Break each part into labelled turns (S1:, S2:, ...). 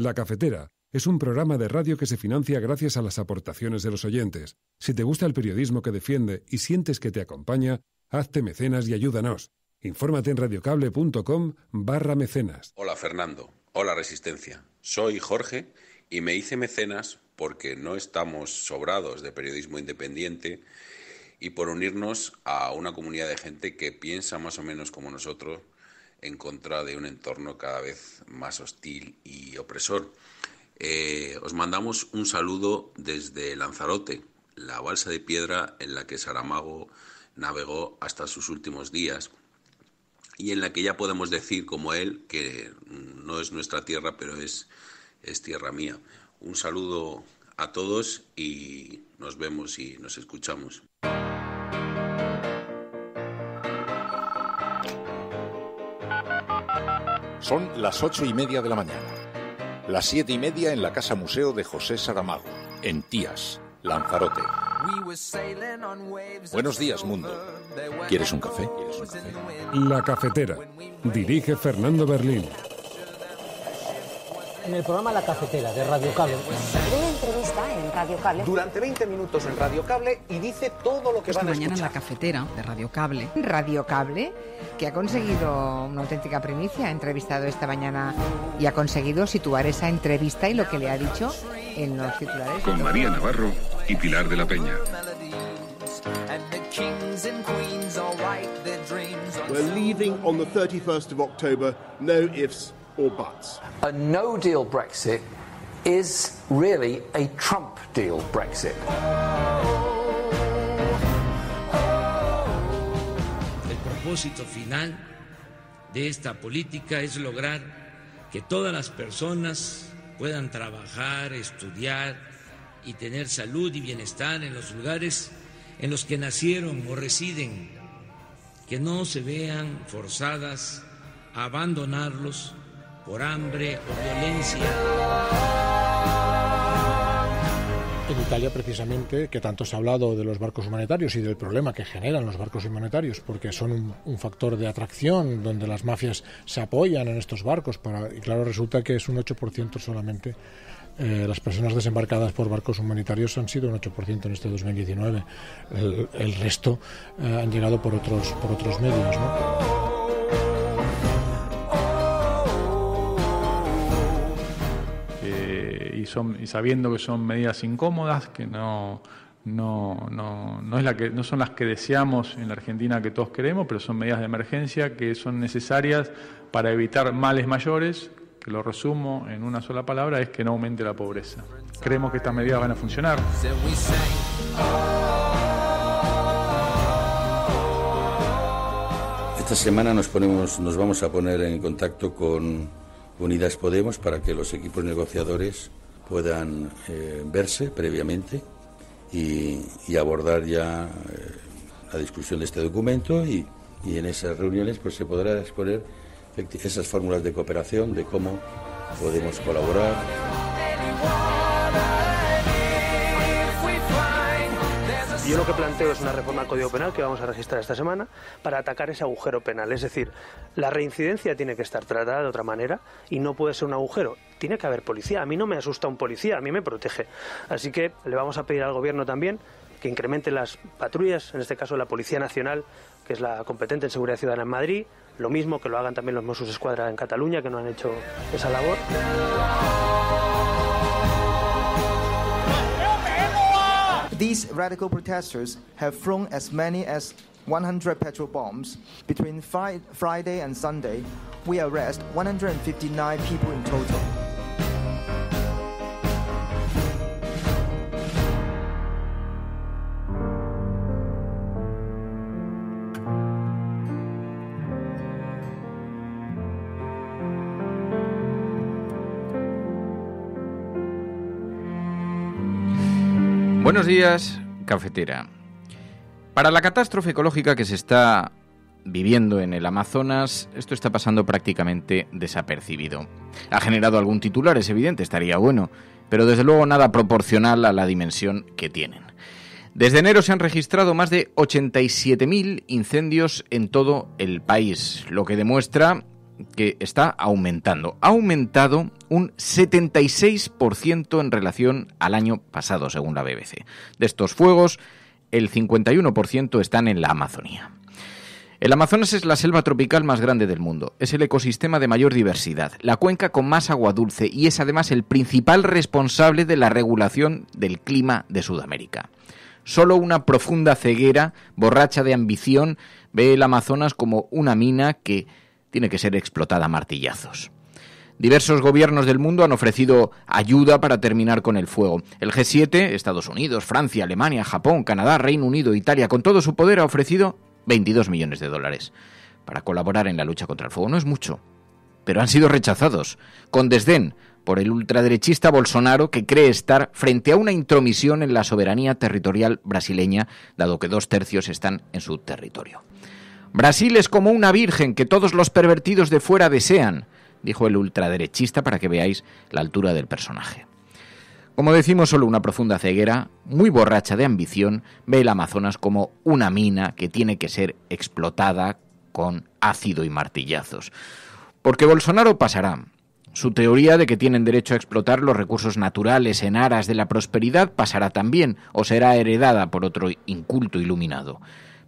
S1: La Cafetera es un programa de radio que se financia gracias a las aportaciones de los oyentes. Si te gusta el periodismo que defiende y sientes que te acompaña, hazte mecenas y ayúdanos. Infórmate en radiocable.com barra mecenas. Hola Fernando, hola Resistencia. Soy Jorge y me hice mecenas porque no estamos sobrados de periodismo independiente y por unirnos a
S2: una comunidad de gente que piensa más o menos como nosotros en contra de un entorno cada vez más
S3: hostil y opresor. Eh, os mandamos un saludo desde Lanzarote, la balsa de piedra en la que Saramago navegó hasta sus últimos días y en la que ya podemos decir, como él, que
S2: no es nuestra tierra, pero es, es tierra mía. Un saludo a todos y nos vemos y nos escuchamos. Son las ocho y media de la mañana. Las siete y media en la Casa Museo de José Saramago,
S1: en Tías, Lanzarote. Buenos días, mundo. ¿Quieres un café? La cafetera. Dirige Fernando Berlín en el programa La Cafetera de Radio Cable. Durante 20 minutos en Radio Cable y dice todo lo que va a Esta mañana en La Cafetera de
S4: Radio Cable. Radio Cable, que ha conseguido una auténtica primicia, ha entrevistado esta mañana y ha conseguido situar esa entrevista y lo que le ha dicho en los titulares. Con
S1: María Navarro y Pilar de la Peña. We're leaving on 31st of no ifs, a no deal Brexit is really a Trump deal Brexit.
S3: El propósito final de esta política es lograr que todas las personas puedan trabajar, estudiar y tener salud y bienestar en los lugares en los que nacieron o residen, que no se vean forzadas a abandonarlos por hambre o violencia.
S1: En Italia, precisamente, que tanto se ha hablado de los barcos humanitarios y del problema que generan los barcos humanitarios, porque son un, factor de atracción donde las mafias se apoyan en estos barcos, para, y claro, resulta que es un 8% solamente eh, las personas desembarcadas por barcos humanitarios han sido un 8% en este 2019. El, resto eh, han llegado por otros, por otros medios. ¿no? y sabiendo que son medidas incómodas, que no, no, no, es la que, no son las que deseamos en la Argentina que todos queremos, pero son medidas de emergencia que son necesarias para evitar males mayores, que lo resumo en una sola palabra, es que no aumente la pobreza. Creemos que estas medidas van a funcionar.
S3: Esta semana nos, ponemos, nos vamos a poner en contacto con Unidas Podemos para que los equipos negociadores puedan eh, verse previamente y, abordar ya eh, la discusión de este documento y, en esas reuniones pues se podrá exponer esas fórmulas de cooperación
S2: de cómo podemos colaborar. Yo lo que planteo es una reforma al Código Penal que vamos a registrar esta semana para atacar ese agujero penal. Es decir, la reincidencia tiene que estar tratada de otra manera y no puede ser un agujero. Tiene que haber policía. A mí no me asusta un policía, a mí me protege. Así que le vamos a pedir al Gobierno también que incremente las patrullas, en este caso la Policía Nacional, que es la competente en seguridad ciudadana en Madrid. Lo mismo que lo hagan también los Mossos Escuadra en Cataluña, que no han hecho esa labor.
S5: These radical protesters have thrown as many as 100 petrol bombs. Between Friday and Sunday, we arrest 159 people in total.
S4: Buenos días, cafetera. Para la catástrofe ecológica que se está viviendo en el Amazonas, esto está pasando prácticamente desapercibido. Ha generado algún titular, es evidente, estaría bueno, pero desde luego nada proporcional a la dimensión que tienen. Desde enero se han registrado más de 87.000 incendios en todo el país, lo que demuestra que está aumentando. Ha aumentado un 76% en relación al año pasado, según la BBC. De estos fuegos, el 51% están en la Amazonía. El Amazonas es la selva tropical más grande del mundo, es el ecosistema de mayor diversidad, la cuenca con más agua dulce y es además el principal responsable de la regulación del clima de Sudamérica. Solo una profunda ceguera, borracha de ambición, ve el Amazonas como una mina que tiene que ser explotada a martillazos. Diversos gobiernos del mundo han ofrecido ayuda para terminar con el fuego. El G7, Estados Unidos, Francia, Alemania, Japón, Canadá, Reino Unido, Italia, con todo su poder ha ofrecido 22 millones de dólares. Para colaborar en la lucha contra el fuego no es mucho, pero han sido rechazados con desdén por el ultraderechista Bolsonaro que cree estar frente a una intromisión en la soberanía territorial brasileña, dado que dos tercios están en su territorio. Brasil es como una virgen que todos los pervertidos de fuera desean, dijo el ultraderechista para que veáis la altura del personaje. Como decimos, solo una profunda ceguera, muy borracha de ambición, ve el Amazonas como una mina que tiene que ser explotada con ácido y martillazos. Porque Bolsonaro pasará. Su teoría de que tienen derecho a explotar los recursos naturales en aras de la prosperidad pasará también, o será heredada por otro inculto iluminado.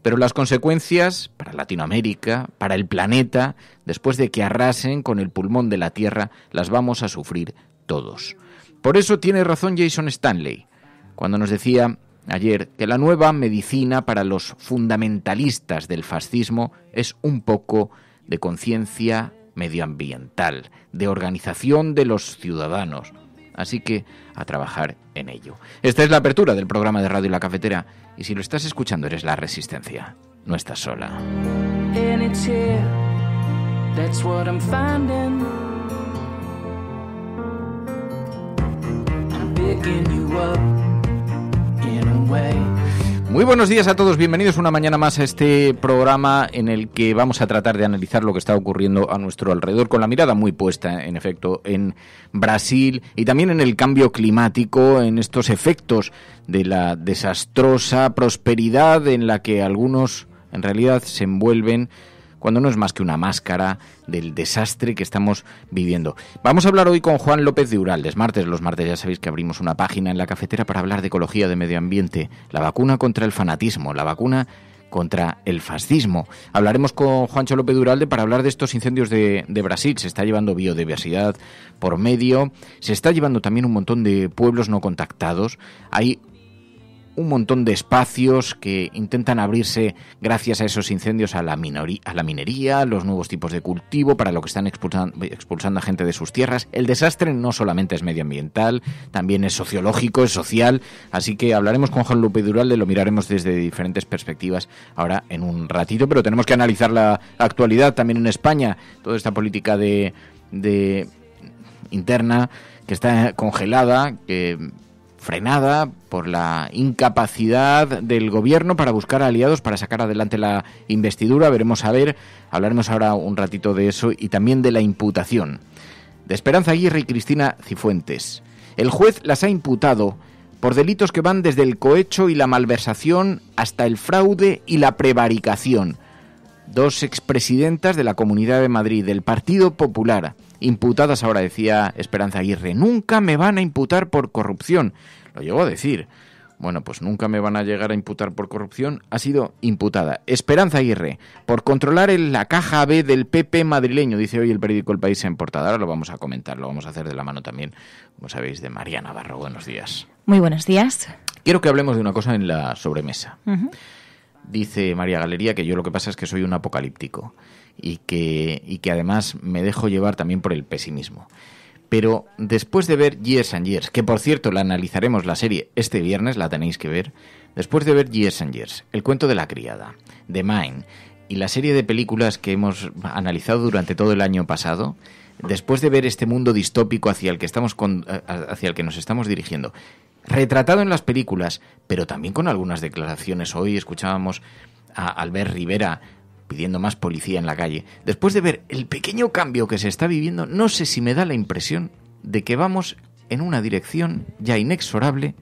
S4: Pero las consecuencias para Latinoamérica, para el planeta, después de que arrasen con el pulmón de la Tierra, las vamos a sufrir todos. Por eso tiene razón Jason Stanley, cuando nos decía ayer que la nueva medicina para los fundamentalistas del fascismo es un poco de conciencia medioambiental, de organización de los ciudadanos, Así que a trabajar en ello. Esta es la apertura del programa de Radio y La Cafetera y si lo estás escuchando eres la resistencia. No estás sola. Muy buenos días a todos, bienvenidos una mañana más a este programa en el que vamos a tratar de analizar lo que está ocurriendo a nuestro alrededor con la mirada muy puesta, en efecto, en Brasil y también en el cambio climático, en estos efectos de la desastrosa prosperidad en la que algunos en realidad se envuelven cuando no es más que una máscara del desastre que estamos viviendo. Vamos a hablar hoy con Juan López de Es Martes, los martes ya sabéis que abrimos una página en la cafetera para hablar de ecología, de medio ambiente, la vacuna contra el fanatismo, la vacuna contra el fascismo. Hablaremos con Juancho López Duralde para hablar de estos incendios de, de, Brasil. Se está llevando biodiversidad por medio, se está llevando también un montón de pueblos no contactados. Hay un montón de espacios que intentan abrirse gracias a esos incendios a la, minoría, a la minería, los nuevos tipos de cultivo, para lo que están expulsando expulsando a gente de sus tierras. El desastre no solamente es medioambiental, también es sociológico, es social, así que hablaremos con Juan Lupe de lo miraremos desde diferentes perspectivas ahora en un ratito, pero tenemos que analizar la actualidad también en España, toda esta política de, de interna que está congelada, que frenada por la incapacidad del gobierno para buscar aliados para sacar adelante la investidura. Veremos a ver, hablaremos ahora un ratito de eso y también de la imputación. De Esperanza Aguirre y Cristina Cifuentes. El juez las ha imputado por delitos que van desde el cohecho y la malversación hasta el fraude y la prevaricación. Dos expresidentas de la Comunidad de Madrid, del Partido Popular, imputadas ahora, decía Esperanza Aguirre. Nunca me van a imputar por corrupción. Lo llevo a decir. Bueno, pues nunca me van a llegar a imputar por corrupción. Ha sido imputada. Esperanza Aguirre, por controlar la caja B del PP madrileño, dice hoy el periódico El País en portada. Ahora lo vamos a comentar, lo vamos a hacer de la mano también, como sabéis, de María Navarro. Buenos días.
S5: Muy buenos días.
S4: Quiero que hablemos de una cosa en la sobremesa. Dice María Galería que yo lo que pasa es que soy un apocalíptico y que, y que además me dejo llevar también por el pesimismo. Pero después de ver Years and Years, que por cierto la analizaremos la serie este viernes, la tenéis que ver, después de ver Years and Years, El cuento de la criada, The Mine y la serie de películas que hemos analizado durante todo el año pasado, después de ver este mundo distópico hacia el que, estamos eh, hacia el que nos estamos dirigiendo, retratado en las películas, pero también con algunas declaraciones. Hoy escuchábamos a Albert Rivera pidiendo más policía en la calle. Después de ver el pequeño cambio que se está viviendo, no sé si me da la impresión de que vamos en una dirección ya inexorable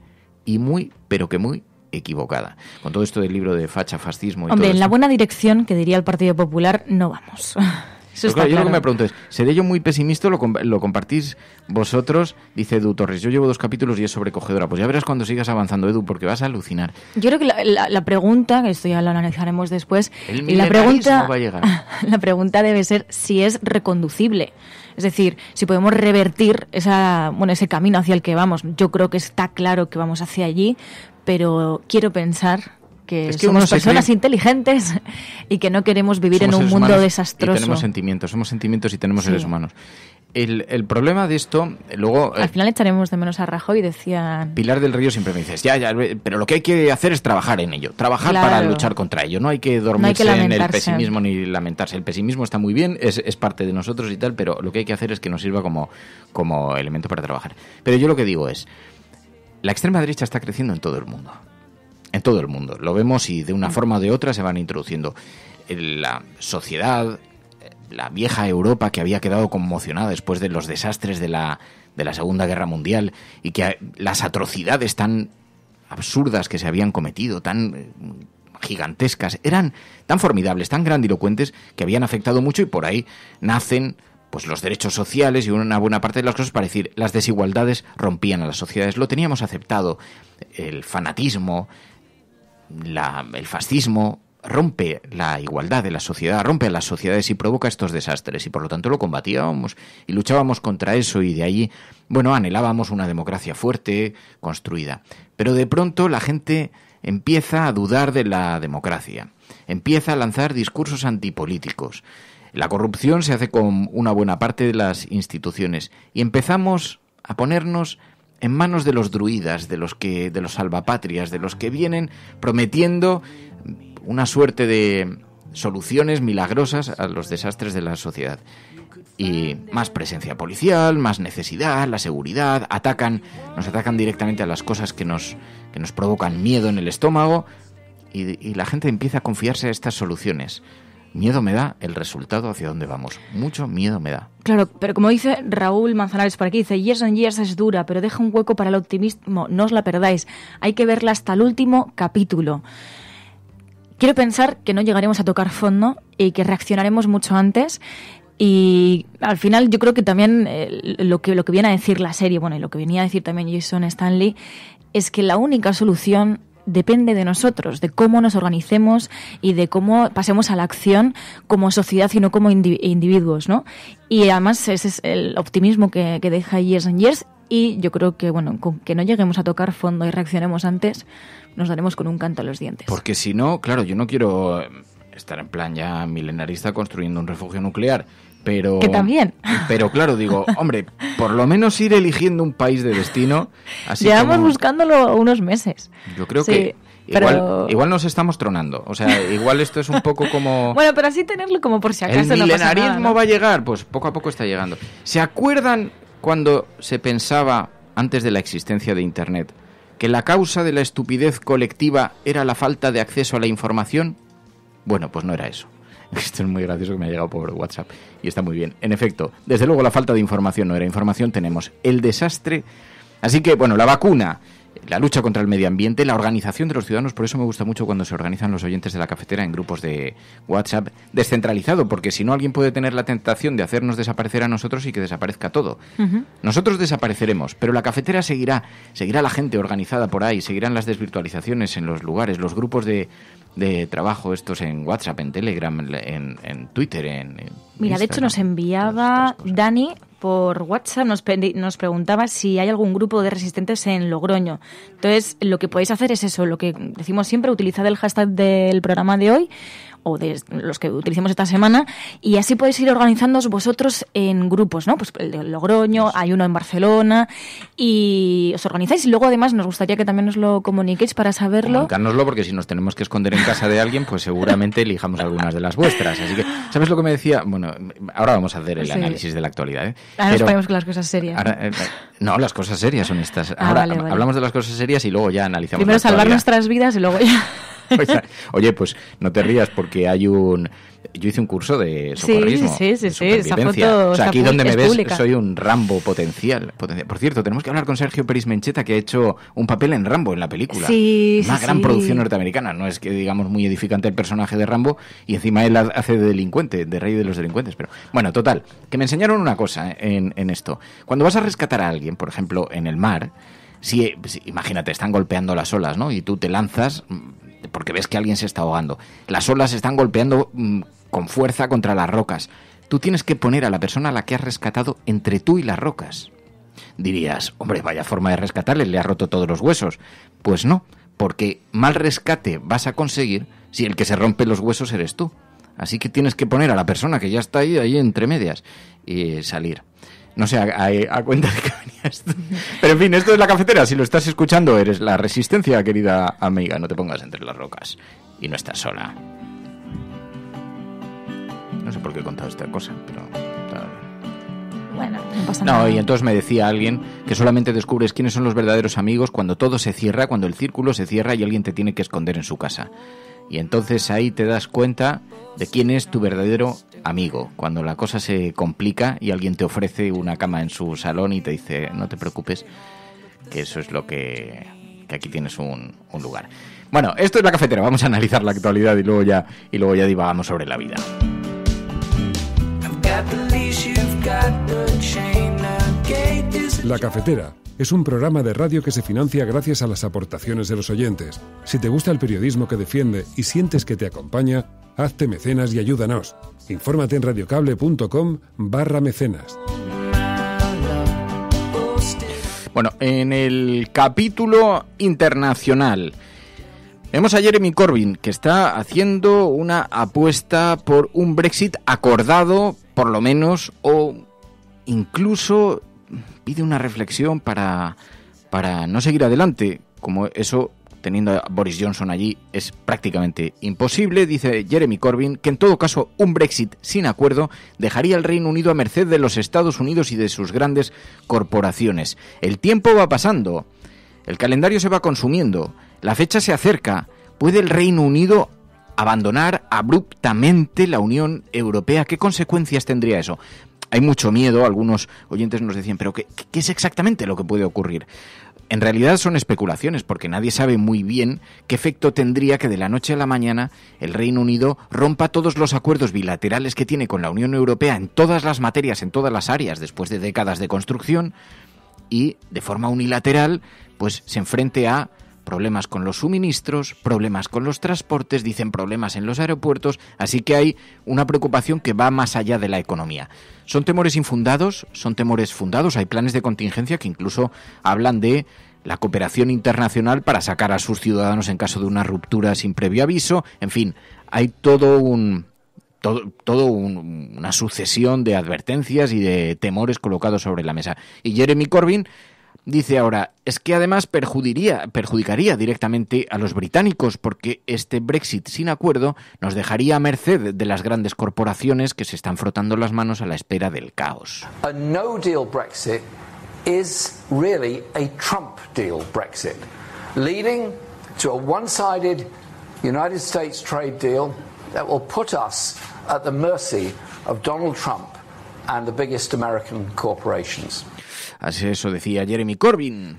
S4: y muy, pero que muy equivocada. Con todo esto del libro de facha, fascismo y Hombre, en la
S5: buena dirección que diría el Partido Popular no vamos. yo lo que me
S4: pregunto es, ¿seré yo muy pesimista lo, lo compartís vosotros? Dice Edu Torres, yo llevo dos capítulos y es sobrecogedora. Pues ya verás cuando sigas avanzando, Edu, porque vas a alucinar.
S5: Yo creo que la, pregunta, que esto ya lo analizaremos después, y la pregunta, la pregunta debe ser si es reconducible. Es decir, si podemos revertir esa, bueno, ese camino hacia el que vamos. Yo creo que está claro que vamos hacia allí, pero quiero pensar que, somos personas inteligentes y que no queremos vivir en un mundo desastroso. Y tenemos
S4: sentimientos, somos sentimientos y tenemos seres humanos. El, problema de esto, luego... Eh, Al
S5: final echaremos de menos a Rajoy, decía...
S4: Pilar del Río siempre me dices, ya, ya, pero lo que hay que hacer es trabajar en ello, trabajar para luchar contra ello, no hay que dormirse en el pesimismo ni lamentarse. El pesimismo está muy bien, es, es, parte de nosotros y tal, pero lo que hay que hacer es que nos sirva como, como elemento para trabajar. Pero yo lo que digo es, la extrema derecha está creciendo en todo el mundo en todo el mundo. Lo vemos y de una mm. forma o de otra se van introduciendo. La sociedad, la vieja Europa que había quedado conmocionada después de los desastres de la, de la Segunda Guerra Mundial y que las atrocidades tan absurdas que se habían cometido, tan eh, gigantescas, eran tan formidables, tan grandilocuentes, que habían afectado mucho y por ahí nacen pues los derechos sociales y una buena parte de las cosas para decir las desigualdades rompían a las sociedades, lo teníamos aceptado, el fanatismo, el fascismo rompe la igualdad de la sociedad, rompe las sociedades y provoca estos desastres. Y por lo tanto lo combatíamos y luchábamos contra eso y de ahí, bueno, anhelábamos una democracia fuerte, construida. Pero de pronto la gente empieza a dudar de la democracia, empieza a lanzar discursos antipolíticos. La corrupción se hace con una buena parte de las instituciones y empezamos a ponernos en manos de los druidas, de los que de los salvapatrias, de los que vienen prometiendo una suerte de soluciones milagrosas a los desastres de la sociedad. Y más presencia policial, más necesidad, la seguridad, atacan, nos atacan directamente a las cosas que nos, que nos provocan miedo en el estómago y, y la gente empieza a confiarse a estas soluciones miedo me da el resultado hacia dónde vamos. Mucho miedo me da.
S5: Claro, pero como dice Raúl Manzanares por aquí, dice, Years and Years es dura, pero deja un hueco para el optimismo, no os la perdáis. Hay que verla hasta el último capítulo. Quiero pensar que no llegaremos a tocar fondo y que reaccionaremos mucho antes y al final yo creo que también eh, lo, que, lo que viene a decir la serie, bueno, y lo que venía a decir también Jason Stanley, es que la única solución depende de nosotros, de cómo nos organicemos y de cómo pasemos a la acción como sociedad y no como individuos, ¿no? Y además ese es el optimismo que, que deja Years and Years y yo creo que, bueno, con que no lleguemos a tocar fondo y reaccionemos antes, nos daremos con un canto a los dientes.
S4: Porque si no, claro, yo no quiero eh, estar en plan ya milenarista construyendo un refugio nuclear pero, también. Pero claro, digo, hombre, por lo menos ir eligiendo un país de destino. Así Llevamos
S5: buscándolo unos meses.
S4: Yo creo que Igual, nos estamos tronando. O sea, igual esto es un poco como. bueno,
S5: pero así tenerlo como por si acaso. ¿El milenarismo no pasa va
S4: a llegar? Pues poco a poco está llegando. ¿Se acuerdan cuando se pensaba, antes de la existencia de Internet, que la causa de la estupidez colectiva era la falta de acceso a la información? Bueno, pues no era eso. Esto es muy gracioso que me ha llegado por WhatsApp y está muy bien. En efecto, desde luego la falta de información no era información, tenemos el desastre. Así que, bueno, la vacuna, la lucha contra el medio ambiente, la organización de los ciudadanos, por eso me gusta mucho cuando se organizan los oyentes de la cafetera en grupos de WhatsApp descentralizado, porque si no alguien puede tener la tentación de hacernos desaparecer a nosotros y que desaparezca todo. Nosotros desapareceremos, pero la cafetera seguirá, seguirá la gente organizada por ahí, seguirán las desvirtualizaciones en los lugares, los grupos de de trabajo estos en WhatsApp, en Telegram, en, en Twitter, en...
S5: Mira, de hecho nos enviaba Dani por WhatsApp nos, nos, preguntaba si hay algún grupo de resistentes en Logroño. Entonces, lo que podéis hacer es eso, lo que decimos siempre, utilizad el hashtag del programa de hoy, o de los que utilicemos esta semana y así podéis ir organizándoos vosotros en grupos, ¿no? Pues el de Logroño, hay uno en Barcelona y os organizáis y luego además nos gustaría que también os lo comuniquéis para saberlo.
S4: Comunicárnoslo porque si nos tenemos que esconder en casa de alguien, pues seguramente elijamos algunas de las vuestras. Así que, ¿sabes lo que me decía? Bueno, ahora vamos a hacer el análisis de la actualidad. ¿eh? Ahora nos
S5: con las cosas serias. Eh, eh,
S4: no, las cosas serias son estas. Ah, ahora hablamos de las cosas serias y luego ya analizamos. Primero salvar nuestras
S5: vidas y luego ya.
S4: Oye, pues no te rías porque hay un yo hice un curso de socorrismo. Sí,
S5: sí, sí, sí esa foto, aquí donde me ves soy
S4: un Rambo potencial, Por cierto, tenemos que hablar con Sergio Peris Mencheta, que ha hecho un papel en Rambo, en la película. Sí, Una gran producción norteamericana. No es que digamos muy edificante el personaje de Rambo y encima él hace de delincuente, de rey de los delincuentes. Pero bueno, total, que me enseñaron una cosa eh, en, esto. Cuando vas a rescatar a alguien, por ejemplo, en el mar, imagínate, están golpeando las olas, ¿no? Y tú te lanzas, porque ves que alguien se está ahogando. Las olas están golpeando mm, con fuerza contra las rocas. Tú tienes que poner a la persona a la que has rescatado entre tú y las rocas. Dirías, hombre, vaya forma de rescatarle, le ha roto todos los huesos. Pues no, porque mal rescate vas a conseguir si el que se rompe los huesos eres tú. Así que tienes que poner a la persona que ya está ahí, ahí entre medias, y salir. No sé, a, cuenta de que venía esto. Pero en fin, esto es la cafetera. Si lo estás escuchando, eres la resistencia, querida amiga. No te pongas entre las rocas. Y no estás sola. No sé por qué he contado esta cosa, pero.
S5: Bueno, no pasa nada. No, y entonces
S4: me decía alguien que solamente descubres quiénes son los verdaderos amigos cuando todo se cierra, cuando el círculo se cierra y alguien te tiene que esconder en su casa. Y entonces ahí te das cuenta de quién es tu verdadero amigo. Cuando la cosa se complica y alguien te ofrece una cama en su salón y te dice, no te preocupes, que eso es lo que, que aquí tienes un, un lugar. Bueno, esto es la cafetera, vamos a analizar la actualidad y luego ya, y luego ya divagamos sobre la vida.
S1: La cafetera es un programa de radio que se financia gracias a las aportaciones de los oyentes. Si te gusta el periodismo que defiende y sientes que te acompaña, hazte mecenas y ayúdanos. Infórmate en radiocable.com barra mecenas. Bueno, en el capítulo
S4: internacional vemos a Jeremy Corbyn que está haciendo una apuesta por un Brexit acordado, por lo menos, o incluso pide una reflexión para, para no seguir adelante, como eso teniendo a Boris Johnson allí es prácticamente imposible, dice Jeremy Corbyn, que en todo caso un Brexit sin acuerdo dejaría al Reino Unido a merced de los Estados Unidos y de sus grandes corporaciones. El tiempo va pasando, el calendario se va consumiendo, la fecha se acerca, ¿puede el Reino Unido abandonar abruptamente la Unión Europea? ¿Qué consecuencias tendría eso? hay mucho miedo. Algunos oyentes nos decían, pero ¿qué, es exactamente lo que puede ocurrir? En realidad son especulaciones porque nadie sabe muy bien qué efecto tendría que de la noche a la mañana el Reino Unido rompa todos los acuerdos bilaterales que tiene con la Unión Europea en todas las materias, en todas las áreas, después de décadas de construcción y de forma unilateral, pues se enfrente a problemas con los suministros, problemas con los transportes, dicen problemas en los aeropuertos, así que hay una preocupación que va más allá de la economía. Son temores infundados, son temores fundados, hay planes de contingencia que incluso hablan de la cooperación internacional para sacar a sus ciudadanos en caso de una ruptura sin previo aviso, en fin, hay todo un todo, una sucesión de advertencias y de temores colocados sobre la mesa. Y Jeremy Corbyn Dice ahora, es que además perjudicaría, perjudicaría directamente a los británicos porque este Brexit sin acuerdo nos dejaría a merced de las grandes corporaciones que se están frotando las manos a la espera del caos. A no deal Brexit is really a Trump deal Brexit, leading to a one-sided United States trade deal that will put us at the mercy of Donald Trump and the biggest American corporations. Así eso decía Jeremy Corbyn.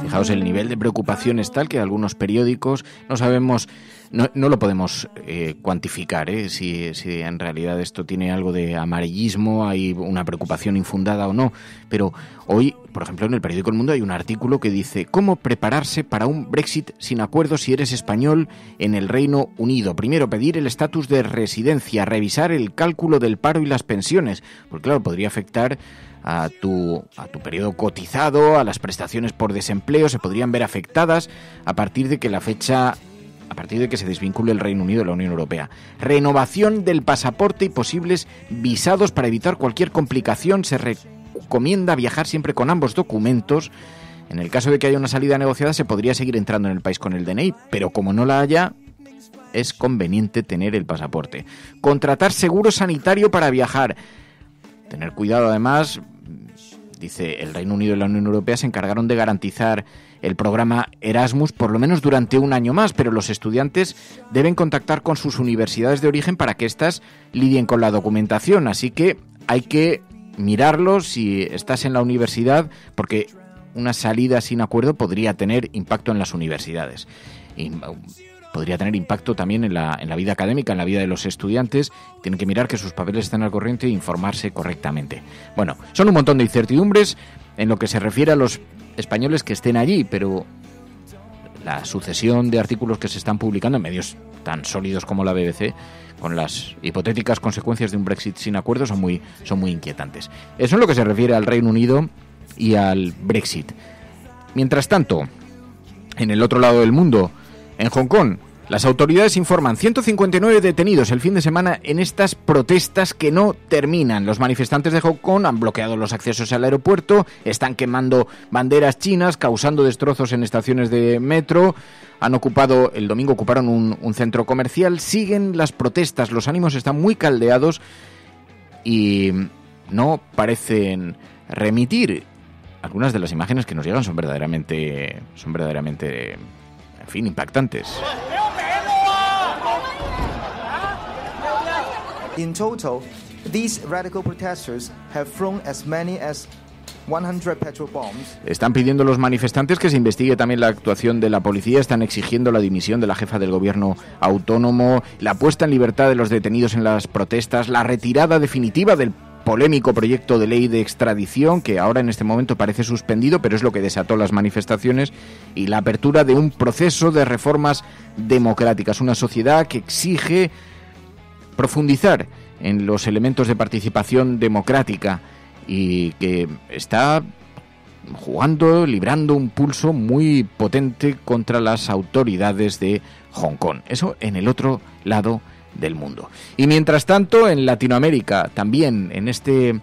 S4: Fijaos, el nivel de preocupación es tal que algunos periódicos no sabemos no, no lo podemos eh, cuantificar, ¿eh? Si, si, en realidad esto tiene algo de amarillismo, hay una preocupación infundada o no, pero hoy, por ejemplo, en el periódico El Mundo hay un artículo que dice ¿Cómo prepararse para un Brexit sin acuerdo si eres español en el Reino Unido? Primero, pedir el estatus de residencia, revisar el cálculo del paro y las pensiones, porque claro, podría afectar a tu, a tu periodo cotizado, a las prestaciones por desempleo, se podrían ver afectadas a partir de que la fecha a partir de que se desvincule el Reino Unido de la Unión Europea. Renovación del pasaporte y posibles visados para evitar cualquier complicación. Se recomienda viajar siempre con ambos documentos. En el caso de que haya una salida negociada, se podría seguir entrando en el país con el DNI, pero como no la haya, es conveniente tener el pasaporte. Contratar seguro sanitario para viajar. Tener cuidado además, dice el Reino Unido y la Unión Europea se encargaron de garantizar el programa Erasmus por lo menos durante un año más, pero los estudiantes deben contactar con sus universidades de origen para que éstas lidien con la documentación. Así que hay que mirarlo si estás en la universidad, porque una salida sin acuerdo podría tener impacto en las universidades. Y um, podría tener impacto también en la, en la vida académica, en la vida de los estudiantes. Tienen que mirar que sus papeles están al corriente e informarse correctamente. Bueno, son un montón de incertidumbres en lo que se refiere a los españoles que estén allí, pero la sucesión de artículos que se están publicando en medios tan sólidos como la BBC, con las hipotéticas consecuencias de un Brexit sin acuerdo, son muy, son muy inquietantes. Eso es lo que se refiere al Reino Unido y al Brexit. Mientras tanto, en el otro lado del mundo, en Hong Kong, las autoridades informan 159 detenidos el fin de semana en estas protestas que no terminan. Los manifestantes de Hong Kong han bloqueado los accesos al aeropuerto, están quemando banderas chinas, causando destrozos en estaciones de metro, han ocupado, el domingo ocuparon un, centro comercial, siguen las protestas, los ánimos están muy caldeados y no parecen remitir. Algunas de las imágenes que nos llegan son verdaderamente, son verdaderamente, en fin, impactantes.
S5: total, as many as 100
S4: Están pidiendo los manifestantes que se investigue también la actuación de la policía, están exigiendo la dimisión de la jefa del gobierno autónomo, la puesta en libertad de los detenidos en las protestas, la retirada definitiva del polémico proyecto de ley de extradición que ahora en este momento parece suspendido, pero es lo que desató las manifestaciones, y la apertura de un proceso de reformas democráticas, una sociedad que exige profundizar en los elementos de participación democrática y que está jugando, librando un pulso muy potente contra las autoridades de Hong Kong. Eso en el otro lado del mundo. Y mientras tanto, en Latinoamérica, también en este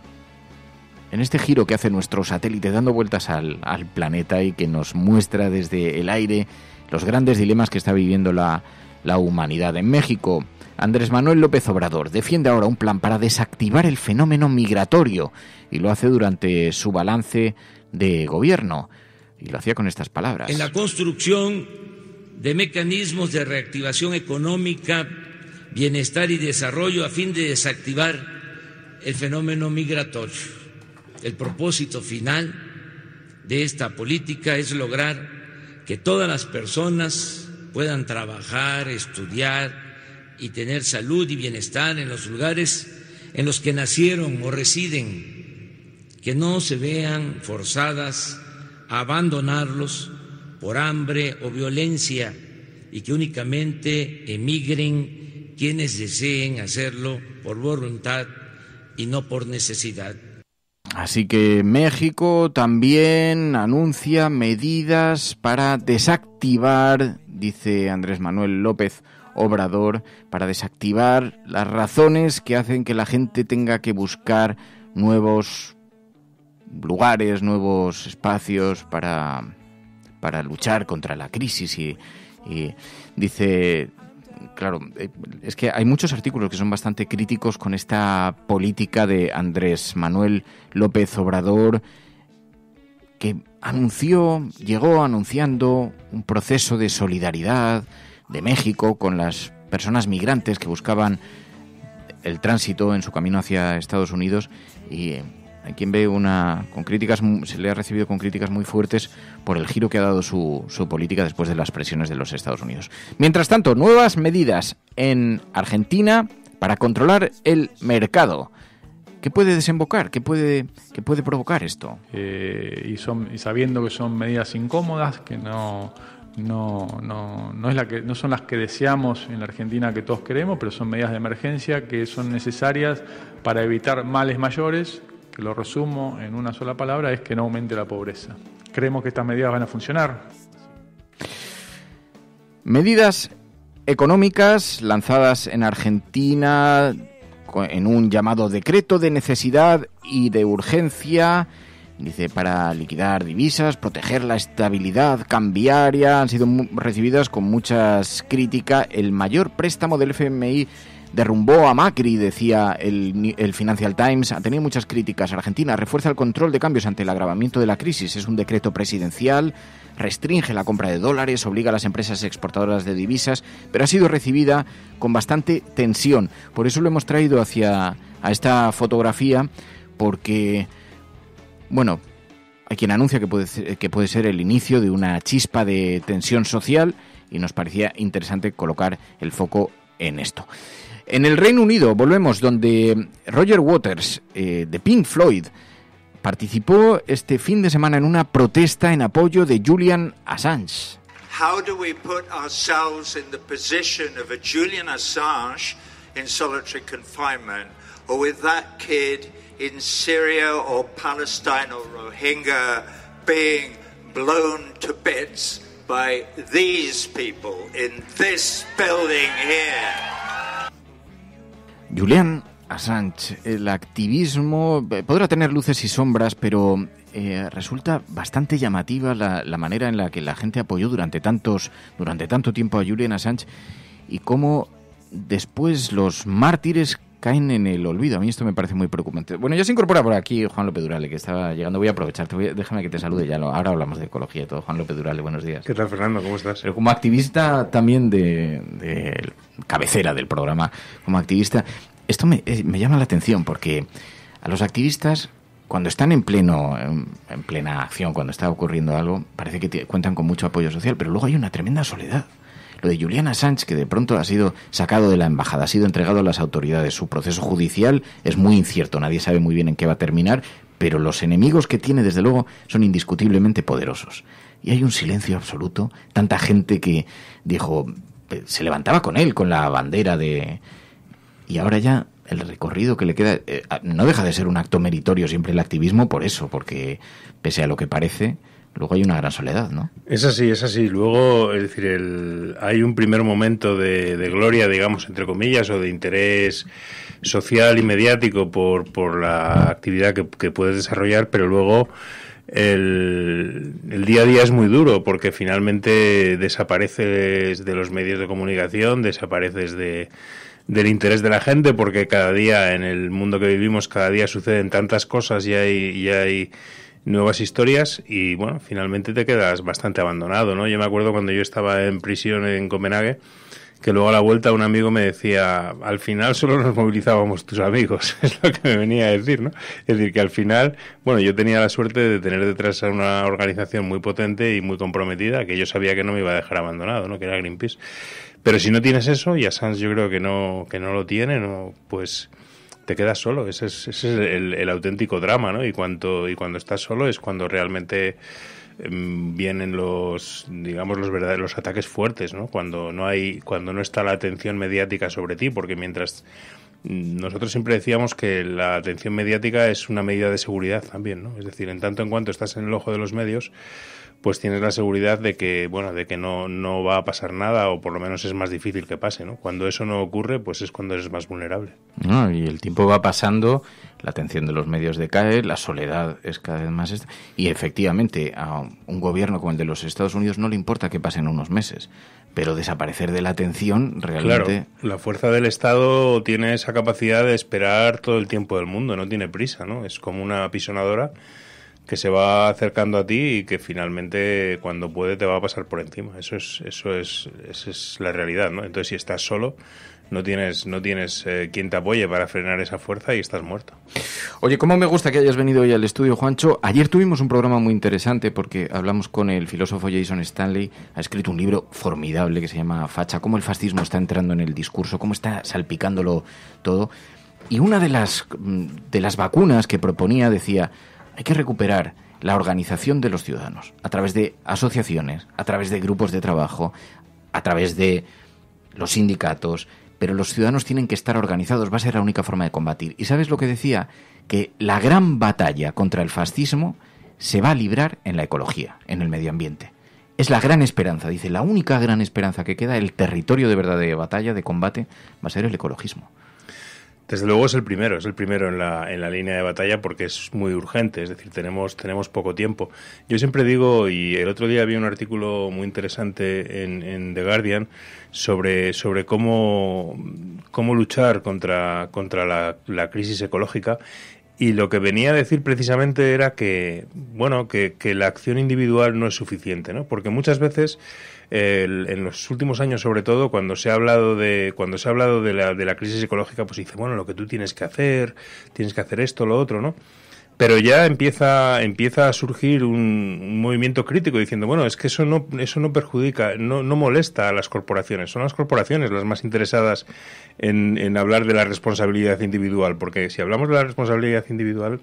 S4: en este giro que hace nuestro satélite dando vueltas al, planeta y que nos muestra desde el aire los grandes dilemas que está viviendo la, la humanidad. En México, Andrés Manuel López Obrador defiende ahora un plan para desactivar el fenómeno migratorio y lo hace durante su balance de gobierno. Y lo hacía con estas palabras. En
S3: la construcción de mecanismos de reactivación económica, bienestar y desarrollo a fin de desactivar el fenómeno migratorio. El propósito final de esta política es lograr que todas las personas puedan trabajar, estudiar, y tener salud y bienestar en los lugares en los que nacieron o residen, que no se vean forzadas a abandonarlos por hambre o violencia y que únicamente emigren quienes deseen hacerlo por voluntad y no por necesidad.
S4: Así que México también anuncia medidas para desactivar, dice Andrés Manuel López, Obrador para desactivar las razones que hacen que la gente tenga que buscar nuevos lugares, nuevos espacios para, para luchar contra la crisis y, y dice claro, eh, es que hay muchos artículos que son bastante críticos con esta política de Andrés Manuel López Obrador, que anunció, llegó anunciando un proceso de solidaridad, de México, con las personas migrantes que buscaban el tránsito en su camino hacia Estados Unidos y eh, hay quien ve una con críticas se le ha recibido con críticas muy fuertes por el giro que ha dado su, su política después de las presiones de los Estados Unidos. Mientras tanto, nuevas medidas en Argentina para controlar el mercado. ¿Qué puede desembocar? ¿Qué puede, qué puede provocar esto?
S2: Eh,
S1: y, son, y sabiendo que son medidas incómodas, que no, no, no, no, es la que, no son las que deseamos en la Argentina que todos queremos, pero son medidas de emergencia que son necesarias para evitar males mayores, que lo resumo en una sola palabra, es que no aumente la pobreza. Creemos que estas medidas van a funcionar.
S4: Medidas económicas lanzadas en Argentina en un llamado decreto de necesidad y de urgencia Dice, para liquidar divisas, proteger la estabilidad cambiaria, han sido recibidas con muchas críticas. El mayor préstamo del FMI derrumbó a Macri, decía el, Financial Times. Ha tenido muchas críticas. Argentina refuerza el control de cambios ante el agravamiento de la crisis. Es un decreto presidencial, restringe la compra de dólares, obliga a las empresas exportadoras de divisas, pero ha sido recibida con bastante tensión. Por eso lo hemos traído hacia a esta fotografía, porque bueno, hay quien anuncia que puede, ser, que puede ser el inicio de una chispa de tensión social y nos parecía interesante colocar el foco en esto. En el Reino Unido volvemos donde Roger Waters eh, de Pink Floyd participó este fin de semana en una protesta en apoyo de Julian Assange.
S2: How do we put ourselves in the Julian Assange in solitary confinement or with that kid in Syria or Palestine or Rohingya being blown to bits by these people in this building here.
S4: Julian Assange, el activismo eh, podrá tener luces y sombras, pero eh, resulta bastante llamativa la, la, manera en la que la gente apoyó durante tantos, durante tanto tiempo a Julian Assange y cómo después los mártires caen en el olvido. A mí esto me parece muy preocupante. Bueno, ya se incorpora por aquí Juan López Durale, que estaba llegando. Voy a aprovecharte, déjame que te salude ya. ahora hablamos de ecología y todo. Juan López Durale, buenos días. ¿Qué tal, Fernando? ¿Cómo estás? como activista también de, cabecera del programa, como activista, esto me, eh, me llama la atención porque a los activistas cuando están en pleno en, plena acción, cuando está ocurriendo algo, parece que cuentan con mucho apoyo social, pero luego hay una tremenda soledad. Lo de Juliana Sánchez que de pronto ha sido sacado de la embajada, ha sido entregado a las autoridades. Su proceso judicial es muy incierto, nadie sabe muy bien en qué va a terminar, pero los enemigos que tiene, desde luego, son indiscutiblemente poderosos. Y hay un silencio absoluto, tanta gente que dijo, eh, se levantaba con él, con la bandera de... Y ahora ya el recorrido que le queda eh, ah, no deja de ser un acto meritorio siempre el activismo por eso, porque pese a lo que parece, luego hay una gran soledad, ¿no?
S2: Es así, es así. Luego, es decir, hay un primer momento de, gloria, digamos, entre comillas, o de interés social y mediático por, por la actividad que, puedes desarrollar, pero luego el, el, día a día es muy duro porque finalmente desapareces de los medios de comunicación, desapareces de, del interés de la gente porque cada día en el mundo que vivimos, cada día suceden tantas cosas y Y hay nuevas historias y bueno, finalmente te quedas bastante abandonado, ¿no? Yo me acuerdo cuando yo estaba en prisión en Copenhague, que luego a la vuelta un amigo me decía, al final solo nos movilizábamos tus amigos, es lo que me venía a decir, ¿no? Es decir, que al final, bueno, yo tenía la suerte de tener detrás a una organización muy potente y muy comprometida, que yo sabía que no me iba a dejar abandonado, ¿no? Que era Greenpeace. Pero si no tienes eso, y a Sanz yo creo que no, que no lo tiene, ¿no? Pues te quedas solo. Ese es, el, auténtico drama, ¿no? Y cuando, y cuando estás solo es cuando realmente em, vienen los digamos los verdaderos ataques fuertes no cuando no hay cuando no está la atención mediática sobre ti porque mientras mm, nosotros siempre decíamos que la atención mediática es una medida de seguridad también no es decir en tanto en cuanto estás en el ojo de los medios pues tienes la seguridad de que, bueno, de que no, no va a pasar nada o por lo menos es más difícil que pase, ¿no? Cuando eso no ocurre, pues es cuando eres más vulnerable.
S4: y el tiempo va pasando, la atención de los medios decae, la soledad es cada vez más... esta Y efectivamente, a un gobierno como el de los Estados Unidos no le importa que pasen unos meses, pero desaparecer de la atención realmente...
S2: Claro, la fuerza del Estado tiene esa capacidad de esperar todo el tiempo del mundo, no tiene prisa, ¿no? Es como una apisonadora que se va acercando a ti y que finalmente cuando puede te va a pasar por encima. Eso es, eso es, es la realidad, ¿no? Entonces si estás solo, no tienes, no tienes eh, quien te apoye para frenar esa fuerza y estás muerto.
S4: Oye, cómo me gusta que hayas venido hoy al estudio, Juancho. Ayer tuvimos un programa muy interesante porque hablamos con el filósofo Jason Stanley. Ha escrito un libro formidable que se llama Facha, cómo el fascismo está entrando en el discurso, cómo está salpicándolo todo. Y una de las, mm, de las vacunas que proponía decía, hay que recuperar la organización de los ciudadanos a través de asociaciones, a través de grupos de trabajo, a través de los sindicatos, pero los ciudadanos tienen que estar organizados, va a ser la única forma de combatir. ¿Y sabes lo que decía? Que la gran batalla contra el fascismo se va a librar en la ecología, en el medio ambiente. Es la gran esperanza, dice, la única gran esperanza que queda, el territorio de verdad de batalla, de combate, va a ser el ecologismo.
S2: Desde luego es el primero, es el primero en la, en la línea de batalla porque es muy urgente, es decir, tenemos, tenemos poco tiempo. Yo siempre digo, y el otro día vi un artículo muy interesante en, The Guardian sobre, sobre cómo, cómo luchar contra, contra la, crisis ecológica y lo que venía a decir precisamente era que, bueno, que, que la acción individual no es suficiente, ¿no? Porque muchas veces en los últimos años, sobre todo, cuando se ha hablado de cuando se ha hablado de la, crisis ecológica, pues dice bueno, lo que tú tienes que hacer, tienes que hacer esto, lo otro, ¿no? pero ya empieza empieza a surgir un, movimiento crítico diciendo bueno es que eso no eso no perjudica no, no molesta a las corporaciones son las corporaciones las más interesadas en, en hablar de la responsabilidad individual porque si hablamos de la responsabilidad individual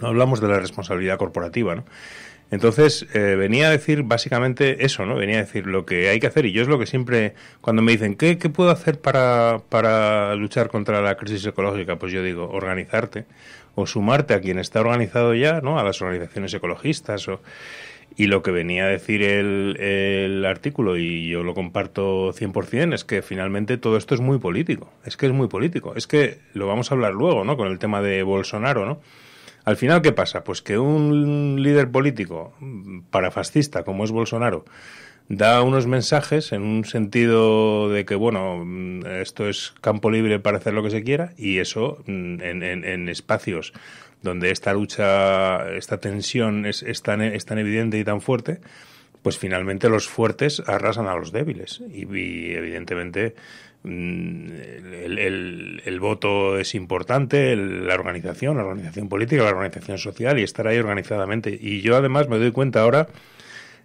S2: no hablamos de la responsabilidad corporativa ¿no? Entonces, eh, venía a decir básicamente eso, ¿no? Venía a decir lo que hay que hacer y yo es lo que siempre, cuando me dicen, ¿qué, puedo hacer para, para luchar contra la crisis ecológica? Pues yo digo, organizarte o sumarte a quien está organizado ya, ¿no? A las organizaciones ecologistas o... Y lo que venía a decir el, el, artículo, y yo lo comparto 100%, es que finalmente todo esto es muy político. Es que es muy político. Es que lo vamos a hablar luego, ¿no? Con el tema de Bolsonaro, ¿no? Al final, ¿qué pasa? Pues que un líder político parafascista como es Bolsonaro da unos mensajes en un sentido de que, bueno, esto es campo libre para hacer lo que se quiera y eso mm, en, espacios donde esta lucha, esta tensión es, es, tan, evidente y tan fuerte, pues finalmente los fuertes arrasan a los débiles. y evidentemente Mm, el, el, voto es importante, la organización, la organización política, la organización social y estar ahí organizadamente. Y yo además me doy cuenta ahora,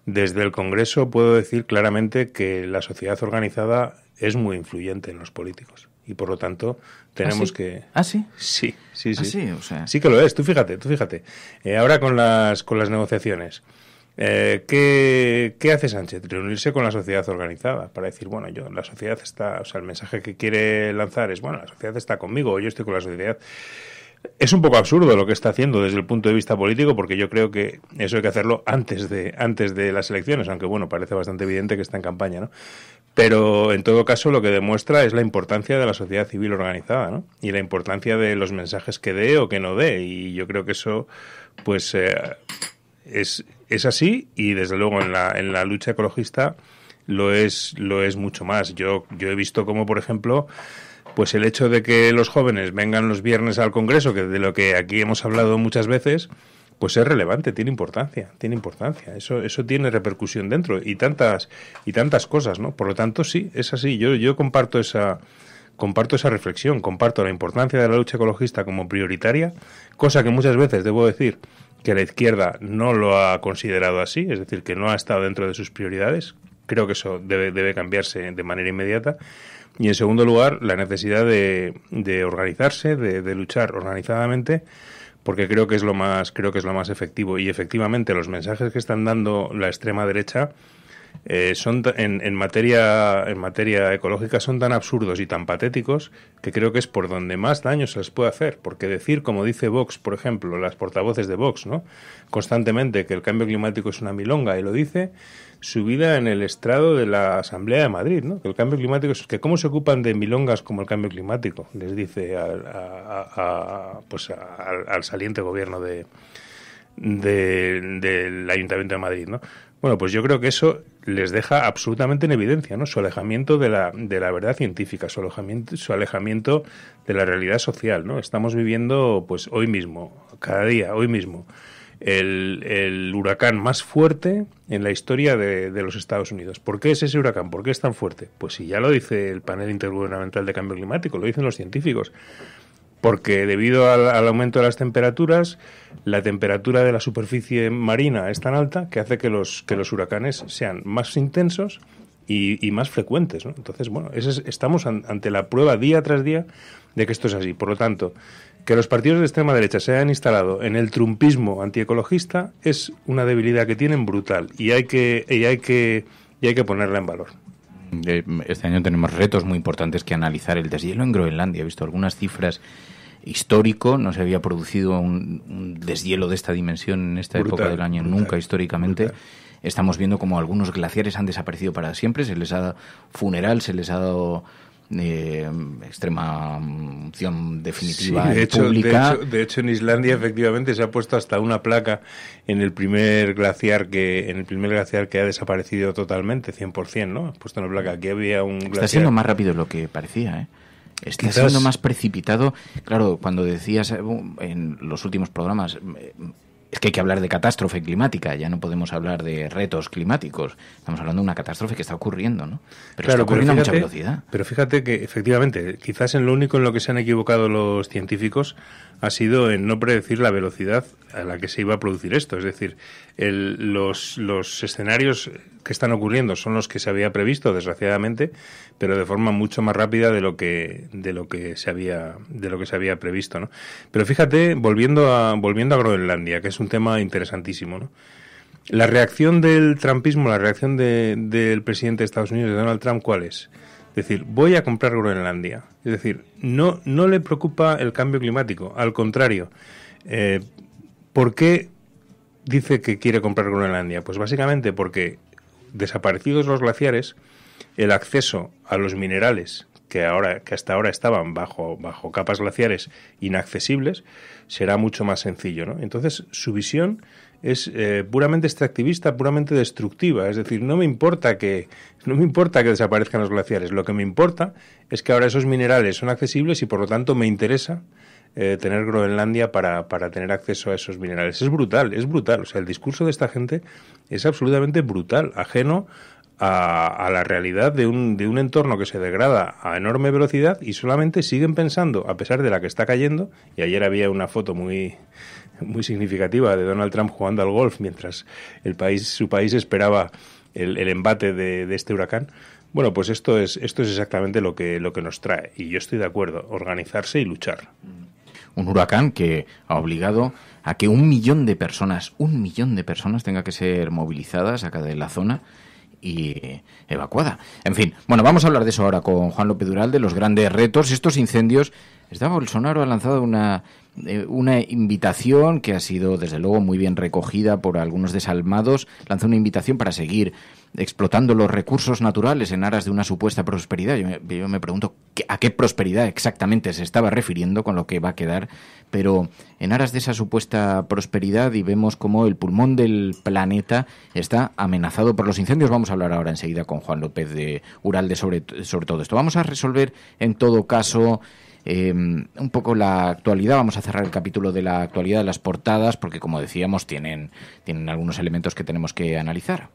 S2: desde el Congreso puedo decir claramente que la sociedad organizada es muy influyente en los políticos. Y por lo tanto tenemos ¿Ah, que... ¿Ah, sí? Sí, sí, sí. ¿Ah, sí? sí, que lo es. Tú fíjate, tú fíjate. Eh, ahora con las, con las negociaciones. Eh, ¿qué, hace Sánchez? Reunirse con la sociedad organizada para decir, bueno, yo, la sociedad está, o sea, el mensaje que quiere lanzar es, bueno, la sociedad está conmigo, yo estoy con la sociedad. Es un poco absurdo lo que está haciendo desde el punto de vista político, porque yo creo que eso hay que hacerlo antes de, antes de las elecciones, aunque bueno, parece bastante evidente que está en campaña, ¿no? Pero en todo caso lo que demuestra es la importancia de la sociedad civil organizada, ¿no? Y la importancia de los mensajes que dé o que no dé. Y yo creo que eso, pues, eh, es es así y desde luego en la, en la lucha ecologista lo es, lo es mucho más. Yo, yo he visto como, por ejemplo, pues el hecho de que los jóvenes vengan los viernes al Congreso, que de lo que aquí hemos hablado muchas veces, pues es relevante, tiene importancia, tiene importancia. Eso, eso tiene repercusión dentro y tantas, y tantas cosas, ¿no? Por lo tanto, sí, es así. Yo, yo comparto esa, comparto esa reflexión, comparto la importancia de la lucha ecologista como prioritaria, cosa que muchas veces, debo decir, que la izquierda no lo ha considerado así, es decir, que no ha estado dentro de sus prioridades. Creo que eso debe, cambiarse de manera inmediata. Y en segundo lugar, la necesidad de, organizarse, de, luchar organizadamente, porque creo que es lo más, creo que es lo más efectivo. Y efectivamente, los mensajes que están dando la extrema derecha eh, son en, en, materia, en materia ecológica son tan absurdos y tan patéticos que creo que es por donde más daño se les puede hacer. Porque decir, como dice Vox, por ejemplo, las portavoces de Vox, ¿no? constantemente que el cambio climático es una milonga y lo dice su vida en el estrado de la Asamblea de Madrid, ¿no? que el cambio climático es que cómo se ocupan de milongas como el cambio climático, les dice al, pues al, saliente gobierno de, del Ayuntamiento de Madrid, ¿no? Bueno, pues yo creo que eso les deja absolutamente en evidencia, ¿no? Su alejamiento de la, de la verdad científica, su alejamiento, su alejamiento de la realidad social, ¿no? Estamos viviendo, pues, hoy mismo, cada día, hoy mismo, el, huracán más fuerte en la historia de, de, los Estados Unidos. ¿Por qué es ese huracán? ¿Por qué es tan fuerte? Pues si ya lo dice el panel intergubernamental de cambio climático, lo dicen los científicos porque debido al, aumento de las temperaturas, la temperatura de la superficie marina es tan alta que hace que los, que los huracanes sean más intensos y, más frecuentes. Entonces, bueno, estamos ante la prueba día tras día de que esto es así. Por lo tanto, que los partidos de extrema derecha se hayan instalado en el trumpismo antiecologista es una debilidad que tienen brutal y hay que, hay que, y hay que ponerla en valor.
S4: Eh, este año tenemos retos muy importantes que analizar. El deshielo en Groenlandia, he visto algunas cifras histórico, no se había producido un, deshielo de esta dimensión en esta época del año, nunca históricamente. Estamos viendo como algunos glaciares han desaparecido para siempre, se les ha dado funeral, se les ha dado eh, extrema mm, opción definitiva de, hecho, De
S2: hecho, en Islandia efectivamente se ha puesto hasta una placa en el primer glaciar que en el primer glaciar que ha desaparecido totalmente, 100%, ¿no? Ha puesto una placa. Aquí había un glaciar. Está siendo más
S4: rápido de lo que parecía, ¿eh? Está siendo más precipitado. Claro, cuando decías eh, en los últimos programas, eh, es que hay que hablar de catástrofe climática, ya no podemos hablar de retos climáticos. Estamos hablando de una catástrofe que está ocurriendo, ¿no? Pero
S2: está ocurriendo a mucha velocidad. Pero fíjate que, efectivamente, quizás en lo único en lo que se han equivocado los científicos ha sido en no predecir la velocidad a la que se iba a producir esto. Es decir, los, los escenarios que están ocurriendo son los que se había previsto, desgraciadamente, pero de forma mucho más rápida de lo que, de lo que se había, de lo que se había previsto, ¿no? Pero fíjate, volviendo a, volviendo a Groenlandia, que es un tema interesantísimo, ¿no? La reacción del trumpismo, la reacción del presidente de Estados Unidos, de Donald Trump, ¿cuál es? Es decir, voy a comprar Groenlandia. Es decir, no, no le preocupa el cambio climático, al contrario. Eh, ¿Por qué dice que quiere comprar Groenlandia? Pues básicamente porque Desaparecidos los glaciares, el acceso a los minerales que, ahora, que hasta ahora estaban bajo, bajo capas glaciares inaccesibles será mucho más sencillo. Entonces, su visión es eh, puramente extractivista, puramente destructiva. Es decir, no me importa que no me importa que desaparezcan los glaciares. Lo que me importa es que ahora esos minerales son accesibles y, por lo tanto, me interesa eh, tener Groenlandia para, tener acceso a esos minerales. Es brutal, es brutal. O sea, el discurso de esta gente es absolutamente brutal, ajeno a, a la realidad de un, de un entorno que se degrada a enorme velocidad y solamente siguen pensando, a pesar de la que está cayendo, y ayer había una foto muy, muy significativa de Donald Trump jugando al golf mientras el país, su país esperaba el, embate de, de, este huracán. Bueno, pues esto es, esto es exactamente lo que, lo que nos trae. Y yo estoy de acuerdo, organizarse y luchar
S4: un huracán que ha obligado a que un millón de personas, un millón de personas tenga que ser movilizadas acá de la zona y evacuada. En fin, bueno, vamos a hablar de eso ahora con Juan López Dural, de los grandes retos, estos incendios. Está Bolsonaro ha lanzado una, eh, una invitación que ha sido, desde luego, muy bien recogida por algunos desalmados. Lanzó una invitación para seguir explotando los recursos naturales en aras de una supuesta prosperidad. Yo me, pregunto a qué prosperidad exactamente se estaba refiriendo con lo que va a quedar, pero en aras de esa supuesta prosperidad y vemos cómo el pulmón del planeta está amenazado por los incendios. Vamos a hablar ahora enseguida con Juan López de Uralde sobre, sobre todo esto. Vamos a resolver en todo caso... Em, un poco la actualidad, vamos a cerrar el capítulo de la actualidad de las portadas, porque como decíamos, tienen, tienen algunos elementos que tenemos que analizar.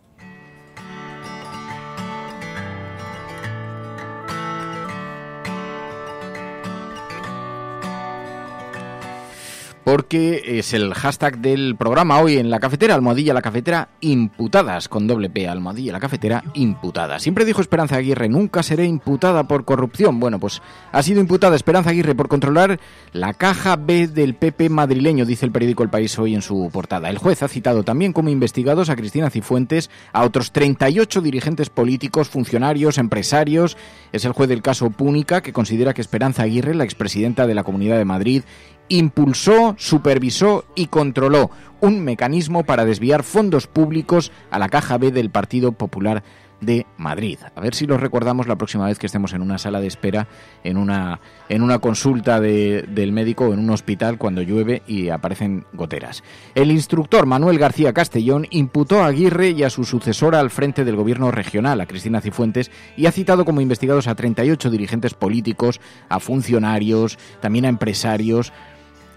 S4: porque es el hashtag del programa hoy en la cafetera, almohadilla la cafetera imputadas, con doble P, almohadilla la cafetera imputada. Siempre dijo Esperanza Aguirre, nunca seré imputada por corrupción. Bueno, pues ha sido imputada Esperanza Aguirre por controlar la caja B del PP madrileño, dice el periódico El País hoy en su portada. El juez ha citado también como investigados a Cristina Cifuentes, a otros 38 dirigentes políticos, funcionarios, empresarios. Es el juez del caso Púnica que considera que Esperanza Aguirre, la expresidenta de la Comunidad de Madrid impulsó, supervisó y controló un mecanismo para desviar fondos públicos a la caja B del Partido Popular de Madrid. A ver si los recordamos la próxima vez que estemos en una sala de espera, en una, en una consulta de, del médico, en un hospital, cuando llueve y aparecen goteras. El instructor Manuel García Castellón imputó a Aguirre y a su sucesora al frente del gobierno regional, a Cristina Cifuentes, y ha citado como investigados a 38 dirigentes políticos, a funcionarios, también a empresarios,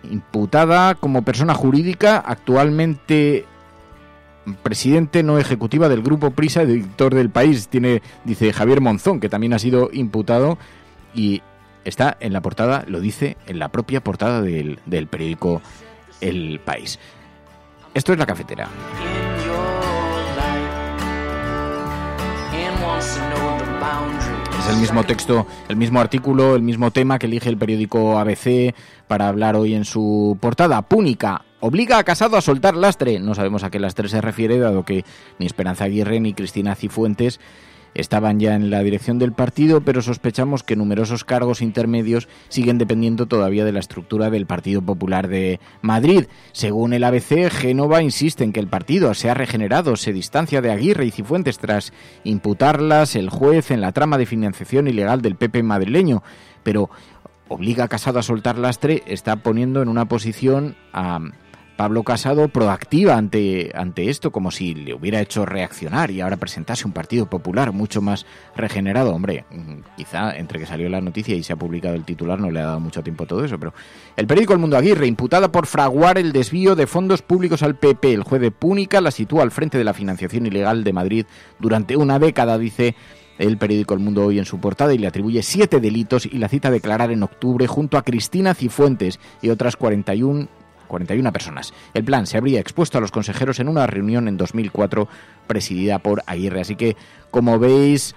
S4: imputada como persona jurídica, actualmente presidente no ejecutiva del Grupo Prisa, editor del país, tiene, dice Javier Monzón, que también ha sido imputado y está en la portada, lo dice en la propia portada del, del periódico El País. Esto es la cafetera el mismo texto, el mismo artículo, el mismo tema que elige el periódico ABC para hablar hoy en su portada. Púnica, obliga a Casado a soltar lastre. No sabemos a qué lastre se refiere, dado que ni Esperanza Aguirre ni Cristina Cifuentes Estaban ya en la dirección del partido, pero sospechamos que numerosos cargos intermedios siguen dependiendo todavía de la estructura del Partido Popular de Madrid. Según el ABC, Génova insiste en que el partido se ha regenerado, se distancia de Aguirre y Cifuentes tras imputarlas el juez en la trama de financiación ilegal del PP madrileño. Pero obliga a Casado a soltar lastre, está poniendo en una posición a Pablo Casado proactiva ante, ante esto, como si le hubiera hecho reaccionar y ahora presentase un Partido Popular mucho más regenerado. Hombre, mm, quizá entre que salió la noticia y se ha publicado el titular no le ha dado mucho tiempo a todo eso, pero el periódico El Mundo Aguirre, imputada por fraguar el desvío de fondos públicos al PP, el juez de Púnica la sitúa al frente de la financiación ilegal de Madrid durante una década, dice el periódico El Mundo hoy en su portada y le atribuye siete delitos y la cita declarar en octubre junto a Cristina Cifuentes y otras 41 41 personas. El plan se habría expuesto a los consejeros en una reunión en 2004 presidida por Aguirre. Así que, como veis,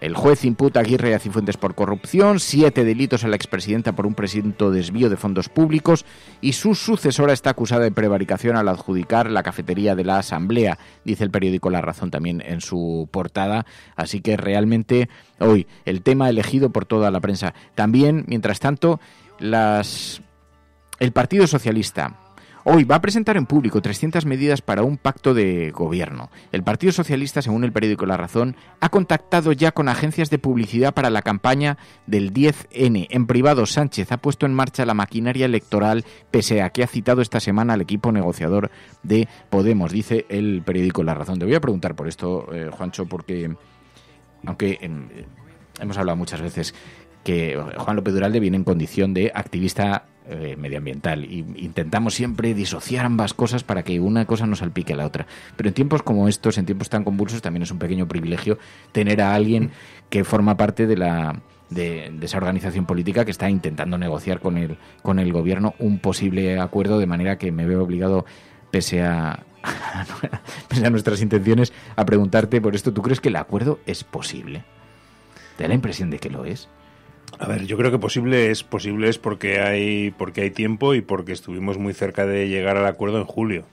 S4: el juez imputa a Aguirre y a Cifuentes por corrupción, siete delitos a la expresidenta por un presunto desvío de fondos públicos y su sucesora está acusada de prevaricación al adjudicar la cafetería de la Asamblea, dice el periódico La Razón también en su portada. Así que realmente hoy el tema elegido por toda la prensa. También, mientras tanto, las el Partido Socialista. Hoy va a presentar en público 300 medidas para un pacto de gobierno. El Partido Socialista, según el periódico La Razón, ha contactado ya con agencias de publicidad para la campaña del 10N. En privado, Sánchez ha puesto en marcha la maquinaria electoral, pese a que ha citado esta semana al equipo negociador de Podemos, dice el periódico La Razón. Te voy a preguntar por esto, eh, Juancho, porque aunque eh, hemos hablado muchas veces que Juan López Duralde viene en condición de activista eh, medioambiental. Y intentamos siempre disociar ambas cosas para que una cosa no salpique a la otra. Pero en tiempos como estos, en tiempos tan convulsos, también es un pequeño privilegio tener a alguien que forma parte de la de, de, esa organización política que está intentando negociar con el, con el gobierno un posible acuerdo, de manera que me veo obligado, pese a, pese a nuestras intenciones, a preguntarte por esto. ¿Tú crees que el acuerdo es posible? ¿Te da la impresión de que lo es?
S2: A ver, yo creo que posible es posible es porque hay porque hay tiempo y porque estuvimos muy cerca de llegar al acuerdo en julio.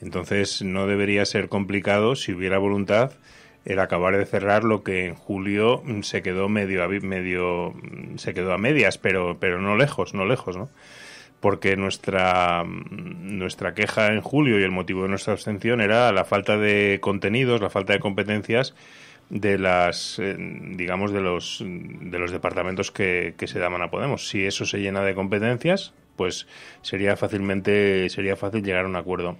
S2: Entonces no debería ser complicado si hubiera voluntad el acabar de cerrar lo que en julio mm, se quedó medio a, medio mm, se quedó a medias, pero pero no lejos, no lejos, ¿no? Porque nuestra mm, nuestra queja en julio y el motivo de nuestra abstención era la falta de contenidos, la falta de competencias de las eh, digamos de los de los departamentos que, se daban a Podemos. Si eso se llena de competencias, pues sería fácilmente sería fácil llegar a un acuerdo.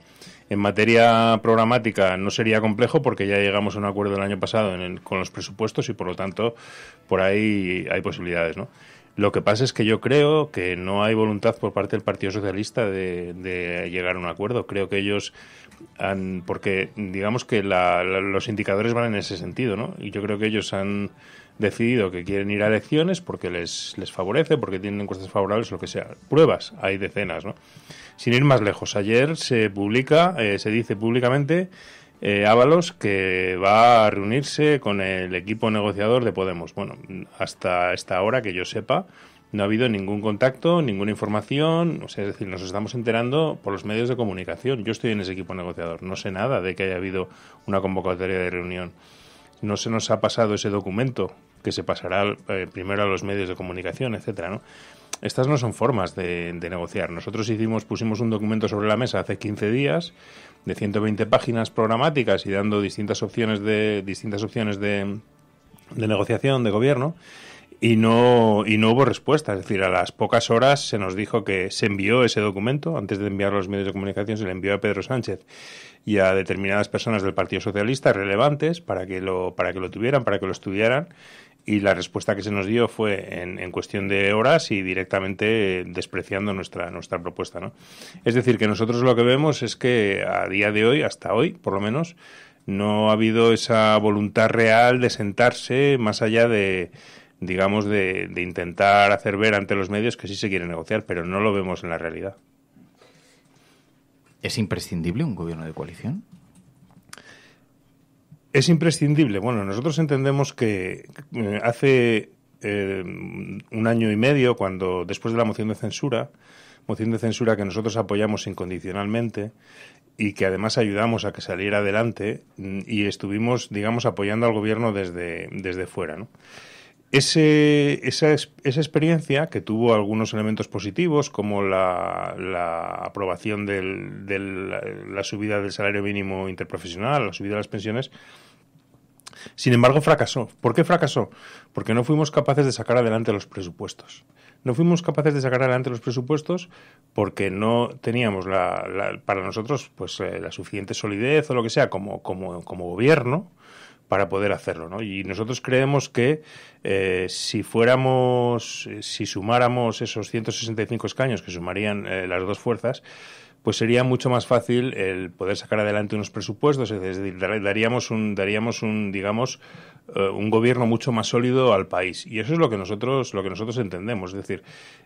S2: En materia programática no sería complejo porque ya llegamos a un acuerdo el año pasado con los presupuestos y por lo tanto por ahí hay posibilidades, ¿no? Lo que pasa es que yo creo que no hay voluntad por parte del Partido Socialista de llegar a un acuerdo. Creo que ellos porque digamos que los indicadores van en ese sentido, ¿no? Y yo creo que ellos han decidido que quieren ir a elecciones porque les, les favorece, porque tienen encuestas favorables, lo que sea. Pruebas, hay decenas, ¿no? Sin ir más lejos, ayer se publica, eh, se dice públicamente eh, Ábalos que va a reunirse con el equipo negociador de Podemos. Bueno, hasta esta hora que yo sepa, no ha habido ningún contacto, ninguna información, o sea, es decir, nos estamos enterando por los medios de comunicación. Yo estoy en ese equipo negociador, no sé nada de que haya habido una convocatoria de reunión. No se nos ha pasado ese documento que se pasará eh, primero a los medios de comunicación, etcétera, Estas no son formas de, negociar. Nosotros hicimos, pusimos un documento sobre la mesa hace 15 días de 120 páginas programáticas y dando distintas opciones de distintas opciones de, de negociación de gobierno y no, y no hubo respuesta. Es decir, a las pocas horas se nos dijo que se envió ese documento, antes de enviarlo a los medios de comunicación, se le envió a Pedro Sánchez y a determinadas personas del Partido Socialista relevantes para que lo, para que lo tuvieran, para que lo estudiaran. Y la respuesta que se nos dio fue en, en cuestión de horas y directamente despreciando nuestra, nuestra propuesta. ¿no? Es decir, que nosotros lo que vemos es que a día de hoy, hasta hoy por lo menos, no ha habido esa voluntad real de sentarse más allá de digamos, de, de intentar hacer ver ante los medios que sí se quiere negociar, pero no lo vemos en la realidad. ¿Es imprescindible un gobierno de coalición? Es imprescindible. Bueno, nosotros entendemos que eh, hace eh, un año y medio, cuando después de la moción de censura, moción de censura que nosotros apoyamos incondicionalmente y que además ayudamos a que saliera adelante mm, y estuvimos, digamos, apoyando al gobierno desde, desde fuera, ¿no? esa, experiencia, que tuvo algunos elementos positivos, como la, la aprobación de la, subida del salario mínimo interprofesional, la subida de las pensiones, sin embargo, fracasó. ¿Por qué fracasó? Porque no fuimos capaces de sacar adelante los presupuestos. No fuimos capaces de sacar adelante los presupuestos porque no teníamos la, para nosotros pues, eh, la suficiente solidez o lo que sea como, como, como gobierno para poder hacerlo. ¿no? Y nosotros creemos que eh, si fuéramos, eh, si sumáramos esos 165 escaños que sumarían eh, las dos fuerzas, pues sería mucho más fácil el poder sacar adelante unos presupuestos, es decir, daríamos un, daríamos un digamos, eh, un gobierno mucho más sólido al país. Y eso es lo que nosotros, lo que nosotros entendemos. Es decir,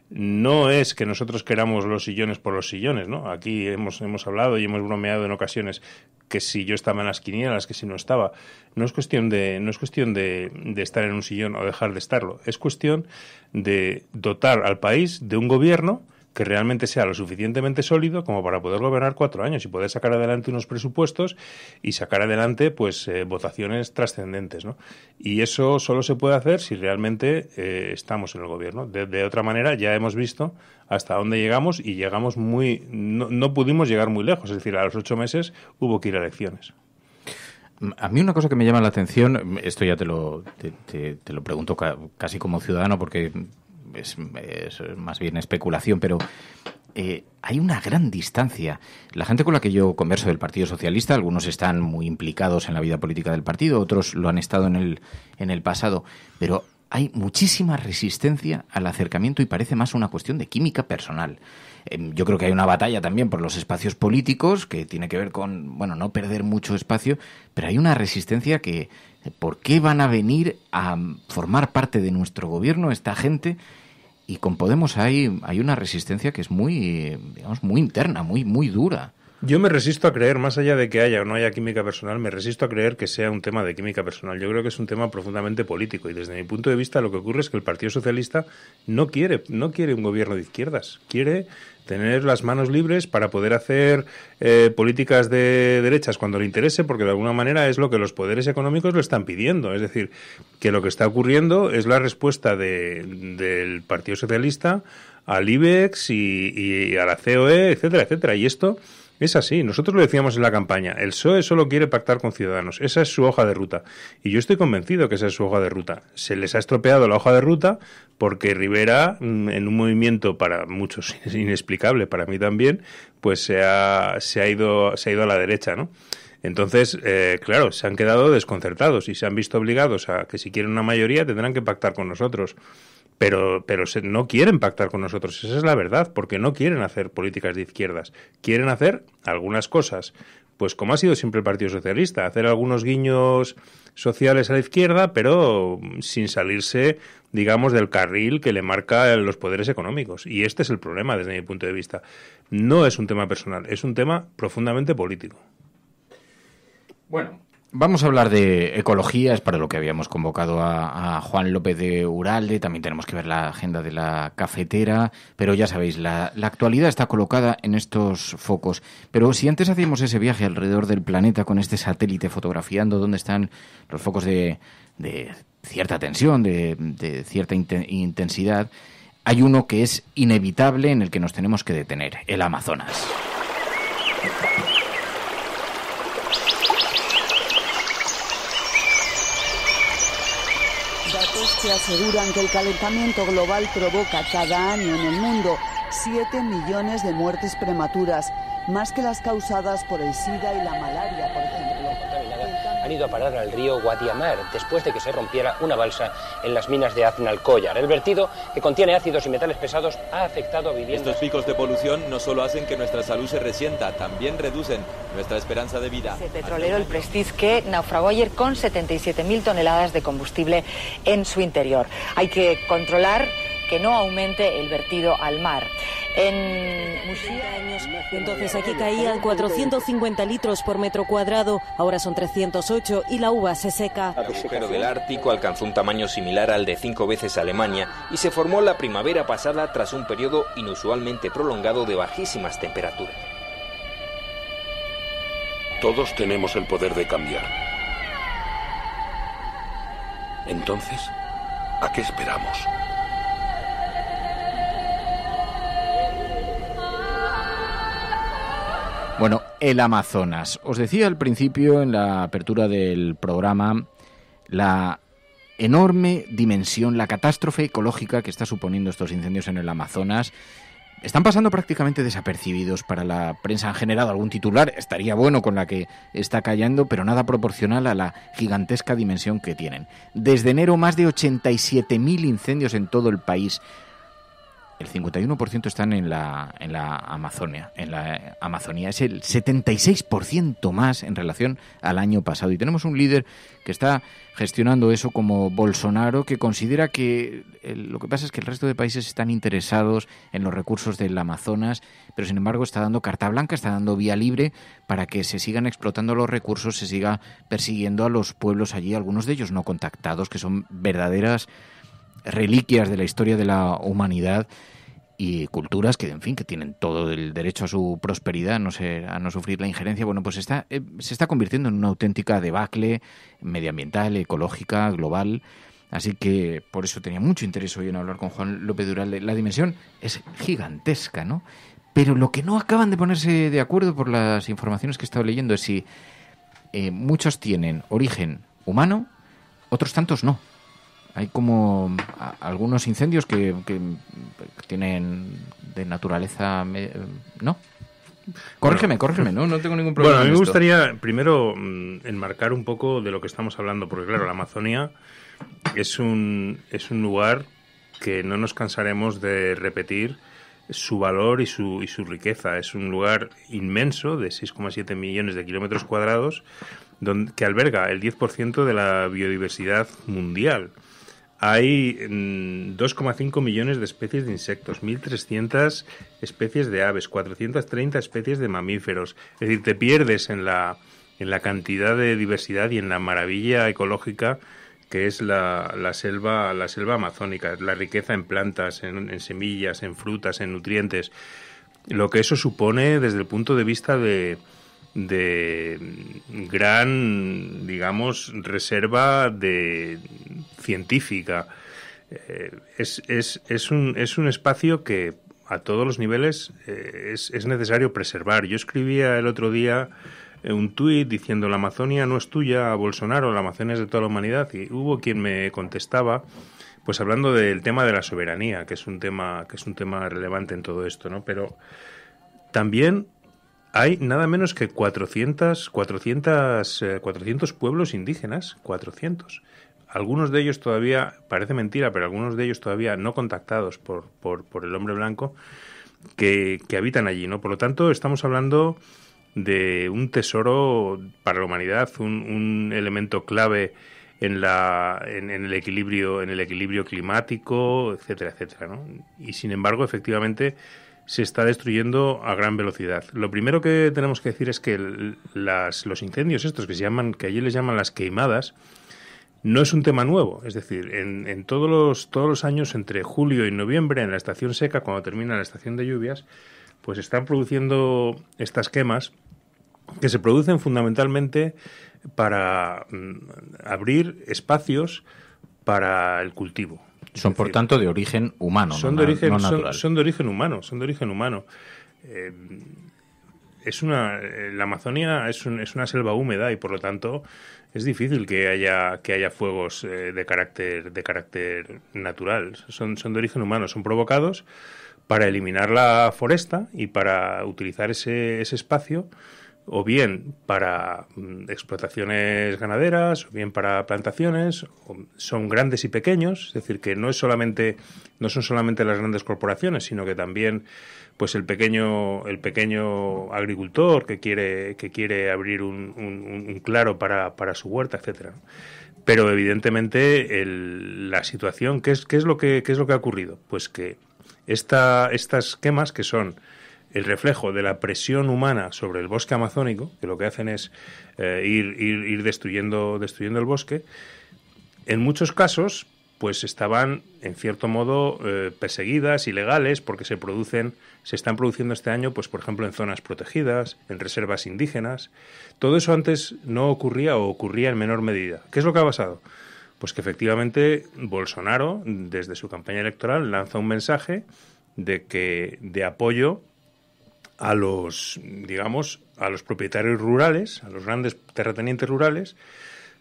S2: no es que nosotros queramos los sillones por los sillones, ¿no? Aquí hemos, hemos hablado y hemos bromeado en ocasiones que si yo estaba en las quinielas, que si no estaba. No es cuestión de, no es cuestión de, de estar en un sillón o dejar de estarlo. Es cuestión de dotar al país de un gobierno que realmente sea lo suficientemente sólido como para poder gobernar cuatro años y poder sacar adelante unos presupuestos y sacar adelante pues eh, votaciones trascendentes, ¿no? Y eso solo se puede hacer si realmente eh, estamos en el gobierno. De, otra manera ya hemos visto hasta dónde llegamos y llegamos muy no, pudimos llegar muy lejos, es decir, a los ocho meses hubo que ir a elecciones.
S4: A mí una cosa que me llama la atención, esto ya te lo, te, lo pregunto casi como ciudadano, porque es, más bien especulación, pero eh, hay una gran distancia. La gente con la que yo converso del Partido Socialista, algunos están muy implicados en la vida política del partido, otros lo han estado en el, en el pasado, pero hay muchísima resistencia al acercamiento y parece más una cuestión de química personal. Em, yo creo que hay una batalla también por los espacios políticos que tiene que ver con, bueno, no perder mucho espacio, pero hay una resistencia que, ¿por qué van a venir a formar parte de nuestro gobierno esta gente? y con Podemos hay, hay una resistencia que es muy, digamos, muy interna, muy, muy dura.
S2: Yo me resisto a creer, más allá de que haya o no haya química personal, me resisto a creer que sea un tema de química personal. Yo creo que es un tema profundamente político y desde mi punto de vista lo que ocurre es que el Partido Socialista no quiere, no quiere un gobierno de izquierdas, quiere tener las manos libres para poder hacer eh, políticas de derechas cuando le interese, porque de alguna manera es lo que los poderes económicos lo están pidiendo. Es decir, que lo que está ocurriendo es la respuesta del Partido Socialista al IBEX y, y a la COE, etcétera, etcétera. Y esto es así, nosotros lo decíamos en la campaña, el PSOE solo quiere pactar con Ciudadanos, esa es su hoja de ruta. Y yo estoy convencido que esa es su hoja de ruta. Se les ha estropeado la hoja de ruta porque Rivera, mm, en un movimiento para muchos inexplicable, para mí también, pues se ha, se ha, ido, se ha ido a la derecha, ¿no? Entonces, eh, claro, se han quedado desconcertados y se han visto obligados a que si quieren una mayoría tendrán que pactar con nosotros. Pero, pero no quieren pactar con nosotros, esa es la verdad, porque no quieren hacer políticas de izquierdas, quieren hacer algunas cosas, pues como ha sido siempre el Partido Socialista, hacer algunos guiños sociales a la izquierda, pero sin salirse, digamos, del carril que le marca los poderes económicos. Y este es el problema desde mi punto de vista. No es un tema personal, es un tema profundamente político.
S4: Bueno, Vamos a hablar de ecología, es para lo que habíamos convocado a, Juan López de Uralde, también tenemos que ver la agenda de la cafetera, pero ya sabéis, la, actualidad está colocada en estos focos. Pero si antes hacíamos ese viaje alrededor del planeta con este satélite fotografiando dónde están los focos de, cierta tensión, de cierta intensidad, hay uno que es inevitable en el que nos tenemos que detener, el Amazonas.
S2: Se aseguran que el calentamiento global provoca cada año en el mundo 7 millones de muertes prematuras, más que las causadas por el SIDA y la malaria,
S3: por ejemplo han ido a parar al río Guadiamar después de que se rompiera una balsa en las minas de Aznalcóllar. El vertido, que contiene ácidos y metales pesados, ha afectado a viviendas. Estos picos de polución no solo hacen que nuestra salud se resienta, también reducen nuestra esperanza de vida. El
S5: petrolero, el Prestige, que naufragó ayer con 77.000 toneladas de combustible en su interior. Hay que controlar que no aumente el vertido al mar en Entonces aquí caían 450 litros por metro cuadrado, ahora son 308 y la uva se seca. El agujero del
S2: Ártico alcanzó un tamaño similar al de cinco veces Alemania y se formó la primavera pasada tras un periodo
S3: inusualmente prolongado de bajísimas temperaturas.
S1: Todos tenemos el poder de cambiar. Entonces, ¿a qué esperamos?
S4: el Amazonas. Os decía al principio, en la apertura del programa, la enorme dimensión, la catástrofe ecológica que está suponiendo estos incendios en el Amazonas. Están pasando prácticamente desapercibidos para la prensa. Han generado algún titular, estaría bueno con la que está callando, pero nada proporcional a la gigantesca dimensión que tienen. Desde enero, más de 87.000 incendios en todo el país, el 51% están en la, en la Amazonia. En la Amazonía es el 76% más en relación al año pasado. Y tenemos un líder que está gestionando eso como Bolsonaro, que considera que lo que pasa es que el resto de países están interesados en los recursos del Amazonas, pero sin embargo está dando carta blanca, está dando vía libre para que se sigan explotando los recursos, se siga persiguiendo a los pueblos allí, algunos de ellos no contactados, que son verdaderas reliquias de la historia de la humanidad y culturas que, en fin, que tienen todo el derecho a su prosperidad, a no, a no sufrir la injerencia, bueno, pues está, eh, se está convirtiendo en una auténtica debacle medioambiental, ecológica, global. Así que por eso tenía mucho interés hoy en hablar con Juan López Dural. La dimensión es gigantesca, ¿no? Pero lo que no acaban de ponerse de acuerdo por las informaciones que he estado leyendo es si eh, muchos tienen origen humano, otros tantos no hay como algunos incendios que, tienen de naturaleza... ¿No? Corrígeme, corrígeme, ¿no? tengo ningún problema. Bueno, a mí me gustaría
S2: primero mm, enmarcar un poco de lo que estamos hablando, porque claro, la Amazonia es un, es un lugar que no nos cansaremos de repetir su valor y su, y su riqueza. Es un lugar inmenso de 6,7 millones de kilómetros cuadrados donde, que alberga el 10% de la biodiversidad mundial hay 2,5 mm, millones de especies de insectos, 1.300 especies de aves, 430 especies de mamíferos. Es decir, te pierdes en la, en la cantidad de diversidad y en la maravilla ecológica que es la, la selva, la selva amazónica, la riqueza en plantas, en, semillas, en frutas, en nutrientes. Lo que eso supone desde el punto de vista de, de gran, digamos, reserva de científica. Eh, es, un, es un espacio que a todos los niveles eh, es, necesario preservar. Yo escribía el otro día eh, un tuit diciendo la Amazonia no es tuya, Bolsonaro, la Amazonia es de toda la humanidad y hubo quien me contestaba pues hablando del tema de la soberanía, que es un tema que es un tema relevante en todo esto, ¿no? Pero también hay nada menos que 400, 400, eh, pueblos indígenas, 400. Algunos de ellos todavía, parece mentira, pero algunos de ellos todavía no contactados por, por, el hombre blanco que, habitan allí, ¿no? Por lo tanto, estamos hablando de un tesoro para la humanidad, un, elemento clave en, la, el equilibrio, en el equilibrio climático, etcétera, etcétera, ¿no? Y sin embargo, efectivamente se está destruyendo a gran velocidad. Lo primero que tenemos que decir es que los incendios estos que se llaman, que allí les llaman las queimadas, no es un tema nuevo. Es decir, en, en todos, los, todos los años, entre julio y noviembre, en la estación seca, cuando termina la estación de lluvias, pues están produciendo estas quemas que se producen fundamentalmente para mm, abrir espacios para el cultivo son, por tanto, de origen humano. Son, de, origen, son, de origen humano, son de origen humano. Eh, es una, eh, la Amazonía es, es, una selva húmeda y, por lo tanto, es difícil que haya, que haya fuegos eh, de, carácter, de carácter natural. Son, son de origen humano, son provocados para eliminar la foresta y para utilizar ese, ese espacio o bien para mm, explotaciones ganaderas, o bien para plantaciones, son grandes y pequeños, es decir, que no es solamente, no son solamente las grandes corporaciones, sino que también pues el pequeño, el pequeño agricultor que quiere, que quiere abrir un, claro para, su huerta, etcétera. Pero evidentemente la situación, ¿qué es, qué es lo que, es lo que ha ocurrido? Pues que esta, estas quemas que son el reflejo de la presión humana sobre el bosque amazónico, que lo que hacen es eh, ir, ir, ir, destruyendo, destruyendo el bosque, en muchos casos pues estaban en cierto modo eh, perseguidas, ilegales, porque se producen, se están produciendo este año, pues por ejemplo en zonas protegidas, en reservas indígenas. Todo eso antes no ocurría o ocurría en menor medida. ¿Qué es lo que ha pasado? Pues que efectivamente Bolsonaro, desde su campaña electoral, lanza un mensaje de que de apoyo a los, digamos, a los propietarios rurales, a los grandes terratenientes rurales,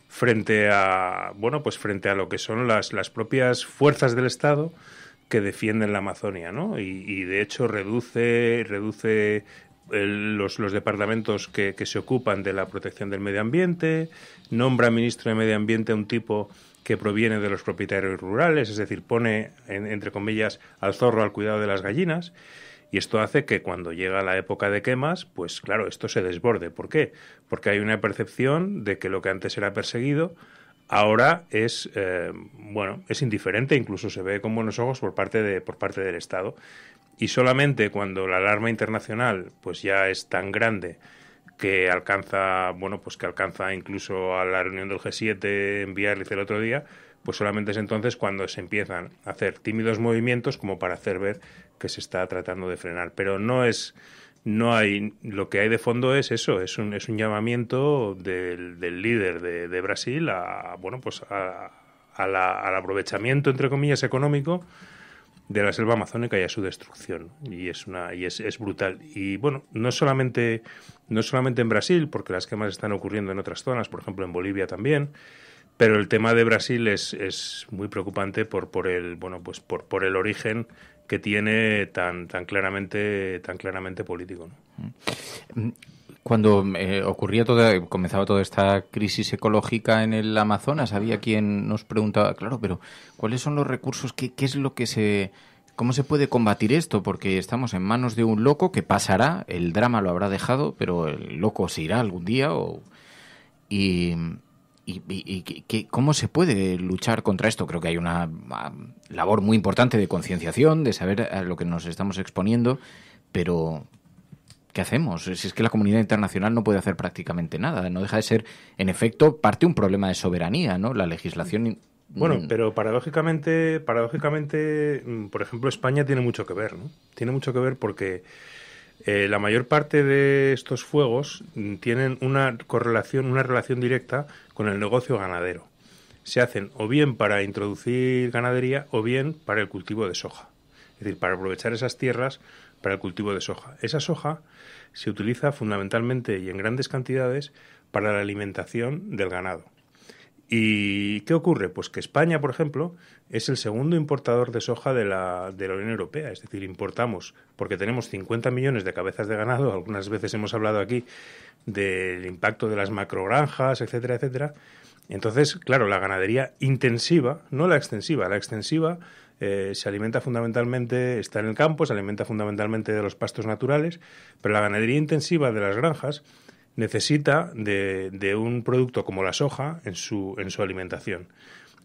S2: frente a, bueno, pues frente a lo que son las, las propias fuerzas del Estado que defienden la Amazonia, ¿no? Y, de hecho reduce, reduce los, departamentos que, se ocupan de la protección del medio ambiente, nombra ministro de medio ambiente a un tipo que proviene de los propietarios rurales, es decir, pone, entre comillas, al zorro al cuidado de las gallinas. Y esto hace que cuando llega la época de quemas, pues claro, esto se desborde. ¿Por qué? Porque hay una percepción de que lo que antes era perseguido ahora es eh, bueno, es indiferente, incluso se ve con buenos ojos por parte de por parte del Estado. Y solamente cuando la alarma internacional pues ya es tan grande que alcanza, bueno, pues que alcanza incluso a la reunión del G7 en el otro día, pues solamente es entonces cuando se empiezan a hacer tímidos movimientos como para hacer ver que se está tratando de frenar. Pero no es, no hay, lo que hay de fondo es eso, es un, es un llamamiento del, del líder de, Brasil bueno, pues a, la, al aprovechamiento, entre comillas, económico de la selva amazónica y a su destrucción y es una y es, brutal y bueno no solamente no solamente en Brasil porque las quemas están ocurriendo en otras zonas por ejemplo en Bolivia también pero el tema de Brasil es, muy preocupante por, por el bueno pues por, por el origen que tiene tan, tan claramente tan claramente político.
S4: Cuando eh, ocurría toda, comenzaba toda esta crisis ecológica en el Amazonas, había quien nos preguntaba, claro, pero ¿cuáles son los recursos? ¿Qué, qué es lo que se ¿Cómo se puede combatir esto? Porque estamos en manos de un loco que pasará, el drama lo habrá dejado, pero el loco se irá algún día o... y ¿Y, cómo se puede luchar contra esto? Creo que hay una ah, labor muy importante de concienciación, de saber a lo que nos estamos exponiendo, pero ¿qué hacemos? Si es que la comunidad internacional no puede hacer prácticamente nada, no deja de ser, en efecto, parte un problema de soberanía, ¿no? La legislación...
S2: Bueno, mm. pero paradójicamente, paradójicamente, mm, por ejemplo, España tiene mucho que ver, ¿no? Tiene mucho que ver porque eh, la mayor parte de estos fuegos mm, tienen una correlación, una relación directa con el negocio ganadero. Se hacen o bien para introducir ganadería o bien para el cultivo de soja. Es decir, para aprovechar esas tierras para el cultivo de soja. Esa soja se utiliza fundamentalmente y en grandes cantidades para la alimentación del ganado. ¿Y qué ocurre? Pues que España, por ejemplo, es el segundo importador de soja de la, de la, Unión Europea. Es decir, importamos, porque tenemos 50 millones de cabezas de ganado, algunas veces hemos hablado aquí del impacto de las macrogranjas, etcétera, etcétera. Entonces, claro, la ganadería intensiva, no la extensiva, la extensiva eh, se alimenta fundamentalmente, está en el campo, se alimenta fundamentalmente de los pastos naturales, pero la ganadería intensiva de las granjas necesita de, un producto como la soja en su, en su alimentación.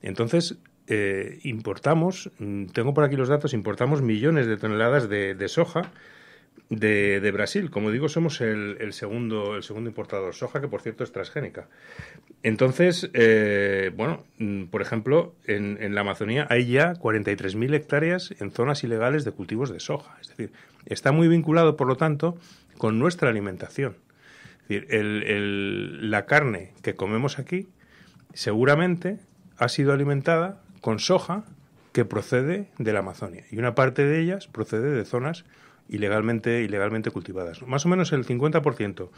S2: Entonces, eh, importamos, mm, tengo por aquí los datos, importamos millones de toneladas de, soja de, Brasil. Como digo, somos el, segundo, el segundo importador soja, que por cierto es transgénica. Entonces, eh, bueno, mm, por ejemplo, en, en la Amazonía hay ya 43.000 hectáreas en zonas ilegales de cultivos de soja. Es decir, está muy vinculado, por lo tanto, con nuestra alimentación decir, el, la carne que comemos aquí seguramente ha sido alimentada con soja que procede de la Amazonia y una parte de ellas procede de zonas ilegalmente, ilegalmente cultivadas. Más o menos el 50%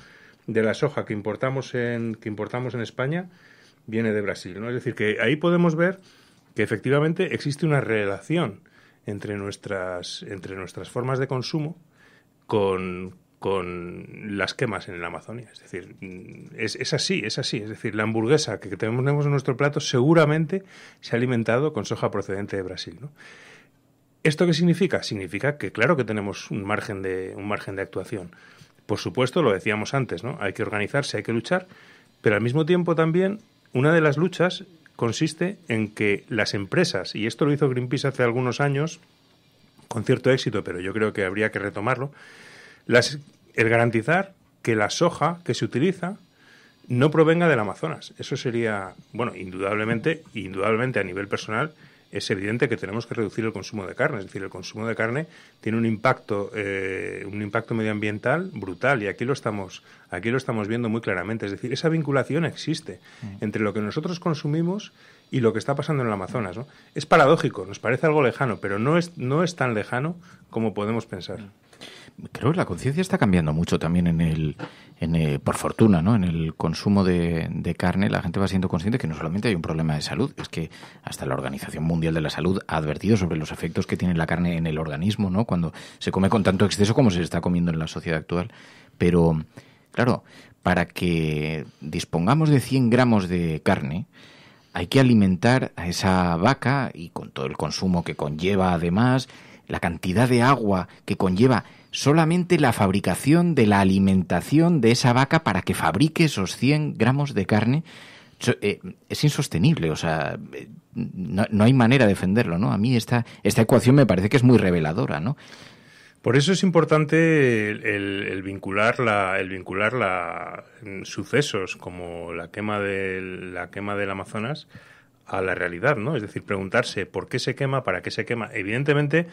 S2: de la soja que importamos en, que importamos en España viene de Brasil. ¿no? Es decir, que ahí podemos ver que efectivamente existe una relación entre nuestras, entre nuestras formas de consumo con, con las quemas en el Amazonia. Es decir, mm, es, así, es así. Es decir, la hamburguesa que tenemos en nuestro plato seguramente se ha alimentado con soja procedente de Brasil. ¿Esto qué significa? Significa que claro que tenemos un margen de, un margen de actuación. Por supuesto, lo decíamos antes, ¿no? Hay que organizarse, hay que luchar, pero al mismo tiempo también una de las luchas consiste en que las empresas, y esto lo hizo Greenpeace hace algunos años, con cierto éxito, pero yo creo que habría que retomarlo, el garantizar que la soja que se utiliza no provenga del Amazonas. Eso sería, bueno, indudablemente, indudablemente a nivel personal, es evidente que tenemos que reducir el consumo de carne. Es decir, el consumo de carne tiene un impacto, eh, un impacto medioambiental brutal y aquí lo estamos, aquí lo estamos viendo muy claramente. Es decir, esa vinculación existe mm. entre lo que nosotros consumimos y lo que está pasando en el Amazonas. Es paradójico, nos parece algo lejano, pero no es, no es tan lejano como podemos pensar. Mm
S4: creo que la conciencia está cambiando mucho también en el, en eh, por fortuna, ¿no? En el consumo de, carne, la gente va siendo consciente que no solamente hay un problema de salud, es que hasta la Organización Mundial de la Salud ha advertido sobre los efectos que tiene la carne en el organismo, ¿no? Cuando se come con tanto exceso como se está comiendo en la sociedad actual. Pero, claro, para que dispongamos de 100 gramos de carne, hay que alimentar a esa vaca y con todo el consumo que conlleva además, la cantidad de agua que conlleva solamente la fabricación de la alimentación de esa vaca para que fabrique esos 100 gramos de carne eh, es insostenible, o sea, eh, no, hay manera de defenderlo, ¿no? A mí esta, esta ecuación me parece que es muy reveladora, ¿no?
S2: Por eso es importante el, vincular la, el vincular la, mm, sucesos como la quema del, la quema del Amazonas a la realidad, ¿no? Es decir, preguntarse por qué se quema, para qué se quema. Evidentemente,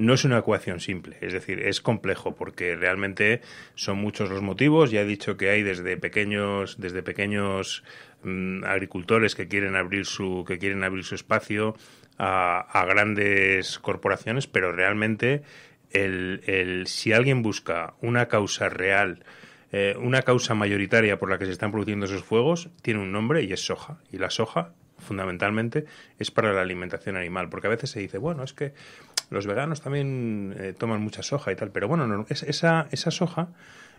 S2: no es una ecuación simple, es decir, es complejo porque realmente son muchos los motivos. Ya he dicho que hay desde pequeños, desde pequeños mm, agricultores que quieren abrir su, que quieren abrir su espacio a, grandes corporaciones, pero realmente el, si alguien busca una causa real, eh, una causa mayoritaria por la que se están produciendo esos fuegos, tiene un nombre y es soja. Y la soja fundamentalmente es para la alimentación animal, porque a veces se dice, bueno, es que los veganos también eh, toman mucha soja y tal, pero bueno, es, esa, soja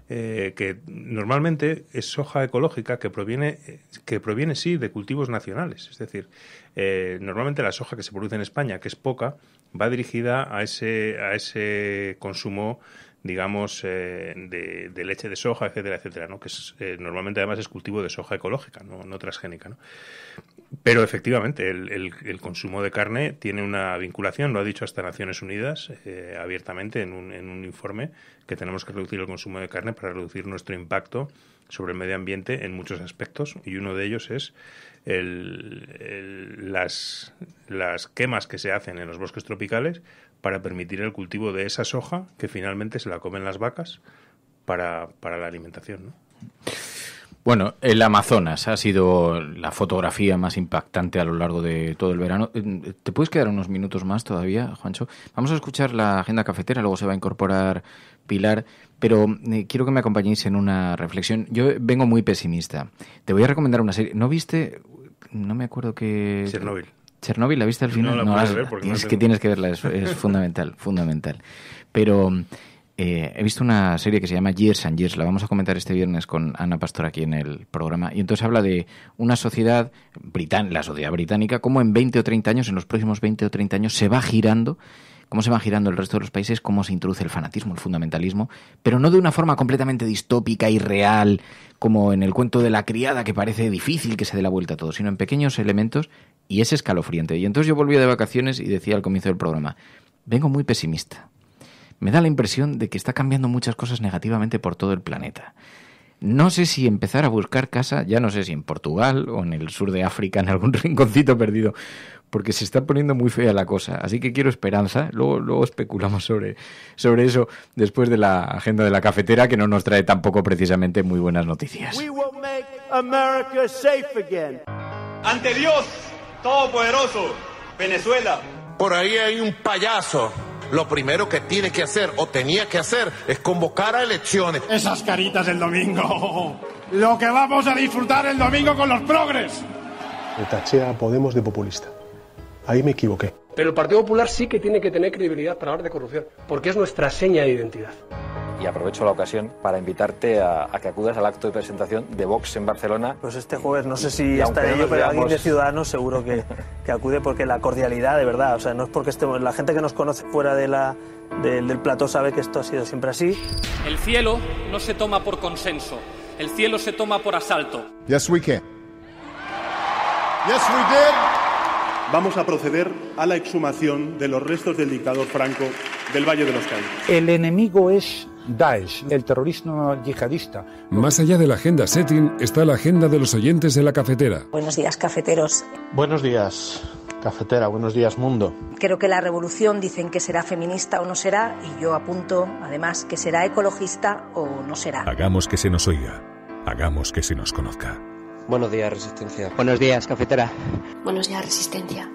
S2: eh, que normalmente es soja ecológica que proviene, eh, que proviene sí de cultivos nacionales. Es decir, normalmente la soja que se produce en España, que es poca, va dirigida a ese, a ese consumo digamos, eh, de, leche de soja, etcétera, etcétera, ¿no? Que es, eh, normalmente además es cultivo de soja ecológica, no, no transgénica, ¿no? Pero efectivamente, el, consumo de carne tiene una vinculación, lo ha dicho hasta Naciones Unidas eh, abiertamente en un, informe, que tenemos que reducir el consumo de carne para reducir nuestro impacto sobre el medio ambiente en muchos aspectos y uno de ellos es las, las, quemas que se hacen en los bosques tropicales para permitir el cultivo de esa soja que finalmente se la comen las vacas para, la alimentación. ¿no?
S4: Bueno, el Amazonas ha sido la fotografía más impactante a lo largo de todo el verano. ¿Te puedes quedar unos minutos más todavía, Juancho? Vamos a escuchar la agenda cafetera, luego se va a incorporar Pilar, pero eh, quiero que me acompañéis en una reflexión. Yo vengo muy pesimista. Te voy a recomendar una serie. ¿No viste? No me acuerdo qué... Chernobyl. Chernobyl la viste al final. No, tienes, que, tienes que verla, es, fundamental, fundamental. Pero eh, he visto una serie que se llama Years and Years, la vamos a comentar este viernes con Ana Pastor aquí en el programa, y entonces habla de una sociedad, la sociedad británica, cómo en 20 o 30 años, en los próximos 20 o 30 años, se va girando cómo se va girando el resto de los países, cómo se introduce el fanatismo, el fundamentalismo, pero no de una forma completamente distópica y real, como en el cuento de la criada, que parece difícil que se dé la vuelta a todo, sino en pequeños elementos y es escalofriante. Y entonces yo volvía de vacaciones y decía al comienzo del programa, vengo muy pesimista. Me da la impresión de que está cambiando muchas cosas negativamente por todo el planeta. No sé si empezar a buscar casa, ya no sé si en Portugal o en el sur de África, en algún rinconcito perdido, porque se está poniendo muy fea la cosa. Así que quiero esperanza. Luego, luego especulamos sobre, sobre eso después de la agenda de la cafetera, que no nos trae tampoco precisamente muy buenas noticias.
S2: Ante Dios Todopoderoso, Venezuela. Por ahí hay un payaso. Lo primero que tiene que hacer o tenía que hacer es convocar a elecciones. Esas caritas del domingo. Lo que vamos a disfrutar
S1: el domingo con los progres. Me tachea a Podemos de populista ahí me equivoqué. Pero el Partido Popular sí que tiene que tener credibilidad para hablar de corrupción, porque es nuestra seña de identidad.
S4: Y aprovecho la ocasión para invitarte a, que acudas al acto de presentación de Vox en Barcelona.
S2: Pues este jueves, no sé si estaré yo, pero alguien de Ciudadanos seguro que, acude, porque la cordialidad, de verdad, o sea, no es porque estemos, la gente que nos conoce fuera de la, del plató sabe que esto ha sido siempre
S1: así.
S4: El cielo no se toma por consenso, el cielo se toma por asalto.
S1: Yes, we can.
S2: Yes, we did
S1: vamos a proceder
S2: a la exhumación de los restos del dictador Franco del Valle de los Caídos.
S1: El enemigo es Daesh, el terrorismo yihadista. Más allá de la agenda setting está la agenda de los oyentes de la cafetera. Buenos días, cafeteros. Buenos días. Cafetera, buenos días mundo.
S5: Creo que la revolución dicen que será feminista o no será y yo apunto además que será ecologista o no será.
S1: Hagamos que se nos oiga, hagamos que se nos conozca.
S3: Buenos días, Resistencia. Buenos días, cafetera.
S5: Buenos días, Resistencia.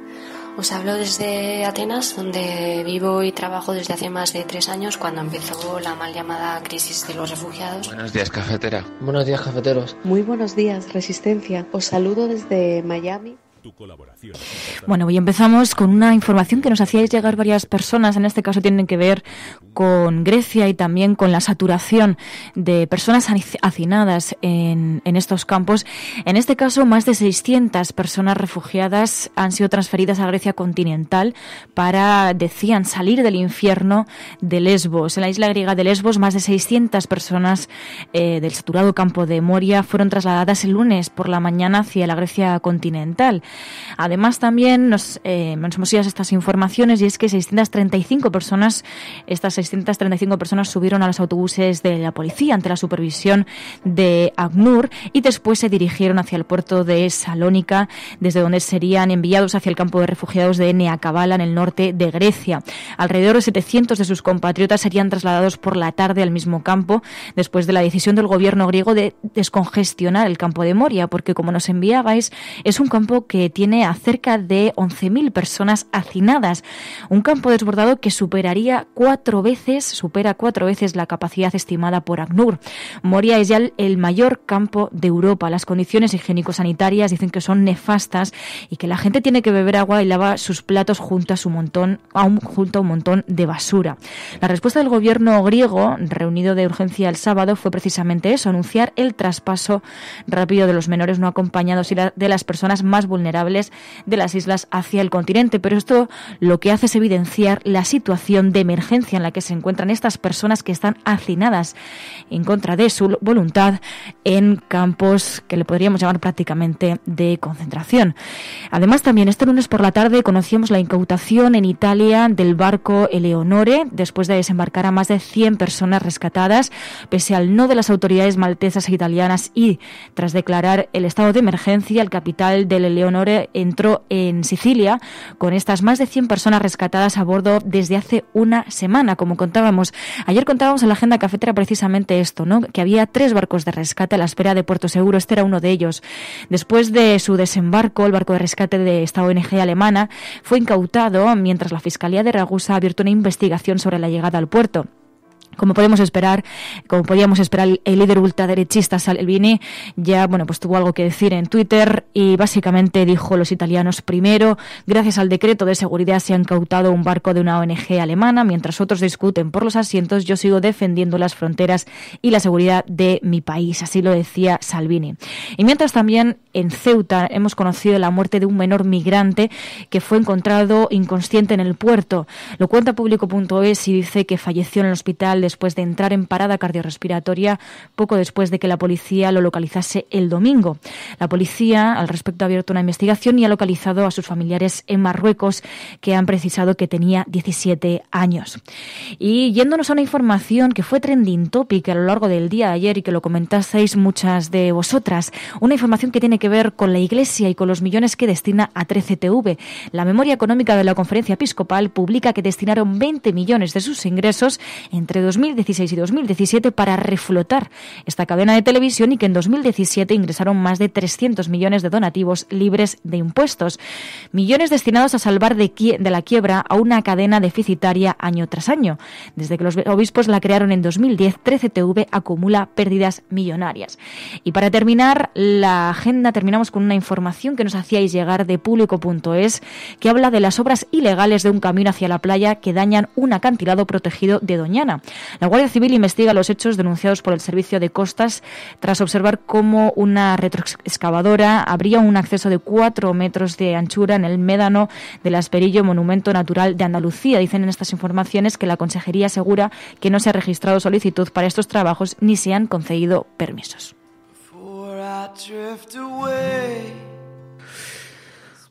S5: Os hablo desde Atenas, donde vivo y trabajo desde hace más de tres años, cuando empezó la mal llamada crisis de los refugiados.
S3: Buenos días, cafetera. Buenos días, cafeteros. Muy
S5: buenos días, Resistencia. Os saludo desde Miami. Bueno, hoy empezamos con una información que nos hacía llegar varias personas. En este caso tienen que ver con Grecia y también con la saturación de personas hacinadas en, estos campos. En este caso, más de 600 personas refugiadas han sido transferidas a Grecia continental para, decían, salir del infierno de Lesbos. En la isla griega de Lesbos, más de 600 personas eh, del saturado campo de Moria fueron trasladadas el lunes por la mañana hacia la Grecia continental. Además, también nos, eh, nos hemos ido a estas informaciones y es que 635 personas, estas 635 personas subieron a los autobuses de la policía ante la supervisión de ACNUR y después se dirigieron hacia el puerto de Salónica, desde donde serían enviados hacia el campo de refugiados de Neacabala, en el norte de Grecia. Alrededor de 700 de sus compatriotas serían trasladados por la tarde al mismo campo, después de la decisión del gobierno griego de descongestionar el campo de Moria, porque como nos enviabais, es un campo que tiene a cerca de 11.000 personas hacinadas. Un campo desbordado que superaría cuatro veces, supera cuatro veces la capacidad estimada por ACNUR. Moria es ya el mayor campo de Europa. Las condiciones higiénico-sanitarias dicen que son nefastas y que la gente tiene que beber agua y lava sus platos junto a, su montón, a un, junto a un montón de basura. La respuesta del gobierno griego, reunido de urgencia el sábado, fue precisamente eso, anunciar el traspaso rápido de los menores no acompañados y de las personas más vulnerables de las islas hacia el continente. Pero esto lo que hace es evidenciar la situación de emergencia en la que se encuentran estas personas que están hacinadas en contra de su voluntad en campos que le podríamos llamar prácticamente de concentración. Además, también este lunes por la tarde conocimos la incautación en Italia del barco Eleonore, después de desembarcar a más de 100 personas rescatadas, pese al no de las autoridades maltesas e italianas y tras declarar el estado de emergencia, el capital del Eleonore entró en Sicilia con estas más de 100 personas rescatadas a bordo desde hace una semana, como contábamos. Ayer contábamos en la agenda cafetera precisamente esto, ¿no? que había tres barcos de rescate a la espera de Puerto Seguro. Este era uno de ellos. Después de su desembarco, el barco de rescate de esta ONG alemana fue incautado mientras la Fiscalía de Ragusa abrió abierto una investigación sobre la llegada al puerto. Como podemos esperar, como podíamos esperar, el líder ultraderechista Salvini ya, bueno, pues tuvo algo que decir en Twitter y básicamente dijo los italianos primero, gracias al decreto de seguridad se ha incautado un barco de una ONG alemana, mientras otros discuten por los asientos, yo sigo defendiendo las fronteras y la seguridad de mi país, así lo decía Salvini. Y mientras también en Ceuta hemos conocido la muerte de un menor migrante que fue encontrado inconsciente en el puerto. Lo cuenta público.es y dice que falleció en el hospital después de entrar en parada cardiorrespiratoria poco después de que la policía lo localizase el domingo. La policía al respecto ha abierto una investigación y ha localizado a sus familiares en Marruecos que han precisado que tenía 17 años. Y yéndonos a una información que fue trending topic a lo largo del día ayer y que lo comentasteis muchas de vosotras, una información que tiene que ver con la Iglesia y con los millones que destina a 13TV. La memoria económica de la conferencia episcopal publica que destinaron 20 millones de sus ingresos entre dos 2016 y 2017 para reflotar esta cadena de televisión y que en 2017 ingresaron más de 300 millones de donativos libres de impuestos, millones destinados a salvar de, la quiebra a una cadena deficitaria año tras año. Desde que los obispos la crearon en 2010, 13TV acumula pérdidas millonarias. Y para terminar la agenda, terminamos con una información que nos hacíais llegar de público.es que habla de las obras ilegales de un camino hacia la playa que dañan un acantilado protegido de Doñana. La Guardia Civil investiga los hechos denunciados por el Servicio de Costas tras observar cómo una retroexcavadora abría un acceso de 4 metros de anchura en el médano del Asperillo, monumento natural de Andalucía. Dicen en estas informaciones que la Consejería asegura que no se ha registrado solicitud para estos trabajos ni se han concedido permisos.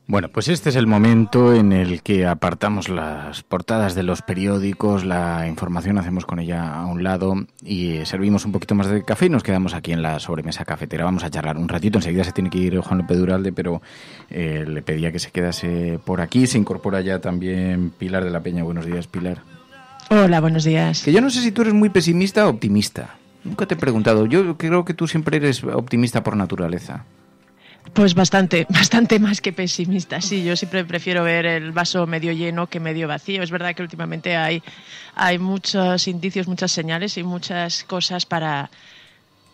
S4: Bueno, pues este es el momento en el que apartamos las portadas de los periódicos, la información hacemos con ella a un lado y eh, servimos un poquito más de café y nos quedamos aquí en la sobremesa cafetera. Vamos a charlar un ratito, enseguida se tiene que ir Juan López Duralde, pero eh, le pedía que se quedase por aquí. Se incorpora ya también Pilar de la Peña. Buenos días, Pilar. Hola, buenos días. Que yo no sé si tú eres muy pesimista o optimista. Nunca te he preguntado. Yo creo que tú siempre eres optimista por naturaleza.
S6: Pues bastante, bastante más que pesimista. Sí, yo siempre prefiero ver el vaso medio lleno que medio vacío. Es verdad que últimamente hay, hay muchos indicios, muchas señales y muchas cosas para,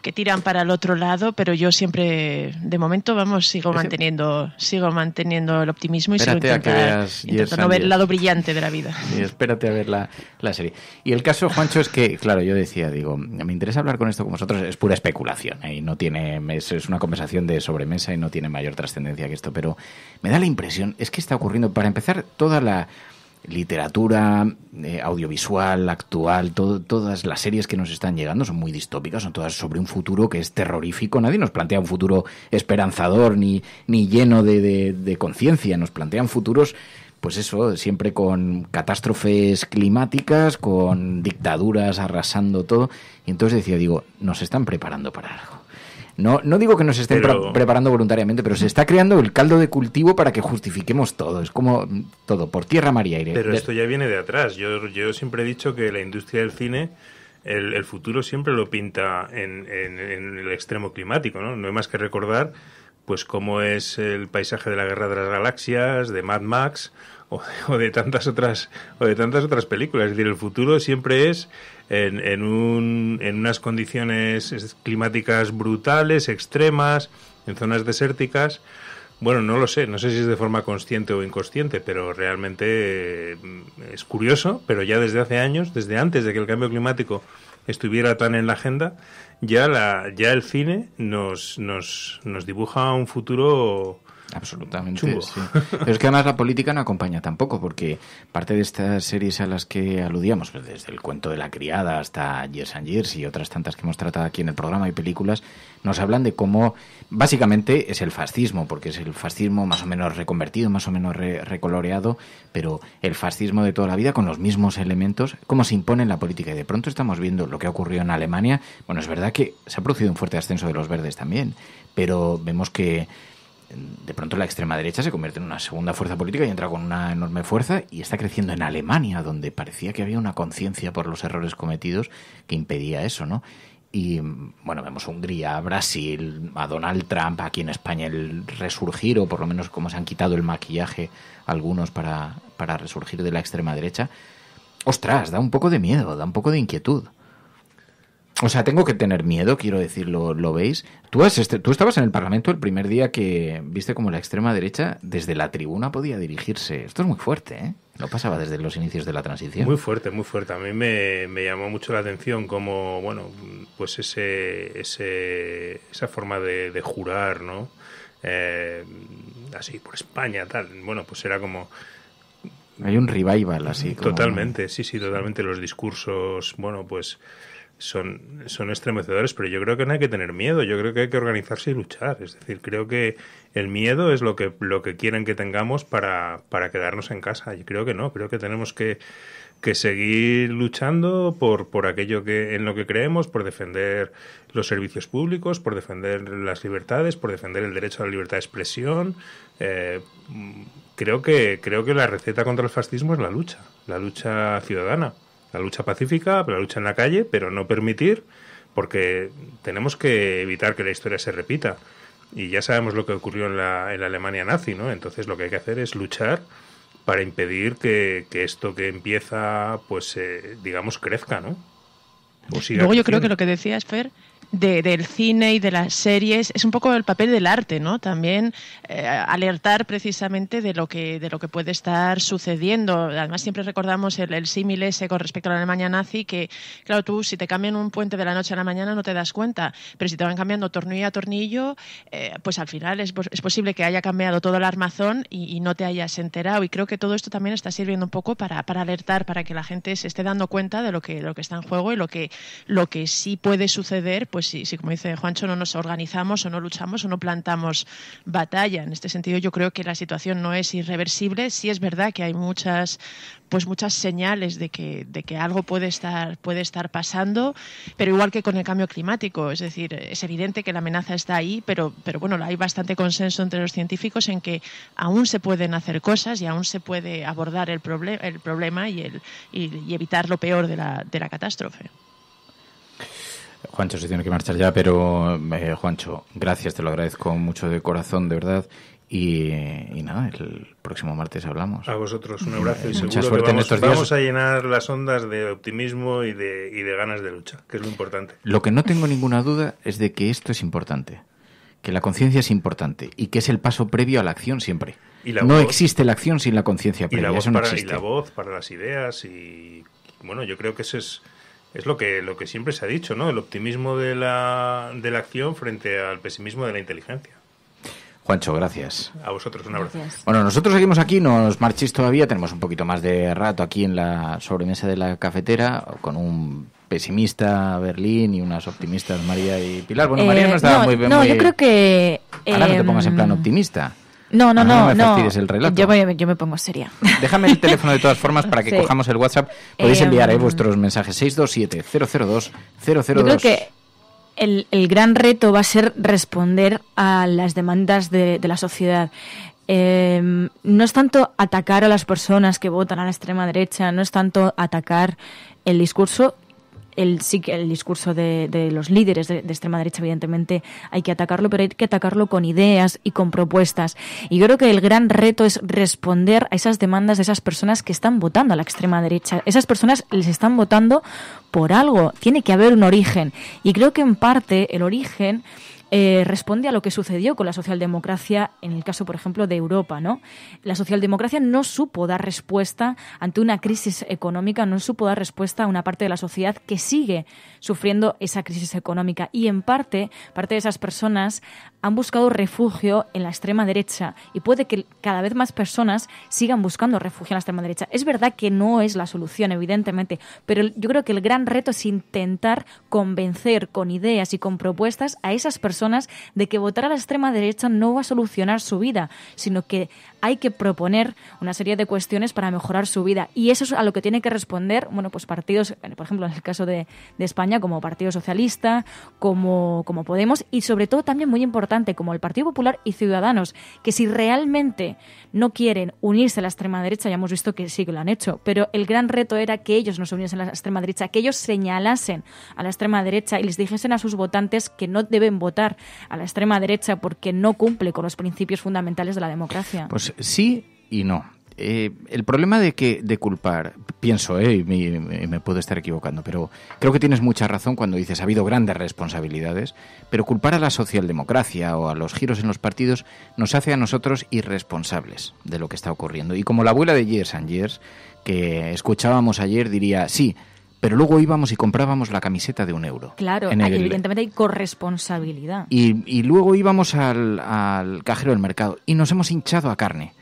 S6: que tiran para el otro lado, pero yo siempre, de momento, vamos, sigo manteniendo, sigo manteniendo el optimismo y sigo intentando, ver el lado brillante de la vida.
S4: espérate a ver la, serie. Y el caso, Juancho, es que, claro, yo decía, digo, me interesa hablar con esto con vosotros, es pura especulación, ¿eh? y no tiene, es, una conversación de sobremesa y no tiene mayor trascendencia que esto, pero me da la impresión, es que está ocurriendo, para empezar, toda la literatura, eh, audiovisual, actual, todas las series que nos están llegando son muy distópicas, son todas sobre un futuro que es terrorífico. Nadie nos plantea un futuro esperanzador ni, ni lleno de, de, de conciencia, nos plantean futuros pues eso, siempre con catástrofes climáticas, con dictaduras arrasando todo. Y entonces decía, digo, nos están preparando para algo. No, no digo que nos estén preparando voluntariamente, pero se está creando el caldo de cultivo para que justifiquemos todo. Es como mm, todo, por tierra, mar y aire. Pero esto
S2: ya viene de atrás. Yo, siempre he dicho que la industria del cine... El, futuro siempre lo pinta en, el extremo climático, ¿no? No hay más que recordar pues cómo es el paisaje de la Guerra de las Galaxias, de Mad Max, o de, tantas otras o de tantas otras películas. Es decir, el futuro siempre es en, en, un, en unas condiciones climáticas brutales, extremas, en zonas desérticas. Bueno, no lo sé, no sé si es de forma consciente o inconsciente, pero realmente eh, es curioso, pero ya desde hace años, desde antes de que el cambio climático estuviera tan en la agenda, ya la ya el cine nos nos, nos dibuja un futuro Absolutamente.
S4: Pero es que además la política no acompaña tampoco, porque parte de estas series a las que aludíamos, pues desde el cuento de la criada hasta Years and Years y otras tantas que hemos tratado aquí en el programa y películas, nos hablan de cómo básicamente es el fascismo, porque es el fascismo más o menos reconvertido, más o menos recoloreado, pero el fascismo de toda la vida con los mismos elementos, cómo se impone en la política. Y de pronto estamos viendo lo que ha ocurrido en Alemania. Bueno, es verdad que se ha producido un fuerte ascenso de los verdes también, pero vemos que de pronto la extrema derecha se convierte en una segunda fuerza política y entra con una enorme fuerza y está creciendo en Alemania, donde parecía que había una conciencia por los errores cometidos que impedía eso, ¿no? Y bueno, vemos Hungría, Brasil, a Donald Trump, aquí en España el resurgir, o por lo menos como se han quitado el maquillaje algunos para, para resurgir de la extrema derecha. Ostras, da un poco de miedo, da un poco de inquietud. O sea, tengo que tener miedo, quiero decirlo, ¿lo veis? Tú, has tú estabas en el Parlamento el primer día que viste como la extrema derecha desde la tribuna podía dirigirse. Esto es muy fuerte, ¿eh? No pasaba desde los inicios de la transición. Muy fuerte,
S2: muy fuerte. A mí me, llamó mucho la atención como, bueno, pues ese, esa forma de, jurar, ¿no? Eh, así, por España, tal. Bueno, pues era como...
S4: Hay un revival así. Como... Totalmente,
S2: sí, sí, totalmente. Los discursos, bueno, pues son, son estremecedores, pero yo creo que no hay que tener miedo, yo creo que hay que organizarse y luchar. Es decir, creo que el miedo es lo que, lo que quieren que tengamos para, para quedarnos en casa. y creo que no, creo que tenemos que, seguir luchando por, por aquello que, en lo que creemos, por defender los servicios públicos, por defender las libertades, por defender el derecho a la libertad de expresión. Eh, creo, que, creo que la receta contra el fascismo es la lucha, la lucha ciudadana la lucha pacífica, la lucha en la calle, pero no permitir, porque tenemos que evitar que la historia se repita. Y ya sabemos lo que ocurrió en la, en la Alemania nazi, ¿no? Entonces lo que hay que hacer es luchar para impedir que, que esto que empieza, pues, eh, digamos, crezca, ¿no? Luego yo creo que lo
S6: que decía Fer, del cine y de las series es un poco el papel del arte, ¿no? También eh, alertar precisamente de lo que de lo que puede estar sucediendo. Además siempre recordamos el, el símil ese con respecto a la Alemania nazi que claro tú si te cambian un puente de la noche a la mañana no te das cuenta, pero si te van cambiando tornillo a tornillo, eh, pues al final es, es, posible que haya cambiado todo el armazón y, no te hayas enterado. Y creo que todo esto también está sirviendo un poco para, para alertar, para que la gente se esté dando cuenta de lo que lo que está en juego y lo que lo que sí puede suceder, pues pues si, como dice Juancho, no nos organizamos o no luchamos o no plantamos batalla. En este sentido, yo creo que la situación no es irreversible. Sí es verdad que hay muchas, pues muchas señales de que, de que algo puede estar, puede estar pasando, pero igual que con el cambio climático, es decir, es evidente que la amenaza está ahí, pero, pero bueno, hay bastante consenso entre los científicos en que aún se pueden hacer cosas y aún se puede abordar el, el problema y, el, y evitar lo peor de la, de la catástrofe.
S4: Juancho se tiene que marchar ya, pero eh, Juancho, gracias, te lo agradezco mucho de corazón, de verdad. Y, nada, el próximo martes hablamos. A vosotros, un abrazo y seguro que vamos, vamos, a
S2: llenar las ondas de optimismo y de, ganas de lucha, que es lo importante.
S4: Lo que no tengo ninguna duda es de que esto es importante, que la conciencia es importante y que es el paso previo a la acción siempre.
S2: no existe
S4: la acción sin la conciencia previa, eso no existe. Y la
S2: voz para las ideas y, bueno, yo creo que ese es es lo que, lo que siempre se ha dicho, ¿no? El optimismo de la, de la acción frente al pesimismo de la inteligencia.
S4: Juancho, gracias.
S2: A vosotros un abrazo.
S4: Bueno, nosotros seguimos aquí, nos marchís todavía, tenemos un poquito más de rato aquí en la sobremesa de la cafetera con un pesimista Berlín y unas optimistas María y Pilar. Bueno, eh, María no estaba muy bien. No, yo creo
S5: que... Ahora no te pongas en
S4: plan em, optimista.
S5: No, no, ah, no. No
S4: Yo, me, pongo seria. Déjame el teléfono de todas formas para que cojamos el WhatsApp. Podéis eh, enviar mm. vuestros mensajes 627-002-002. Yo creo que
S5: el, el, gran reto va a ser responder a las demandas de, la sociedad. Em, no es tanto atacar a las personas que votan a la extrema derecha, no es tanto atacar el discurso el, sí el discurso de, los líderes de, extrema derecha, evidentemente, hay que atacarlo, pero hay que atacarlo con ideas y con propuestas. Y yo creo que el gran reto es responder a esas demandas de esas personas que están votando a la extrema derecha. Esas personas les están votando por algo. Tiene que haber un origen. Y creo que en parte el origen eh, responde a lo que sucedió con la socialdemocracia en el caso, por ejemplo, de Europa. ¿no? La socialdemocracia no supo dar respuesta ante una crisis económica, no supo dar respuesta a una parte de la sociedad que sigue sufriendo esa crisis económica. Y en parte, parte de esas personas han buscado refugio en la extrema derecha y puede que cada vez más personas sigan buscando refugio en la extrema derecha. Es verdad que no es la solución, evidentemente, pero yo creo que el gran reto es intentar convencer con ideas y con propuestas a esas personas de que votar a la extrema derecha no va a solucionar su vida, sino que hay que proponer una serie de cuestiones para mejorar su vida. Y eso es a lo que tiene que responder, bueno, pues partidos, eh, por ejemplo, en el caso de, de España, como Partido Socialista, como, como Podemos, y sobre todo también muy importante como el Partido Popular y Ciudadanos, que si realmente no quieren unirse a la extrema derecha, ya hemos visto que sí que lo han hecho, pero el gran reto era que ellos no se uniesen a la extrema derecha, que ellos señalasen a la extrema derecha y les dijesen a sus votantes que no deben votar a la extrema derecha porque no cumple con los principios fundamentales de la democracia.
S4: Pues sí y no. Eh, el problema de que de culpar pienso, ¿eh? y me, puedo estar equivocando, pero creo que tienes mucha razón cuando dices ha habido grandes responsabilidades, pero culpar a la socialdemocracia o a los giros en los partidos nos hace a nosotros irresponsables de lo que está ocurriendo. Y como la abuela de Years and Years, que escuchábamos ayer, diría, sí, pero luego íbamos y comprábamos la camiseta de un euro. Claro, evidentemente
S5: hay corresponsabilidad.
S4: Y, y luego íbamos al cajero del mercado y nos hemos hinchado a carne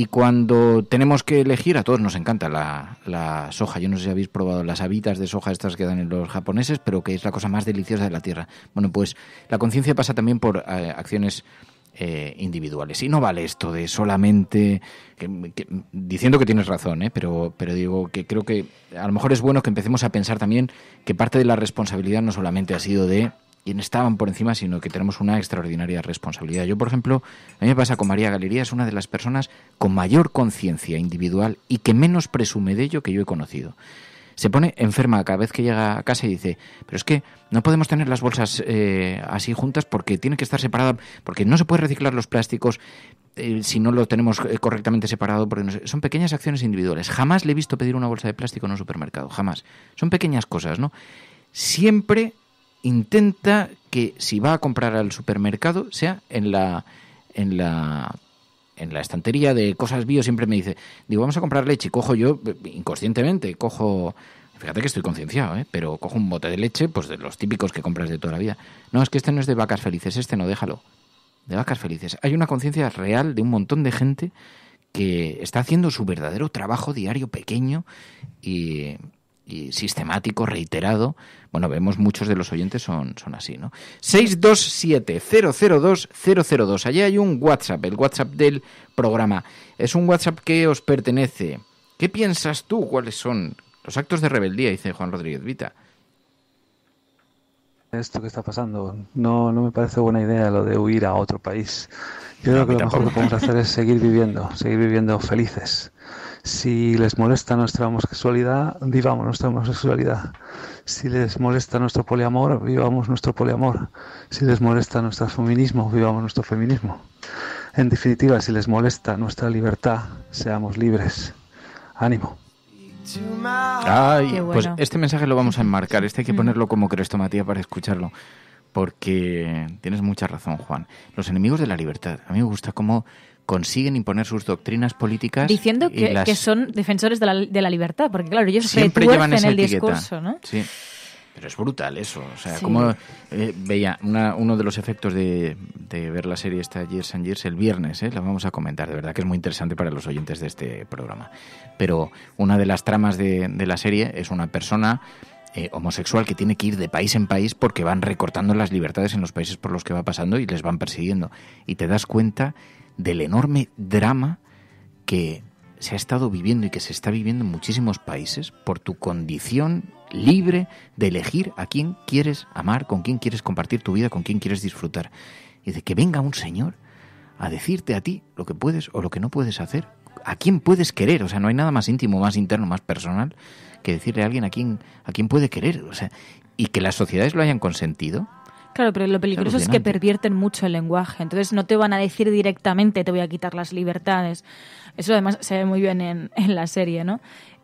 S4: y cuando tenemos que elegir, a todos nos encanta la, soja. Yo no sé si habéis probado las habitas de soja estas que dan en los japoneses, pero que es la cosa más deliciosa de la tierra. Bueno, pues la conciencia pasa también por eh, acciones eh, individuales. Y no vale esto de solamente diciendo que tienes razón, ¿eh? pero, pero digo que creo que a lo mejor es bueno que empecemos a pensar también que parte de la responsabilidad no solamente ha sido de estaban por encima, sino que tenemos una extraordinaria responsabilidad. Yo, por ejemplo, a mí me pasa con María Galería, es una de las personas con mayor conciencia individual y que menos presume de ello que yo he conocido. Se pone enferma cada vez que llega a casa y dice, pero es que no podemos tener las bolsas eh, así juntas porque tiene que estar separada, porque no se puede reciclar los plásticos eh, si no lo tenemos eh, correctamente separado, porque son pequeñas acciones individuales. Jamás le he visto pedir una bolsa de plástico en un supermercado, jamás. Son pequeñas cosas, ¿no? Siempre intenta que si va a comprar al supermercado sea en la en la en la estantería de cosas bio siempre me dice, digo, vamos a comprar leche, cojo yo eh, inconscientemente, cojo Fíjate que estoy concienciado, ¿eh? pero cojo un bote de leche, pues de los típicos que compras de toda la vida. No, es que este no es de vacas felices, este no, déjalo. De vacas felices. Hay una conciencia real de un montón de gente que está haciendo su verdadero trabajo diario pequeño y y sistemático, reiterado. Bueno, vemos muchos de los oyentes son, son así, ¿no? 627-002-002. Allí hay un WhatsApp, el WhatsApp del programa. Es un WhatsApp que os pertenece. ¿Qué piensas tú? ¿Cuáles son los actos de rebeldía? Dice Juan Rodríguez Vita.
S2: Esto que está pasando,
S3: no, no me parece buena idea lo de huir a otro país.
S2: Yo creo que lo mejor que podemos hacer es seguir viviendo, seguir viviendo felices. Si les molesta nuestra homosexualidad, vivamos nuestra homosexualidad. Si les molesta nuestro poliamor, vivamos nuestro poliamor. Si les molesta nuestro feminismo, vivamos nuestro feminismo. En definitiva, si les molesta nuestra libertad, seamos libres. Ánimo.
S6: Ay, pues este mensaje lo vamos a
S2: enmarcar. Este hay que ponerlo como
S4: crestomatía para escucharlo. Porque tienes mucha razón, Juan. Los enemigos de la libertad. A mí me gusta cómo consiguen imponer sus doctrinas políticas. Diciendo que,
S5: son defensores de la, libertad, porque claro, ellos siempre llevan ese el discurso, ¿no?
S4: Sí. Pero es brutal eso. O sea, como eh, veía, uno de los efectos de, ver la serie esta Years and Years el viernes, ¿eh? la vamos a comentar, de verdad que es muy interesante para los oyentes de este programa. Pero una de las tramas de la serie es una persona eh, homosexual que tiene que ir de país en país porque van recortando las libertades en los países por los que va pasando y les van persiguiendo. Y te das cuenta del enorme drama que se ha estado viviendo y que se está viviendo en muchísimos países por tu condición libre de elegir a quién quieres amar, con quién quieres compartir tu vida, con quién quieres disfrutar. Y de que venga un señor a decirte a ti lo que puedes o lo que no puedes hacer, a quién puedes querer, o sea, no hay nada más íntimo, más interno, más personal que decirle a alguien a quién, a quién puede querer. O sea, y que las sociedades lo hayan consentido.
S5: Claro, pero lo peligroso es, que pervierten mucho el lenguaje. Entonces no te van a decir directamente te voy a quitar las libertades. Eso además se ve muy bien en, en la serie, ¿no?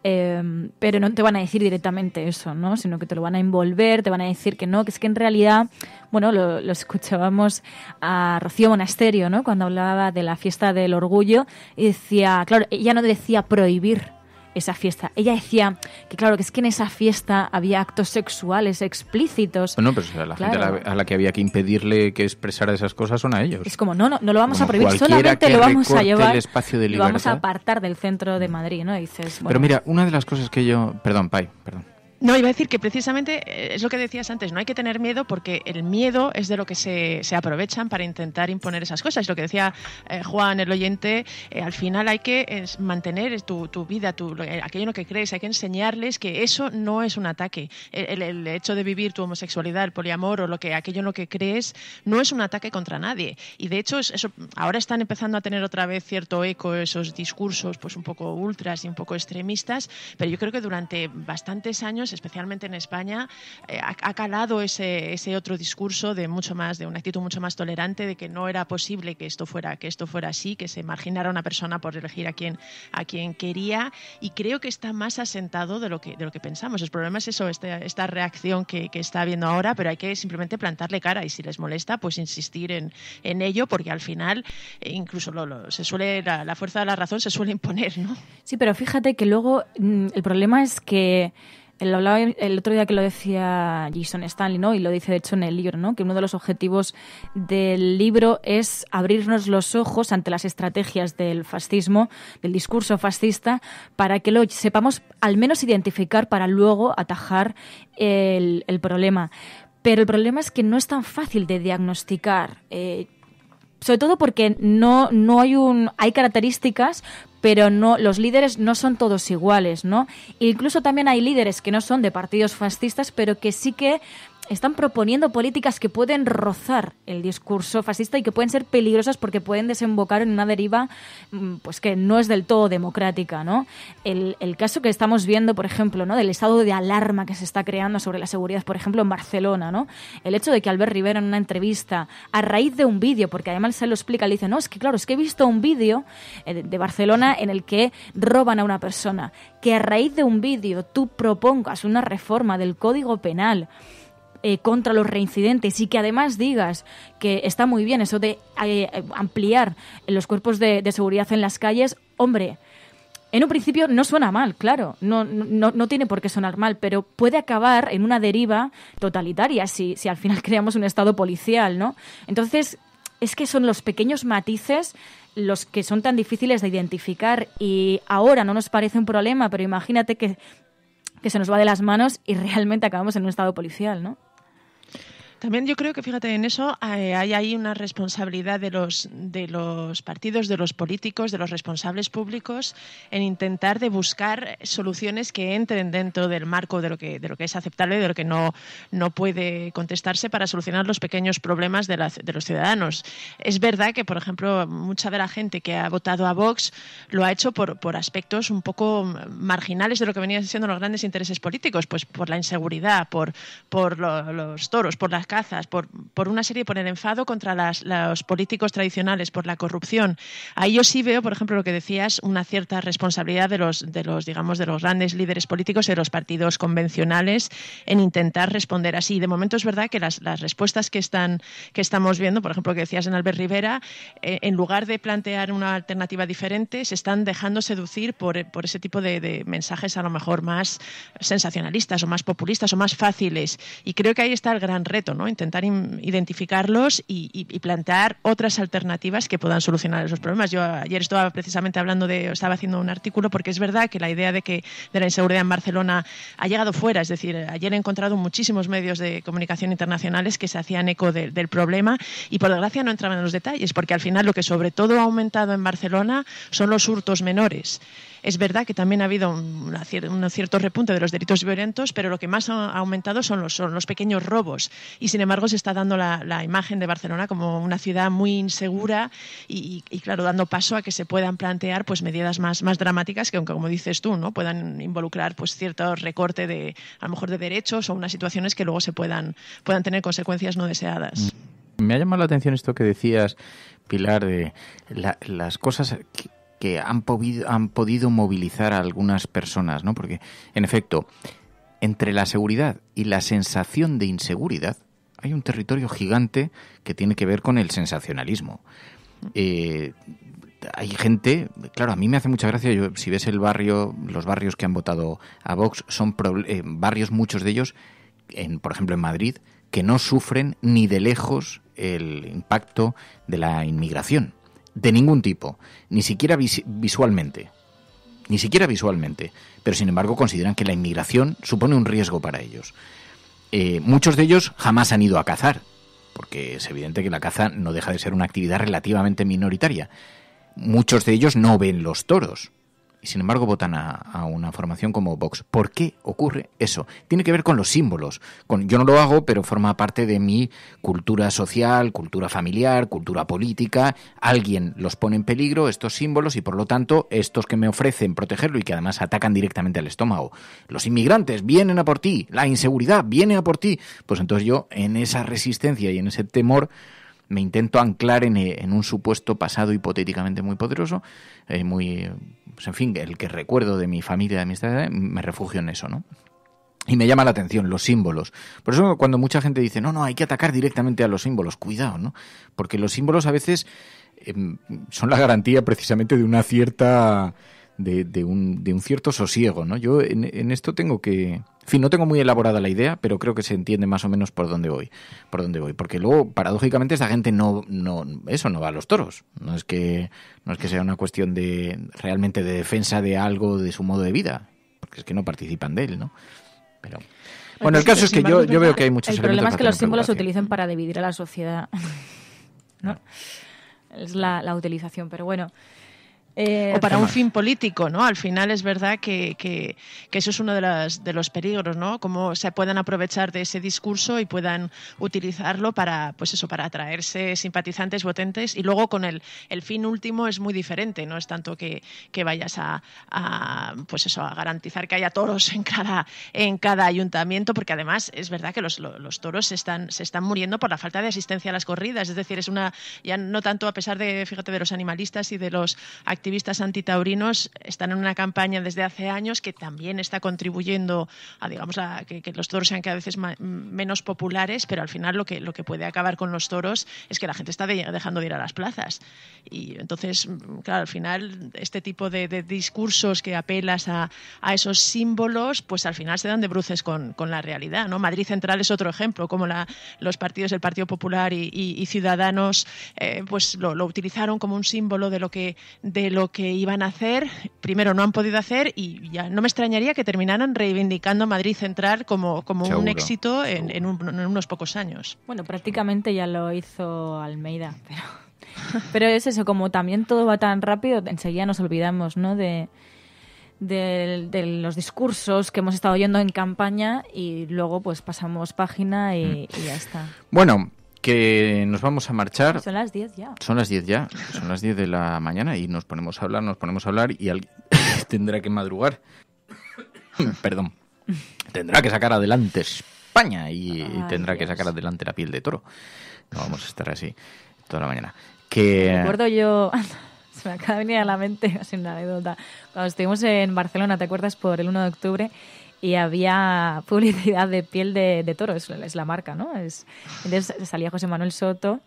S5: Em, pero no te van a decir directamente eso, ¿no? Sino que te lo van a envolver, te van a decir que no, que es que en realidad, bueno, lo, escuchábamos a Rocío Monasterio, ¿no? Cuando hablaba de la fiesta del orgullo y decía, claro, ella no decía prohibir esa fiesta. Ella decía que claro, que es que en esa fiesta había actos sexuales explícitos.
S4: Bueno, pero la gente a la, que había que impedirle que expresara esas cosas son a ellos. Es
S5: como, no, no, no lo vamos a prohibir, solamente lo vamos a llevar, el espacio de libertad, lo vamos a apartar del centro de Madrid, ¿no? dices,
S6: Pero mira,
S4: una de las cosas que yo... Perdón, Pai, perdón.
S6: No, iba a decir que precisamente eh, es lo que decías antes, no hay que tener miedo porque el miedo es de lo que se, aprovechan para intentar imponer esas cosas. Lo que decía eh, Juan, el oyente, eh, al final hay que mantener tu, tu vida, tu, aquello en lo que crees, hay que enseñarles que eso no es un ataque. El, hecho de vivir tu homosexualidad, el poliamor o lo que, aquello en lo que crees no es un ataque contra nadie. Y de hecho, eso, ahora están empezando a tener otra vez cierto eco esos discursos pues un poco ultras y un poco extremistas, pero yo creo que durante bastantes años especialmente en España, eh, ha, calado ese, otro discurso de mucho más, de una actitud mucho más tolerante, de que no era posible que esto fuera, que esto fuera así, que se marginara una persona por elegir a quien, a quien quería. Y creo que está más asentado de lo que, de lo que pensamos. El problema es eso, esta, esta reacción que, que, está habiendo ahora, pero hay que simplemente plantarle cara y si les molesta, pues insistir en, ello, porque al final, eh, incluso se suele, la, fuerza de la razón se suele imponer, ¿no? Sí, pero fíjate
S5: que luego mm, el problema es que lo hablaba el otro día que lo decía Jason Stanley, ¿no? Y lo dice de hecho en el libro, ¿no? Que uno de los objetivos del libro es abrirnos los ojos ante las estrategias del fascismo, del discurso fascista, para que lo sepamos al menos identificar para luego atajar el, problema. Pero el problema es que no es tan fácil de diagnosticar. Eh, sobre todo porque no, no hay un, hay características, pero no, los líderes no son todos iguales, ¿no? Incluso también hay líderes que no son de partidos fascistas, pero que sí que están proponiendo políticas que pueden rozar el discurso fascista y que pueden ser peligrosas porque pueden desembocar en una deriva mm, pues que no es del todo democrática, ¿no? El, caso que estamos viendo, por ejemplo, ¿no? del estado de alarma que se está creando sobre la seguridad, por ejemplo, en Barcelona, ¿no? El hecho de que Albert Rivera en una entrevista, a raíz de un vídeo, porque además se lo explica, le dice, no, es que claro, es que he visto un vídeo eh, de Barcelona en el que roban a una persona. Que a raíz de un vídeo tú propongas una reforma del Código Penal eh, contra los reincidentes y que además digas que está muy bien eso de eh, eh, ampliar los cuerpos de, seguridad en las calles, hombre, en un principio no suena mal, claro, no, no, tiene por qué sonar mal, pero puede acabar en una deriva totalitaria si, si al final creamos un Estado policial, ¿no? Entonces, es que son los pequeños matices los que son tan difíciles de identificar y ahora no nos parece un problema, pero imagínate que, que se nos va de las manos y realmente acabamos en un Estado policial, ¿no?
S6: También yo creo que, fíjate, en eso eh, hay ahí una responsabilidad de los, de los partidos, de los políticos, de los responsables públicos en intentar de buscar soluciones que entren dentro del marco de lo que, de lo que es aceptable, y de lo que no, no puede contestarse para solucionar los pequeños problemas de, la, de los ciudadanos. Es verdad que, por ejemplo, mucha de la gente que ha votado a Vox lo ha hecho por, aspectos un poco marginales de lo que venían siendo los grandes intereses políticos, pues por la inseguridad, por, por los toros, por las por, por una serie, por el enfado contra los políticos tradicionales, por la corrupción. Ahí yo sí veo, por ejemplo, lo que decías, una cierta responsabilidad de los, de los digamos, de los grandes líderes políticos y de los partidos convencionales en intentar responder así. De momento es verdad que las, respuestas que, están, que estamos viendo, por ejemplo, que decías en Albert Rivera, eh, en lugar de plantear una alternativa diferente, se están dejando seducir por, por ese tipo de, de mensajes a lo mejor más sensacionalistas o más populistas o más fáciles. Y creo que ahí está el gran reto, ¿no? intentar identificarlos y, plantear otras alternativas que puedan solucionar esos problemas. Yo ayer estaba precisamente hablando de, estaba haciendo un artículo porque es verdad que la idea de que de la inseguridad en Barcelona ha llegado fuera, es decir, ayer he encontrado muchísimos medios de comunicación internacionales que se hacían eco del problema y por desgracia no entraban en los detalles porque al final lo que sobre todo ha aumentado en Barcelona son los hurtos menores. Es verdad que también ha habido un, cierto repunte de los delitos violentos, pero lo que más ha aumentado son los, pequeños robos. Y sin embargo se está dando la, imagen de Barcelona como una ciudad muy insegura y, claro, dando paso a que se puedan plantear pues medidas más, dramáticas que, aunque como dices tú, ¿no? puedan involucrar pues cierto recorte de, a lo mejor, de derechos o unas situaciones que luego se puedan, puedan tener consecuencias no deseadas.
S4: Mm. Me ha llamado la atención esto que decías, Pilar, de las cosas que han, podido, han podido movilizar a algunas personas, ¿no? Porque, en efecto, entre la seguridad y la sensación de inseguridad hay un territorio gigante que tiene que ver con el sensacionalismo. Eh, hay gente, claro, a mí me hace mucha gracia, si ves el barrio, los barrios que han votado a Vox, son eh, barrios, muchos de ellos, en, por ejemplo en Madrid, que no sufren ni de lejos el impacto de la inmigración de ningún tipo, ni siquiera visualmente. Ni siquiera visualmente. Pero sin embargo consideran que la inmigración supone un riesgo para ellos. Eh, muchos de ellos jamás han ido a cazar, porque es evidente que la caza no deja de ser una actividad relativamente minoritaria. Muchos de ellos no ven los toros, y sin embargo votan a, una formación como Vox. ¿Por qué ocurre eso? Tiene que ver con los símbolos. yo no lo hago, pero forma parte de mi cultura social, cultura familiar, cultura política. Alguien los pone en peligro, estos símbolos, y por lo tanto, estos que me ofrecen protegerlo y que además atacan directamente al estómago. Los inmigrantes vienen a por ti, la inseguridad viene a por ti. Pues entonces yo, en esa resistencia y en ese temor, me intento anclar en, un supuesto pasado hipotéticamente muy poderoso, eh, muy pues en fin, el que recuerdo de mi familia, de mi eh, me refugio en eso, ¿no? Y me llama la atención los símbolos. Por eso cuando mucha gente dice, no, no, hay que atacar directamente a los símbolos, cuidado, ¿no? Porque los símbolos a veces em, son la garantía precisamente de una cierta de, de, un, de un, cierto sosiego, ¿no? Yo en, esto tengo que... En fin, no tengo muy elaborada la idea, pero creo que se entiende más o menos por dónde voy. Por dónde voy. Porque luego, paradójicamente, esa gente no, Eso no va a los toros. No es que. No es que sea una cuestión de. realmente de defensa de algo, de su modo de vida. Porque es que no participan de él, ¿no? Pero. Bueno, el caso es que yo, veo que hay muchos El problema es que los símbolos
S5: se utilizan para dividir a la sociedad. Es
S6: la, utilización, pero bueno. Eh, o para un fin político, ¿no? Al final es verdad que, eso es uno de, los peligros, ¿no? Cómo se puedan aprovechar de ese discurso y puedan utilizarlo para, pues eso, para atraerse simpatizantes, votantes y luego con el, el fin último es muy diferente, no es tanto que, que vayas a, pues eso, a garantizar que haya toros en cada, en cada ayuntamiento, porque además es verdad que los, los toros se están, se están muriendo por la falta de asistencia a las corridas, es decir, es una, ya no tanto a pesar de, fíjate, de los animalistas y de los activistas antitaurinos están en una campaña desde hace años que también está contribuyendo a, digamos, a que, los toros sean cada vez menos populares, pero al final lo que, lo que puede acabar con los toros es que la gente está dejando de ir a las plazas. Y entonces, claro, al final este tipo de, discursos que apelas a, esos símbolos, pues al final se dan de bruces con, la realidad. ¿no? Madrid Central es otro ejemplo, como la, los partidos, del Partido Popular y, Ciudadanos, eh, pues lo, utilizaron como un símbolo de lo que... De lo que iban a hacer, primero no han podido hacer y ya no me extrañaría que terminaran reivindicando Madrid Central como, como un éxito en, unos pocos años. Bueno, prácticamente ya lo hizo Almeida, pero, es
S5: eso, como también todo va tan rápido, enseguida nos olvidamos ¿no? de, los discursos que hemos estado oyendo en campaña y luego pues pasamos página y, mm. y ya está.
S4: Bueno, que nos vamos a marchar. Son las 10 ya. Son las 10 ya, son las 10 de la mañana y nos ponemos a hablar, nos ponemos a hablar y alguien tendrá que madrugar. Perdón. Tendrá que sacar adelante España y, tendrá que sacar adelante la piel de toro. No vamos a estar así toda la mañana. Que... acuerdo
S5: yo, se me acaba de venir a la mente, así una anécdota. Cuando estuvimos en Barcelona, ¿te acuerdas? Por el 1 de octubre y había publicidad de piel de, de toro, es, la marca, ¿no? Es, entonces salía José Manuel Soto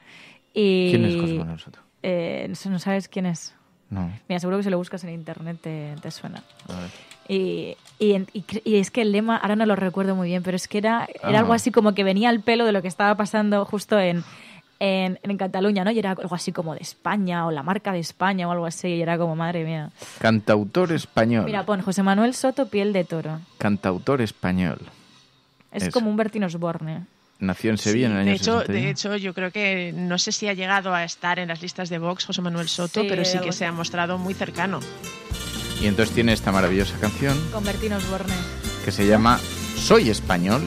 S5: y... ¿Quién es José Manuel Soto? Eh, no sabes quién es. No. Mira, seguro que si lo buscas en internet te, suena. A ver. Y, y, es que el lema, ahora no lo recuerdo muy bien, pero es que era, era ah. algo así como que venía al pelo de lo que estaba pasando justo en, en, Cataluña, ¿no? Y era algo así como de España o la marca de España o algo así. Y era como, madre mía.
S4: Cantautor español.
S5: Mira, pon José Manuel
S6: Soto, piel de toro.
S4: Cantautor español. Es como
S6: un Bertín Osborne.
S4: Nació en Sevilla en el año de hecho, De hecho,
S6: yo creo que no sé si ha llegado a estar en las listas de Vox José Manuel Soto, pero sí que se ha mostrado muy cercano.
S4: Y entonces tiene esta maravillosa canción.
S6: Con Bertín Osborne.
S4: Que se llama Soy Español.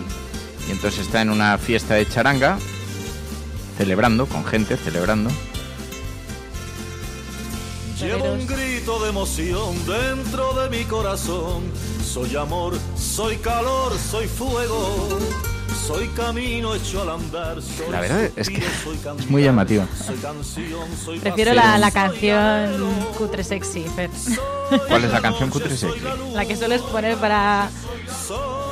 S4: Y entonces está en una fiesta de charanga celebrando, con gente celebrando.
S3: Llevo un grito de emoción dentro de mi corazón. Soy amor, soy calor, soy fuego. Soy camino hecho al andar. Soy la verdad es que es muy llamativa. Prefiero la, la
S5: canción cutre sexy,
S4: ¿Cuál es la canción cutre sexy?
S5: La que sueles poner para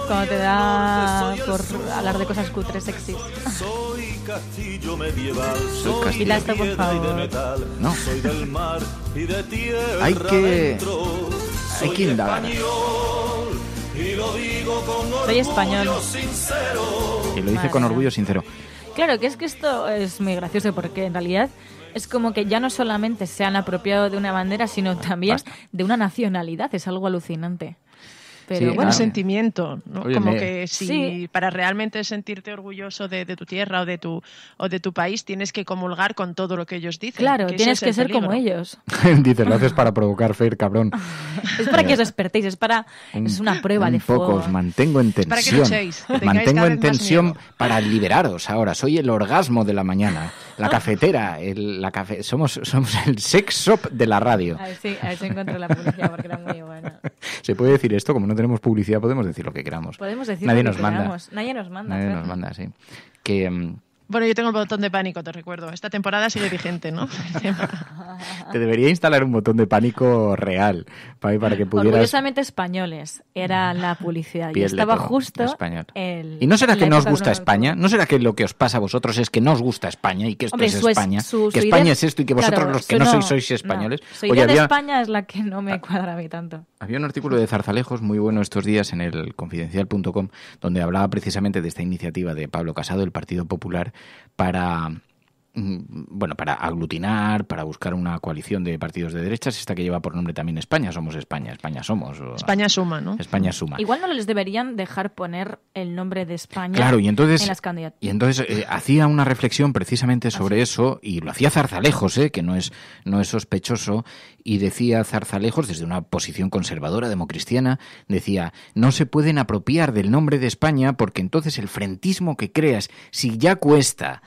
S5: cuando te da por hablar de cosas cutres sexy
S3: Soy castillo medieval, soy castillo. por favor. No. Soy del mar y de
S4: tierra Hay que... Hay que Soy español. Y lo dice con orgullo sincero.
S5: Claro, que es que esto es muy gracioso porque en realidad es como que ya no solamente se han apropiado de una bandera, sino también de una nacionalidad. Es algo alucinante.
S6: Pero bueno, ah. sentimiento, ¿no? como que si sí. para realmente sentirte orgulloso de, de, tu tierra o de tu o de tu país tienes que comulgar con todo lo que ellos dicen. Claro, tienes que ser como ellos.
S4: Dices, lo haces para provocar fe, cabrón.
S6: es para que os despertéis, es para
S5: es una prueba de fuego.
S4: mantengo en tensión. Para que mantengo en tensión para liberaros ahora. Soy el orgasmo de la mañana, la cafetera, el, la café somos somos el sex shop de la radio. a
S3: si encuentro la publicidad porque era muy
S4: buena. Se puede decir esto como no tenemos publicidad podemos decir lo que queramos. Podemos decir Nadie lo que nos Manda. Nadie nos manda. Nadie nos manda, sí. Que mm,
S6: bueno, yo tengo el botón de pánico, te recuerdo. Esta temporada sigue vigente, ¿no?
S4: te debería instalar un botón de pánico real, para, que pudieras... Precisamente
S6: españoles
S5: era mm. la publicidad. Y estaba justo... ¿Y no será que no os gusta
S4: España? ¿No será que lo que os pasa a vosotros es que no os gusta España y que esto es España? que España es esto y que vosotros los que no, sois sois españoles. Su de
S5: España es la que no me ah. cuadra a tanto.
S4: Había un artículo de Zarzalejos muy bueno estos días en el confidencial.com donde hablaba precisamente de esta iniciativa de Pablo Casado, el Partido Popular, para Mm, bueno, para aglutinar, para buscar una coalición de partidos de derechas, esta que lleva por nombre también España, somos España, España somos.
S6: España suma,
S4: ¿no? España suma. Igual
S5: no les deberían dejar poner el nombre de España claro, y entonces, en las candidaturas. Y
S4: entonces eh, hacía una reflexión precisamente sobre eso, y lo hacía Zarzalejos, eh, que no es, no es sospechoso, y decía Zarzalejos, desde una posición conservadora, democristiana, decía, no se pueden apropiar del nombre de España porque entonces el frentismo que creas, si ya cuesta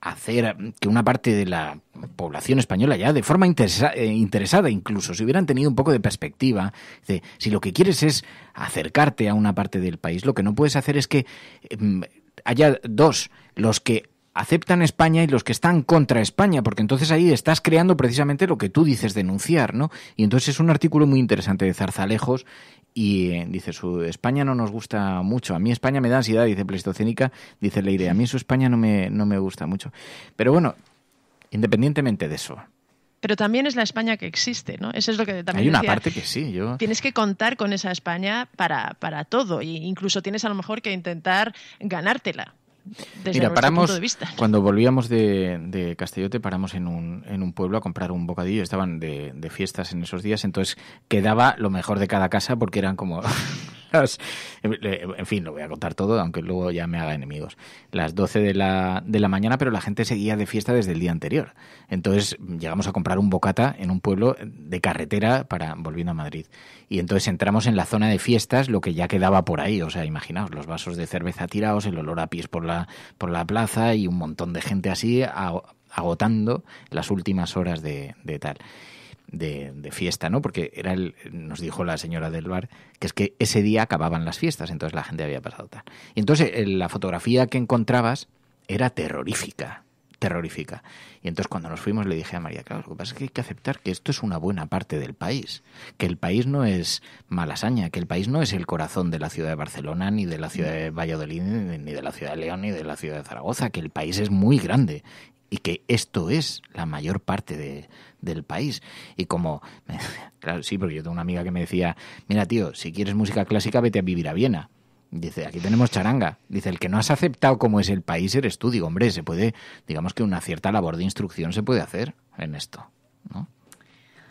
S4: hacer que una parte de la población española ya, de forma eh, interesada incluso, si hubieran tenido un poco de perspectiva, de, si lo que quieres es acercarte a una parte del país, lo que no puedes hacer es que em, haya dos, los que aceptan España y los que están contra España, porque entonces ahí estás creando precisamente lo que tú dices denunciar, ¿no? Y entonces es un artículo muy interesante de Zarzalejos y eh, dice su España no nos gusta mucho, a mí España me da ansiedad, dice Pleistocénica, dice Leire, a mí su España no me, no me gusta mucho. Pero bueno, independientemente de eso,
S6: pero también es la España que existe, ¿no? Eso es lo que también Hay una parte
S4: que sí, yo... Tienes
S6: que contar con esa España para, para todo e incluso tienes a lo mejor que intentar ganártela.
S3: Mira, paramos,
S4: cuando volvíamos de, de Castellote, paramos en un, en un, pueblo a comprar un bocadillo. Estaban de, fiestas en esos días, entonces quedaba lo mejor de cada casa porque eran como en fin, lo voy a contar todo, aunque luego ya me haga enemigos. Las 12 de la, de la mañana, pero la gente seguía de fiesta desde el día anterior. Entonces llegamos a comprar un bocata en un pueblo de carretera para volviendo a Madrid. Y entonces entramos en la zona de fiestas, lo que ya quedaba por ahí. O sea, imaginaos, los vasos de cerveza tirados, el olor a pies por la, por la plaza y un montón de gente así agotando las últimas horas de, de tal de, fiesta, ¿no? Porque era el, nos dijo la señora del bar que es que ese día acababan las fiestas, entonces la gente había pasado tal. Y entonces eh, la fotografía que encontrabas era terrorífica, terrorífica. Y entonces cuando nos fuimos le dije a María, claro, lo que pasa es que hay que aceptar que esto es una buena parte del país, que el país no es malasaña, que el país no es el corazón de la ciudad de Barcelona, ni de la ciudad de Valladolid, ni de la ciudad de León, ni de la ciudad de Zaragoza, que el país es muy grande y que esto es la mayor parte de, del país. Y como, claro, sí, porque yo tengo una amiga que me decía, mira tío, si quieres música clásica, vete a vivir a Viena. Dice, aquí tenemos charanga. Dice, el que no has aceptado cómo es el país eres tú. Digo, hombre, se puede, digamos que una cierta labor de instrucción se puede hacer en esto, ¿no?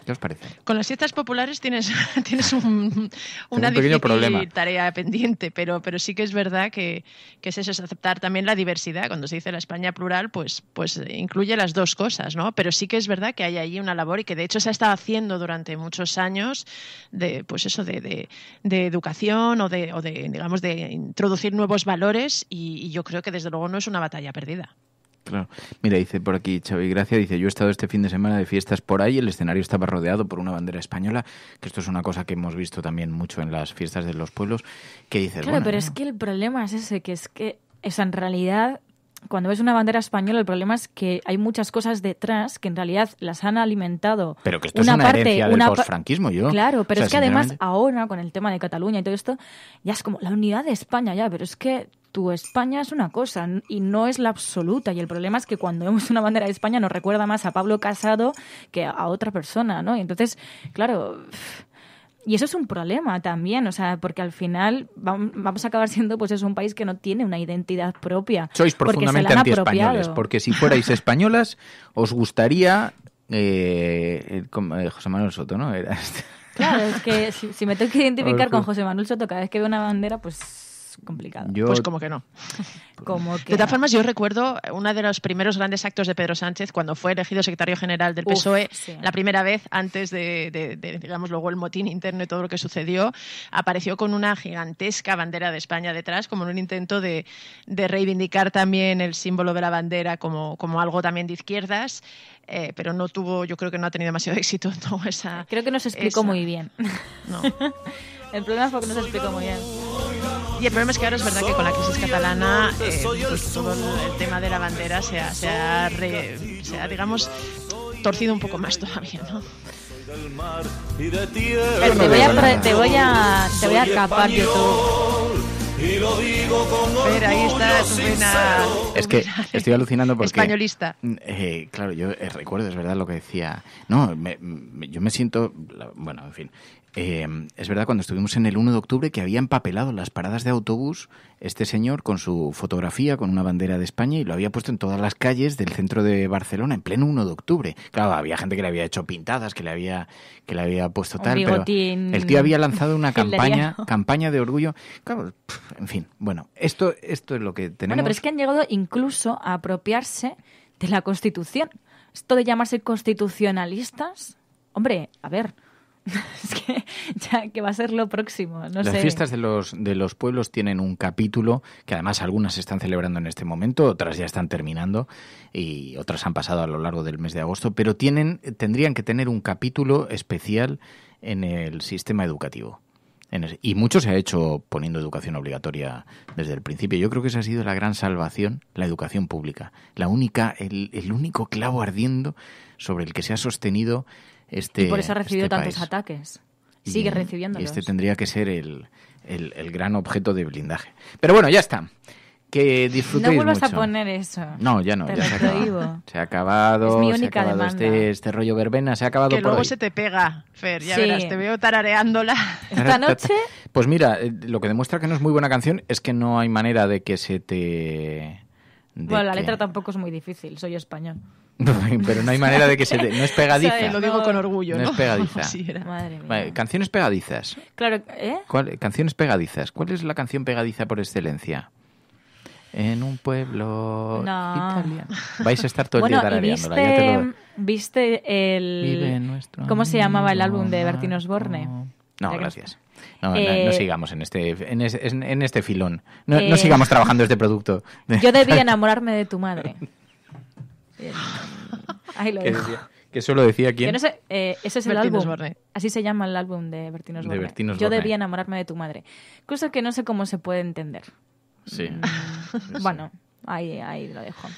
S4: ¿Qué os parece?
S6: Con las fiestas populares tienes, tienes un, una difícil tarea pendiente, pero, pero sí que es verdad que, es eso, es aceptar también la diversidad. Cuando se dice la España plural, pues, pues incluye las dos cosas, ¿no? Pero sí que es verdad que hay ahí una labor y que de hecho se ha estado haciendo durante muchos años de, pues eso, de, de, educación o de, digamos, de introducir nuevos valores y yo creo que desde luego no es una batalla perdida.
S4: Claro. Mira, dice por aquí Chavi Gracia, dice, yo he estado este fin de semana de fiestas por ahí, el escenario estaba rodeado por una bandera española, que esto es una cosa que hemos visto también mucho en las fiestas de los pueblos, que dice. Claro, pero es
S5: que el problema es ese, que es que, es en realidad, cuando ves una bandera española, el problema es que hay muchas cosas detrás que en realidad las han alimentado. Pero que esto es una del yo. Claro, pero es que además ahora, con el tema de Cataluña y todo esto, ya es como la unidad de España, ya, pero es que tu España es una cosa y no es la absoluta. Y el problema es que cuando vemos una bandera de España nos recuerda más a Pablo Casado que a otra persona, ¿no? Y entonces, claro. Y eso es un problema también, o sea, porque al final vamos a acabar siendo, pues es un país que no tiene una identidad propia. Sois profundamente antiespañoles, porque
S4: si fuerais españolas, os gustaría. Eh, eh José Manuel Soto, ¿no? Este.
S5: Claro, es que si me tengo que identificar con pues. José Manuel Soto cada vez que veo una bandera, pues
S6: complicado. Pues como que no. de todas formas, yo recuerdo uno de los primeros grandes actos de Pedro Sánchez cuando fue elegido secretario general del PSOE, la primera vez antes de, digamos, luego el motín interno y todo lo que sucedió, apareció con una gigantesca bandera de España detrás, como en un intento de, reivindicar también el símbolo de la bandera como, como algo también de izquierdas. Eh, pero no tuvo, yo creo que no ha tenido demasiado éxito Creo que no se explicó muy bien. el problema fue que no se explicó muy bien. Y el problema es que ahora es verdad que con la crisis catalana eh, pues el tema de la bandera se ha, digamos, torcido un poco más todavía, ¿no?
S3: Pero te voy a, te voy a, te voy a YouTube. ahí está Es
S4: que estoy alucinando porque. Españolista. Mm, eh, claro, yo eh, recuerdo, es verdad lo que decía. No, yo me siento. Bueno, en fin. Eh, es verdad, cuando estuvimos en el 1 de octubre que había empapelado las paradas de autobús este señor con su fotografía, con una bandera de España y lo había puesto en todas las calles del centro de Barcelona en pleno 1 de octubre. Claro, había gente que le había hecho pintadas, que le había, que le había puesto tal, pero el tío había lanzado una campaña, campaña de orgullo. Claro, en fin, bueno, esto, esto es lo que tenemos. Bueno, pero es que
S5: han llegado incluso a apropiarse de la Constitución. Esto de llamarse constitucionalistas, hombre, a ver, es que ya que va a ser lo próximo. No Las fiestas
S4: de los, de los pueblos tienen un capítulo que además algunas se están celebrando en este momento, otras ya están terminando y otras han pasado a lo largo del mes de agosto, pero tienen, tendrían que tener un capítulo especial en el sistema educativo. y mucho se ha hecho poniendo educación obligatoria desde el principio. Yo creo que esa ha sido la gran salvación, la educación pública. La única, el único clavo ardiendo sobre el que se ha sostenido este, por eso ha recibido este tantos
S5: ataques. Sigue y, recibiéndolos. Y este
S4: tendría que ser el, gran objeto de blindaje. Pero bueno, ya está. Que disfrutéis No vuelvas a poner eso. No, ya no. ya se, se, ha acabado. Es se ha acabado este, este, rollo verbena. Se ha acabado. Que luego se
S6: te pega, Fer. Ya verás, te veo tarareándola. Esta noche.
S4: Pues mira, eh, lo que demuestra que no es muy buena canción es que no hay manera de que se te. bueno, la letra
S5: tampoco es muy difícil. Soy español.
S4: Pero no hay manera de que se... No es pegadiza. Eh, lo digo con orgullo, ¿no? es pegadiza. Madre canciones pegadizas.
S5: Claro, ¿eh?
S4: ¿Cuál, canciones pegadizas. ¿Cuál es la canción pegadiza por excelencia? En un pueblo no. Vais a estar todo el día tarareándola.
S5: Viste, el... ¿Cómo se llamaba el álbum de Bertín Osborne? No, gracias.
S4: No, eh, sigamos en este, en, este filón. No, no, sigamos trabajando este producto. Yo debí
S5: enamorarme de tu madre. Ahí lo Que
S4: eso lo decía quién.
S5: Eh, ese es el álbum. Así se llama el álbum de Bertín Osborne. Yo debía enamorarme de tu madre. Cosa que no sé cómo se puede entender. Sí. Mm, bueno,
S6: ahí, ahí lo dejo.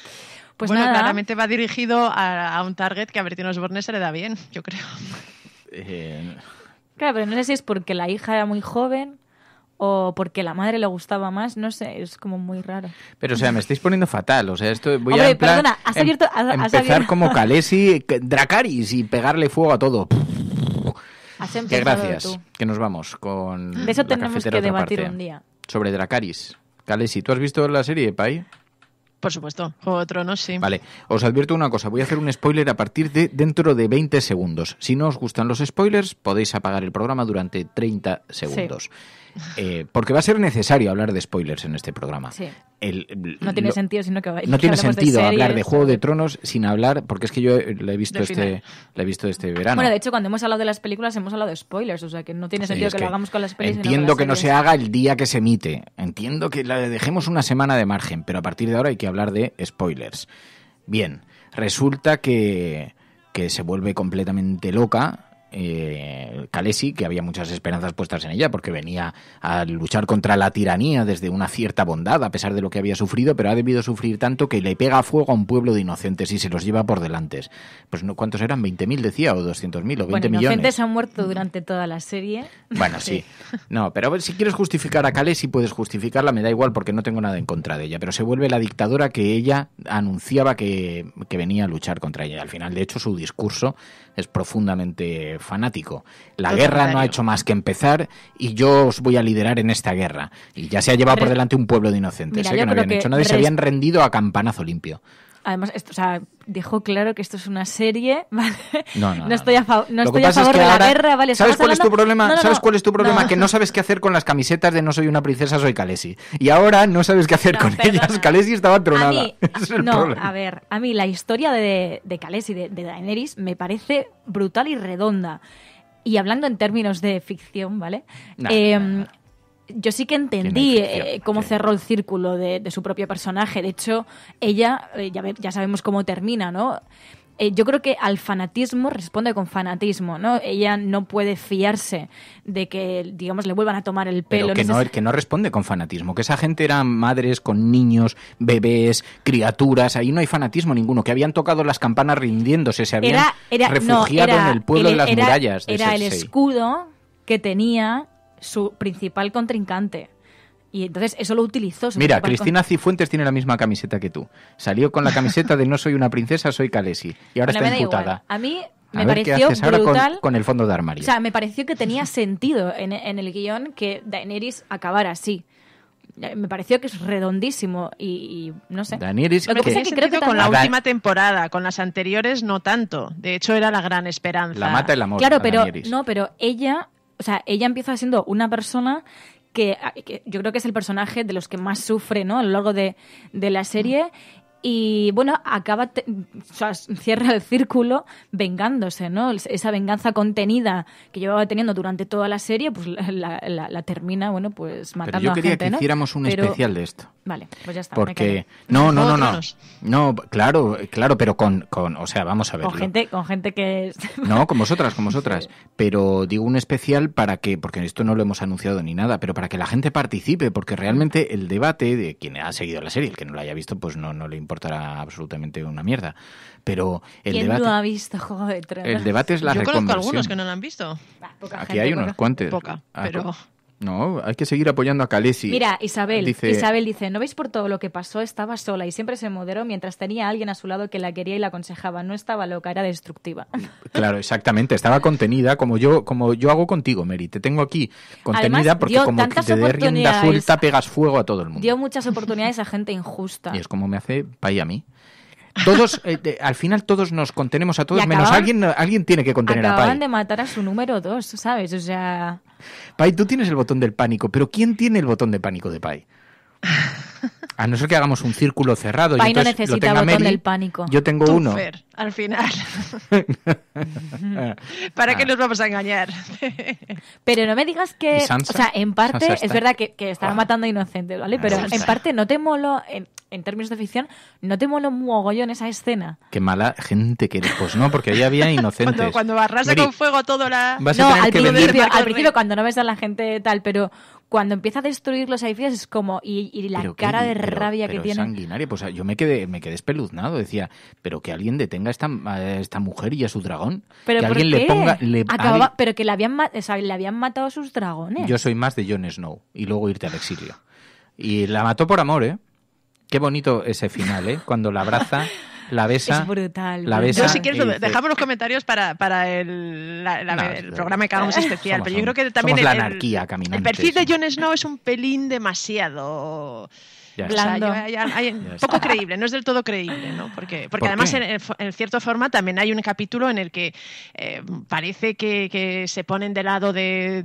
S6: Pues bueno, claramente va dirigido a, un target que a Bertín Osborne se le da bien, yo creo. Eh, claro, pero no sé si es porque la hija era muy joven
S5: o porque la madre le gustaba más, no sé, es como muy raro. Pero, o sea,
S4: me estáis poniendo fatal, o sea, esto voy a... perdona, has em- empezar como Kalesi, Dracaris y pegarle fuego a todo.
S5: Que gracias,
S4: que nos vamos con De eso tenemos que debatir un día. Sobre Dracaris. Kalesi, ¿tú has visto la serie, Pai?
S6: Por supuesto, otro, ¿no? sí.
S4: Vale, os advierto una cosa, voy a hacer un spoiler a partir de dentro de 20 segundos. Si no os gustan los spoilers, podéis apagar el programa durante 30 segundos. Eh, porque va a ser necesario hablar de spoilers en este programa. no tiene sentido,
S5: sino que No tiene sentido hablar de Juego
S4: de Tronos sin hablar, porque es que yo lo he visto, este, he visto este verano. Bueno, de
S5: hecho, cuando hemos hablado de las películas, hemos hablado de spoilers, o sea que no tiene sentido que, lo hagamos con las películas. Entiendo que no se
S4: haga el día que se emite, entiendo que la dejemos una semana de margen, pero a partir de ahora hay que hablar de spoilers. Bien, resulta que se vuelve completamente loca eh, que había muchas esperanzas puestas en ella, porque venía a luchar contra la tiranía desde una cierta bondad, a pesar de lo que había sufrido, pero ha debido sufrir tanto que le pega fuego a un pueblo de inocentes y se los lleva por delante. Pues ¿cuántos eran? ¿20.000 decía? ¿O 200.000? ¿O 20 bueno, millones? inocentes
S5: han muerto durante toda la serie. Bueno, sí.
S4: No, pero si quieres justificar a Kalesi, puedes justificarla, me da igual porque no tengo nada en contra de ella, pero se vuelve la dictadora que ella anunciaba que, que venía a luchar contra ella. Al final, de hecho, su discurso es profundamente fanático. La guerra no ha hecho más que empezar y yo os voy a liderar en esta guerra. Y ya se ha llevado por delante un pueblo de inocentes, se habían rendido a campanazo limpio.
S5: Además, esto, dejó claro que esto es una serie, No, estoy a, no estoy a favor de la guerra, ¿vale? ¿Sabes cuál, es tu problema? ¿Sabes cuál es
S4: tu problema? Que no sabes qué hacer con las camisetas de No soy una princesa, soy Kalesi. Y ahora no sabes qué hacer con ellas. Kalesi estaba tronada. A no, a
S5: ver, a mí la historia de, de de, Daenerys, me parece brutal y redonda. Y hablando en términos de ficción, ¿vale? Eh, yo sí que entendí eh, cómo cerró el círculo de, su propio personaje. De hecho, ella, eh, ya, ya, sabemos cómo termina, ¿no? Eh, yo creo que al fanatismo responde con fanatismo, ¿no? Ella no puede fiarse de que, digamos, le vuelvan a tomar el pelo. Er,
S4: que, no, responde con fanatismo, que esa gente eran madres con niños, bebés, criaturas, ahí no hay fanatismo ninguno, que habían tocado las campanas rindiéndose, se habían era, refugiado en el pueblo de las murallas. era el
S5: escudo que tenía su principal contrincante. Y entonces eso lo utilizó. Mira, Cristina
S4: Cifuentes tiene la misma camiseta que tú. Salió con la camiseta de No soy una princesa, soy Kalesi. Y ahora está imputada.
S5: A mí me pareció con, el
S4: fondo de armario. O sea, me
S5: pareció que tenía sentido en, el guión que
S6: Daenerys acabara así. Eh, me pareció que es redondísimo y, no sé. Daenerys, Lo que, es que creo que con la última temporada, con las anteriores no tanto. De hecho, era la gran esperanza. La mata el amor. Claro, pero no, pero ella o sea, ella empieza siendo una persona
S5: que, yo creo que es el personaje de los que más sufre ¿no? a lo largo de, de la serie y bueno, acaba, o sea, cierra el círculo vengándose, ¿no? Esa venganza contenida que llevaba teniendo durante toda la serie, pues la, termina, bueno, pues matando a Pero yo quería que hiciéramos un especial de esto. Vale, pues ya está. Porque no, no, no, no,
S4: no, claro, claro, pero con, con, o sea, vamos a ver. Con gente,
S5: con gente que
S1: no, con
S4: vosotras, con vosotras. Pero digo un especial para que, porque esto no lo hemos anunciado ni nada, pero para que la gente participe, porque realmente el debate de quien ha seguido la serie, el que no lo haya visto, pues no, no le importa importará absolutamente una mierda. Pero el ¿Quién debate. lo
S6: ha visto, Juego de El debate es la Yo conozco algunos que no lo han visto. poca Aquí hay unos cuantos. Poca, ah, pero.
S4: No, hay que seguir apoyando a Calesi. Mira, Isabel dice, Isabel
S5: dice, ¿no veis por todo lo que pasó? Estaba sola y siempre se moderó mientras tenía a alguien a su lado que la quería y la aconsejaba. No estaba loca, era destructiva.
S4: Claro, exactamente. Estaba contenida, como yo como yo hago contigo, Mary Te tengo aquí contenida porque como que te dé rienda suelta, pegas fuego a todo el mundo.
S5: Dio muchas oportunidades a gente injusta. Y es como me
S4: hace pay a mí. Todos, eh, al final todos nos contenemos a todos, menos alguien, alguien tiene que contener a Pai. Acaban de
S5: matar a su número dos, ¿sabes? O sea...
S4: Pai, tú tienes el botón del pánico, pero ¿quién tiene el botón de pánico de Pai? A no ser que hagamos un círculo cerrado. y no necesita botón pánico. Yo tengo uno.
S6: al final. ¿Para qué ah. nos vamos a engañar? Pero no me digas que... O sea, en parte, es verdad que,
S5: que están matando a inocentes, ¿vale? Ah, pero en parte no te molo, en, términos de ficción, no te molo en esa escena.
S4: Qué mala gente que eres. Pues, no, porque ahí había inocentes. cuando, con
S6: fuego todo la... al, principio,
S4: al principio
S5: cuando no ves a la gente tal, pero cuando empieza a destruir los edificios es como. Y, la cara de rabia que tiene.
S4: sanguinaria. Pues yo me quedé, me quedé espeluznado. Decía, pero que alguien detenga a esta, mujer y a su dragón.
S5: Pero que alguien le ponga. Pero que habían, le habían matado a sus dragones. Yo
S4: soy más de Jon Snow y luego irte al exilio. Y la mató por amor, ¿eh? Qué bonito ese final, ¿eh? Cuando la abraza. la besa. Es brutal. La besa yo, si quieres, dejamos
S6: los comentarios para, para el, programa que hagamos especial. pero yo creo que también. el, la anarquía
S4: caminando. El perfil de
S6: Jon Snow es un pelín demasiado poco creíble, no es del todo creíble, Porque, porque además, en, en, cierta forma, también hay un capítulo en el que eh, parece que, se ponen de lado de,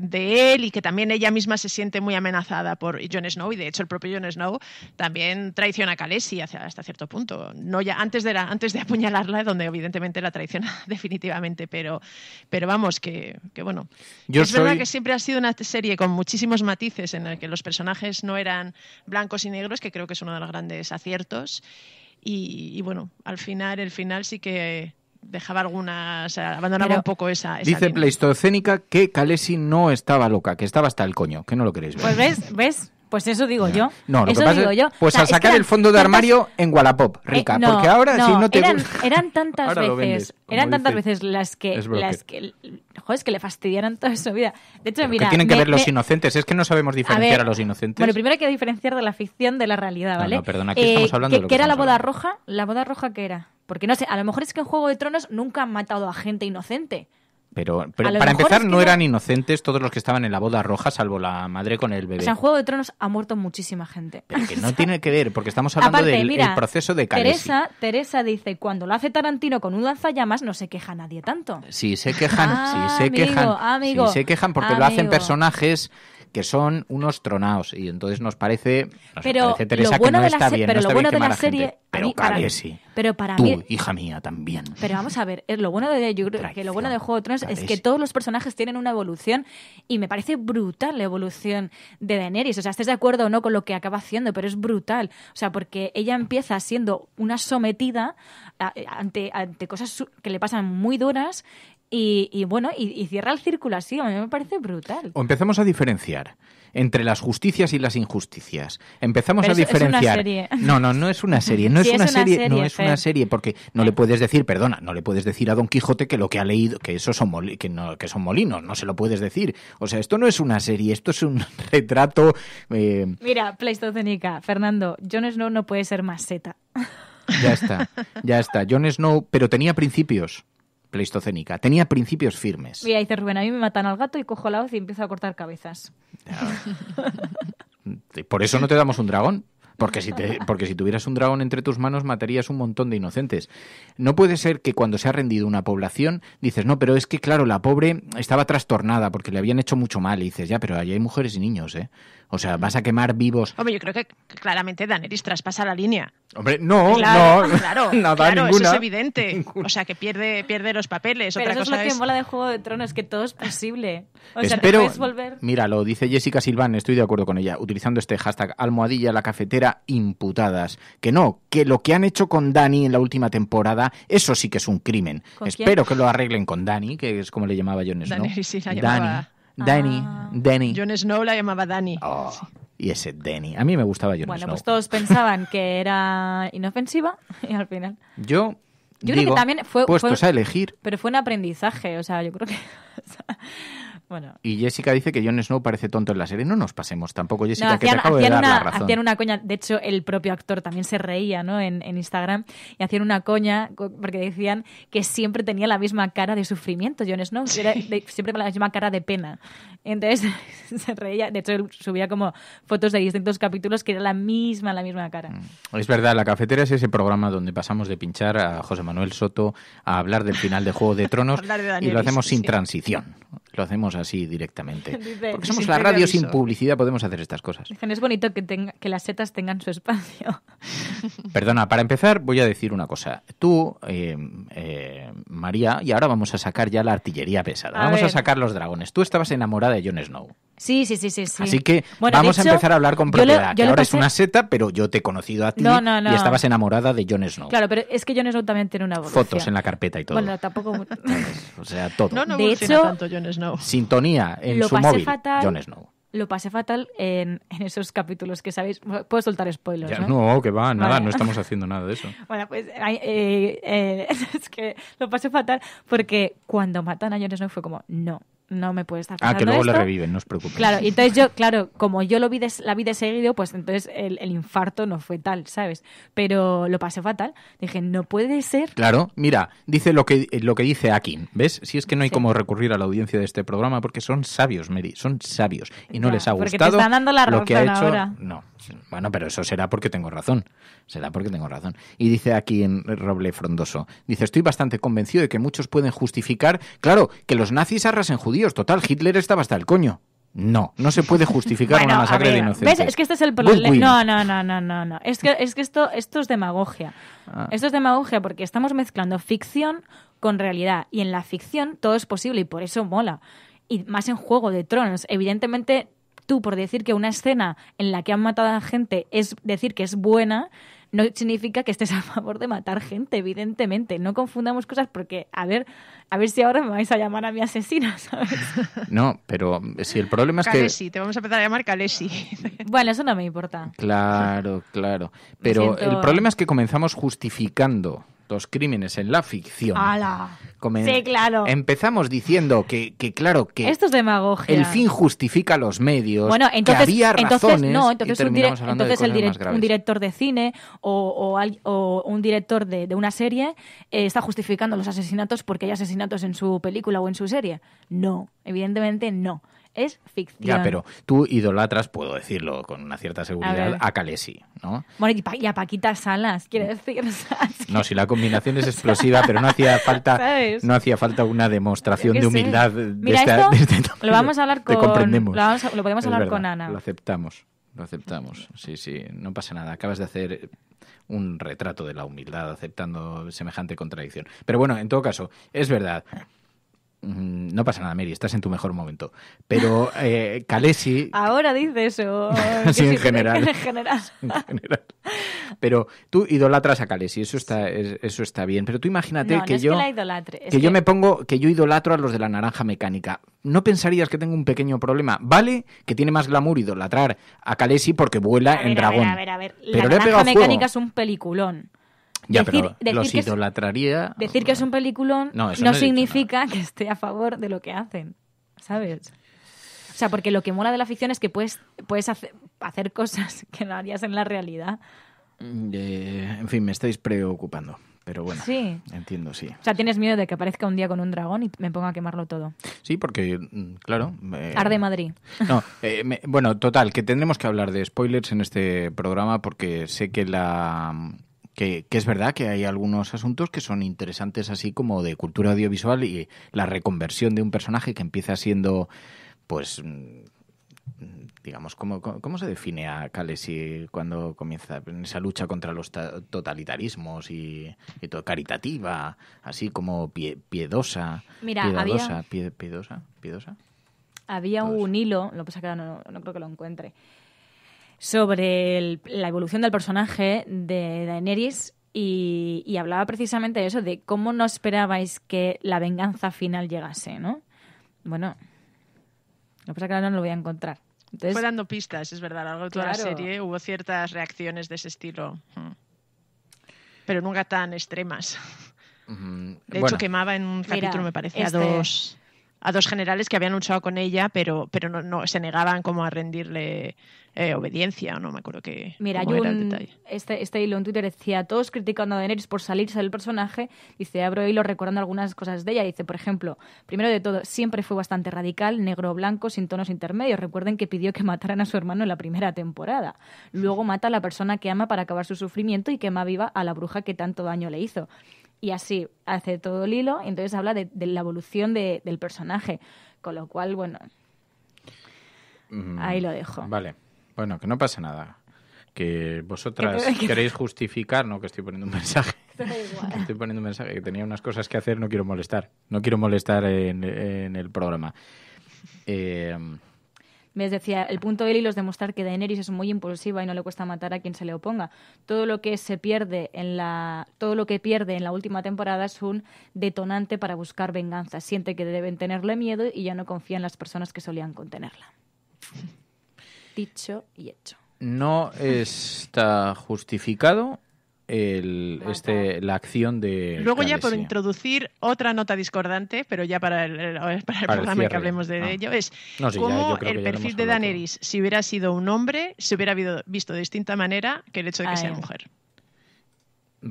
S6: él y que también ella misma se siente muy amenazada por Jon Snow y de hecho el propio Jon Snow también traiciona a Khaleesi hasta cierto punto. No ya antes de, antes de apuñalarla, donde evidentemente la traiciona definitivamente, pero, pero vamos, que, bueno. es verdad que siempre ha sido una serie con muchísimos matices en el que los personajes no eran blancos y negros que creo que es uno de los grandes aciertos. Y, bueno, al final, el final sí que dejaba algunas, abandonaba un poco esa. dice
S4: Pleistocénica que Kalesi no estaba loca, que estaba hasta el coño, que no lo queréis ver. Pues ves,
S5: ves, pues eso digo yo. No, lo eso que digo yo. Pues a sacar el fondo de armario
S4: en eh, Wallapop, rica. Eh, porque ahora si no te eran,
S5: eran tantas veces, eran tantas veces las que, las que, joder, que le fastidiaron toda su vida. De hecho, mira, que tienen que ver los
S4: inocentes. Es que no sabemos diferenciar a, los inocentes. Bueno, primero
S5: hay que diferenciar de la ficción de la realidad, ¿vale? No, perdona, aquí eh, estamos hablando. de que, era la boda roja? La boda roja qué era? Porque no sé, a lo mejor es que en Juego de Tronos nunca han matado a gente inocente.
S4: Pero, pero para empezar, no eran inocentes todos los que estaban en la boda roja, salvo la madre con el bebé. O sea, en Juego
S5: de Tronos ha muerto muchísima gente. Pero que
S4: no tiene que ver, porque estamos hablando del proceso de Khaleesi. Teresa,
S5: Teresa dice, cuando lo hace Tarantino con un lanzallamas, no se queja nadie tanto.
S4: Sí, se quejan, sí, se ah, quejan. sí, se quejan porque lo hacen personajes que son unos tronaos. Y entonces nos parece, pero que pero lo bueno de la serie, pero para pero tú, hija mía, también.
S5: Pero vamos a ver, lo bueno de yo creo que lo bueno de Juego de Tronos es que todos los personajes tienen una evolución y me parece brutal la evolución de Daenerys. O sea, estés de acuerdo o no con lo que acaba haciendo, pero es brutal. O sea, porque ella empieza siendo una sometida eh, ante, ante cosas que le pasan muy duras y, bueno, y, cierra el círculo así, a mí me parece brutal.
S4: O empezamos a diferenciar entre las justicias y las injusticias. Empezamos a diferenciar. No, no, no es una serie. No es, una, serie, no es una serie, porque no le puedes decir, perdona, no le puedes decir a Don Quijote que lo que ha leído, que eso son que, no, que son molinos, no se lo puedes decir. O sea, esto no es una serie, esto es un retrato. Eh,
S5: Mira, Pleistocénica, Fernando, Jon Snow no puede ser más seta.
S4: Ya está, ya está. Jon Snow, pero tenía principios pleistocénica. Tenía principios firmes.
S5: ahí dice Rubén, a mí me matan al gato y cojo la voz y empiezo a cortar cabezas.
S4: Por eso no te damos un dragón. Porque si, porque si tuvieras un dragón entre tus manos matarías un montón de inocentes. No puede ser que cuando se ha rendido una población dices, no, pero es que claro, la pobre estaba trastornada porque le habían hecho mucho mal. Y dices, ya, pero allí hay mujeres y niños, ¿eh? O sea, vas a quemar vivos.
S6: Hombre, yo creo que claramente Daenerys traspasa la línea.
S4: Hombre, no, claro, no, claro, eso es
S6: evidente. O sea, que pierde, pierde los papeles. Pero eso cosa es lo mola de Juego de Tronos, que todo es posible. O
S4: sea, te puedes volver. Mira, lo dice Jessica Silván, estoy de acuerdo con ella, utilizando este hashtag almohadilla la cafetera imputadas. Que no, que lo que han hecho con Dani en la última temporada, eso sí que es un crimen. Espero que lo arreglen con Dani, que es como le llamaba Jones, ¿no? Daenerys sí la llamaba... Danny. Ah. Danny. Snow la llamaba
S5: Danny. Oh,
S4: y ese Danny. A mí me gustaba Jon Snow. Bueno, pues todos
S5: pensaban que era inofensiva y al final. Yo. Yo creo que también fue. Puestos a elegir. Pero fue un aprendizaje, o sea, yo creo que.
S4: Y Jessica dice que Jon Snow parece tonto en la serie. No nos pasemos tampoco, Jessica, que de una, Hacían una
S5: coña, de hecho, el propio actor también se reía ¿no? en, Instagram y hacían una coña porque decían que siempre tenía la misma cara de sufrimiento Jon Snow, siempre con la misma cara de pena. Entonces se reía, de hecho, subía como fotos de distintos capítulos que era la misma, la misma cara. Mm.
S4: Es verdad, La Cafetera es ese programa donde pasamos de pinchar a José Manuel Soto a hablar del final de Juego de Tronos y lo hacemos sin transición hacemos así directamente. Porque somos la radio sin publicidad, podemos hacer estas cosas.
S5: es bonito que, tenga, que las setas tengan su espacio.
S4: Perdona, para empezar voy a decir una cosa. Tú, eh, eh, María, y ahora vamos a sacar ya la artillería pesada. vamos a sacar los dragones. Tú estabas enamorada de Jon Snow.
S5: Sí, sí, sí, sí. Así
S4: que vamos a empezar a hablar con propiedad. ahora es una seta, pero yo te he conocido a ti y estabas enamorada de Jon Snow. Claro,
S5: pero es que Jon Snow también tiene una voz. Fotos en
S4: la carpeta y todo.
S5: Pues,
S4: o sea, todo. No, no
S6: de hecho, tanto
S5: Jon Snow.
S4: Sintonía en su móvil.
S5: Lo pasé fatal en, esos capítulos que sabéis. Puedo soltar spoilers. Ya, ¿no? que va, nada, no estamos haciendo nada de eso. bueno, pues eh, eh, es que lo pasé fatal porque cuando matan a Jon Snow fue como, no, no me puede estar pasando Ah, que luego le reviven, no os preocupéis. Claro, entonces yo, claro, como yo lo vi la vi de seguido, pues entonces el, infarto no fue tal, ¿sabes? Pero lo pasé fatal. Dije, no puede ser.
S4: Claro, mira, dice lo que, lo que dice Akin, ¿ves? Si es que no hay como recurrir a la audiencia de este programa porque son sabios, Mary, son sabios. Y no les ha gustado la razón lo que ha hecho... No, bueno, pero eso será porque tengo razón. Será porque tengo razón. Y dice aquí en Roble Frondoso, dice, estoy bastante convencido de que muchos pueden justificar, claro, que los nazis arrasen judíos. Total, Hitler estaba hasta el coño. No, no se puede justificar
S5: una masacre de inocentes. Es que este es el problema. No, no, no, no, no, no. Es que, esto, esto es demagogia. Ah. Esto es demagogia porque estamos mezclando ficción con realidad. Y en la ficción todo es posible y por eso mola. Y más en Juego de Tronos. Evidentemente tú por decir que una escena en la que han matado a gente es decir que es buena, no significa que estés a favor de matar gente, evidentemente. No confundamos cosas porque, a ver, a ver si ahora me vais a llamar a mi asesina, ¿sabes?
S4: No, pero eh, si el problema es que... Calesi,
S5: te vamos a empezar a llamar Calesi. Bueno, eso no me importa.
S4: Claro, claro. Pero el problema es que comenzamos justificando crímenes en la ficción. claro. Empezamos diciendo que, claro, que... El fin justifica los medios, bueno, entonces, que había razones entonces, no, entonces un el un
S5: director de cine o, un director de, una serie eh, está justificando los asesinatos porque hay asesinatos en su película o en su serie. No, evidentemente no es ficción. Ya, pero
S4: tú idolatras, puedo decirlo con una cierta seguridad, a, Calesi, ¿no?
S5: Bueno, y, a Paquita Salas, quiere decir.
S4: No, si la combinación es explosiva, pero no hacía falta, no hacía falta una demostración de humildad de, este Lo vamos a hablar con. Lo, podemos hablar con Ana. Lo aceptamos. Lo aceptamos, sí, sí, no pasa nada. Acabas de hacer un retrato de la humildad aceptando semejante contradicción. Pero bueno, en todo caso, es verdad. Mm, no pasa nada, Mary, estás en tu mejor momento. Pero eh, Kalesi.
S5: Ahora dice eso. en general. en general.
S4: Pero tú idolatras a Kalesi, eso está, eso está bien. Pero tú imagínate que yo. que, yo me pongo, que yo idolatro a los de la naranja mecánica. ¿No pensarías que tengo un pequeño problema? Vale, que tiene más glamour idolatrar a Kalesi porque vuela en dragón. A ver, a
S5: ver, La naranja mecánica es un peliculón. Ya, decir, pero decir que
S4: idolatraría.
S5: decir que es un peliculón no, significa que esté a favor de lo que hacen, ¿sabes? O sea, porque lo que mola de la ficción es que puedes, puedes hacer, hacer cosas que no harías en la realidad.
S4: Mm, eh, en fin, me estáis preocupando. Pero bueno, sí. entiendo, sí. O
S5: sea, tienes miedo de que aparezca un día con un dragón y me ponga a quemarlo todo.
S4: Sí, porque, mm, claro. Arde
S5: Madrid.
S4: Eh, bueno, total, que tendremos que hablar de spoilers en este programa porque sé que la que, es verdad que hay algunos asuntos que son interesantes así como de cultura audiovisual y la reconversión de un personaje que empieza siendo, pues, mm, digamos, ¿cómo, se define a Calesi cuando comienza esa lucha contra los totalitarismos y, todo, caritativa, así como piedosa,
S5: Mira, había...
S4: piedosa, piedosa?
S5: Había un hilo, lo que pasa que no, no creo que lo encuentre, sobre la evolución del personaje de Daenerys y, hablaba precisamente de eso, de cómo no esperabais que la venganza final llegase, ¿no? Bueno, lo que pasa es que ahora no lo voy a encontrar.
S6: Entonces, dando pistas, es verdad, algo toda la serie hubo ciertas reacciones de ese estilo, mm. pero nunca tan extremas. De hecho, quemaba en un capítulo, me parece, a este dos a dos generales que habían luchado con ella, pero, pero no, se negaban como a rendirle eh, obediencia, no me acuerdo que Mira,
S5: este, este hilo en Twitter decía, todos criticando a Daenerys por salirse del personaje, dice, abro hilo recordando algunas cosas de ella, dice, por ejemplo, primero de todo, siempre fue bastante radical, negro o blanco, sin tonos intermedios, recuerden que pidió que mataran a su hermano en la primera temporada, luego mata a la persona que ama para acabar su sufrimiento y quema viva a la bruja que tanto daño le hizo y así hace todo el hilo, y entonces habla de, la evolución de, del personaje, con lo cual, bueno, mm, ahí lo dejo.
S4: Vale, bueno, que no pasa nada. Que vosotras queréis justificar, ¿no? Que estoy poniendo un mensaje. estoy poniendo un mensaje, que tenía unas cosas que hacer, no quiero molestar. No quiero molestar en, en el programa. Eh,
S5: decía, el punto del hilo es demostrar que Daenerys es muy impulsiva y no le cuesta matar a quien se le oponga. Todo lo que se pierde en la, todo lo que pierde en la última temporada es un detonante para buscar venganza. Siente que deben tenerle miedo y ya no confía en las personas que solían contenerla.
S6: Dicho y hecho.
S4: No está justificado este, la acción de. Luego, ya por
S6: introducir otra nota discordante, pero ya para el, programa que hablemos de ah. ello, es cómo el perfil de Daenerys, si hubiera sido un hombre, se hubiera visto de distinta manera que el hecho de que ah, sea mujer.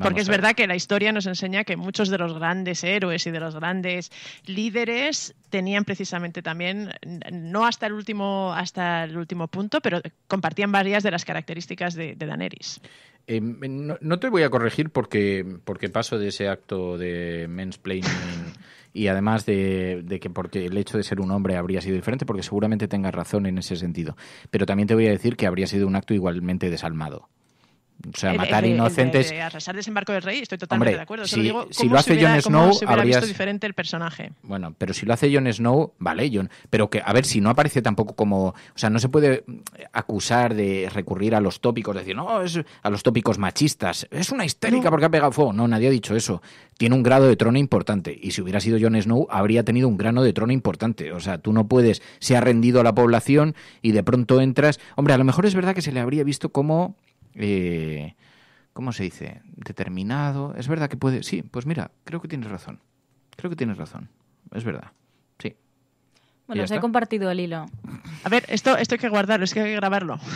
S6: Porque es verdad que la historia nos enseña que muchos de los grandes héroes y de los grandes líderes tenían precisamente también, no hasta el último, hasta el último punto, pero compartían varias de las características de, de Daenerys.
S4: Em, no, te voy a corregir porque, porque paso de ese acto de mansplaining y además de, que porque el hecho de ser un hombre habría sido diferente, porque seguramente tengas razón en ese sentido. Pero también te voy a decir que habría sido un acto igualmente desalmado. O sea, matar inocentes. El,
S6: arrasar desembarco del rey, estoy totalmente de acuerdo. si, si lo hace Jon Snow, se habrías... visto diferente el personaje.
S4: Bueno, pero si lo hace Jon Snow, vale, Jon. Pero que, a ver, si no aparece tampoco como. O sea, no se puede acusar de recurrir a los tópicos, decir, no, es a los tópicos machistas. Es una histérica porque ha pegado fuego. No, nadie ha dicho eso. Tiene un grado de trono importante. Y si hubiera sido Jon Snow, habría tenido un grano de trono importante. O sea, tú no puedes. Se ha rendido a la población y de pronto entras. Hombre, a lo mejor es verdad que se le habría visto como eh, ¿cómo se dice? Determinado. Es verdad que puede. Sí, pues mira, creo que tienes razón. Creo que tienes razón. Es verdad. Sí. Bueno, os he
S6: compartido el hilo. A ver, esto, esto hay que guardarlo, es que hay que grabarlo.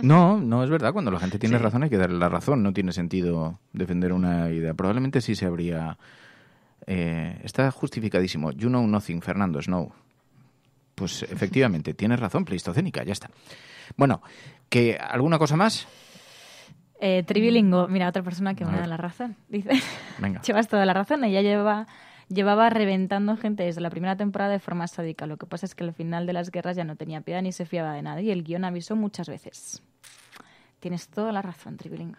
S4: No, no es verdad. Cuando la gente tiene razón hay que darle la razón. No tiene sentido defender una idea. Probablemente sí se habría... Eh, está justificadísimo. You know nothing, Fernando Snow. Pues efectivamente, tienes razón, pleistocénica, ya está. Bueno, ¿que ¿alguna cosa más?
S5: Eh, tribilingo, mira, otra persona que me da la razón. Dice, llevas toda la razón, ella lleva, llevaba reventando gente desde la primera temporada de forma sádica. Lo que pasa es que al final de las guerras ya no tenía piedad ni se fiaba de nadie y el guión avisó muchas veces. Tienes toda la razón, Tribilingo.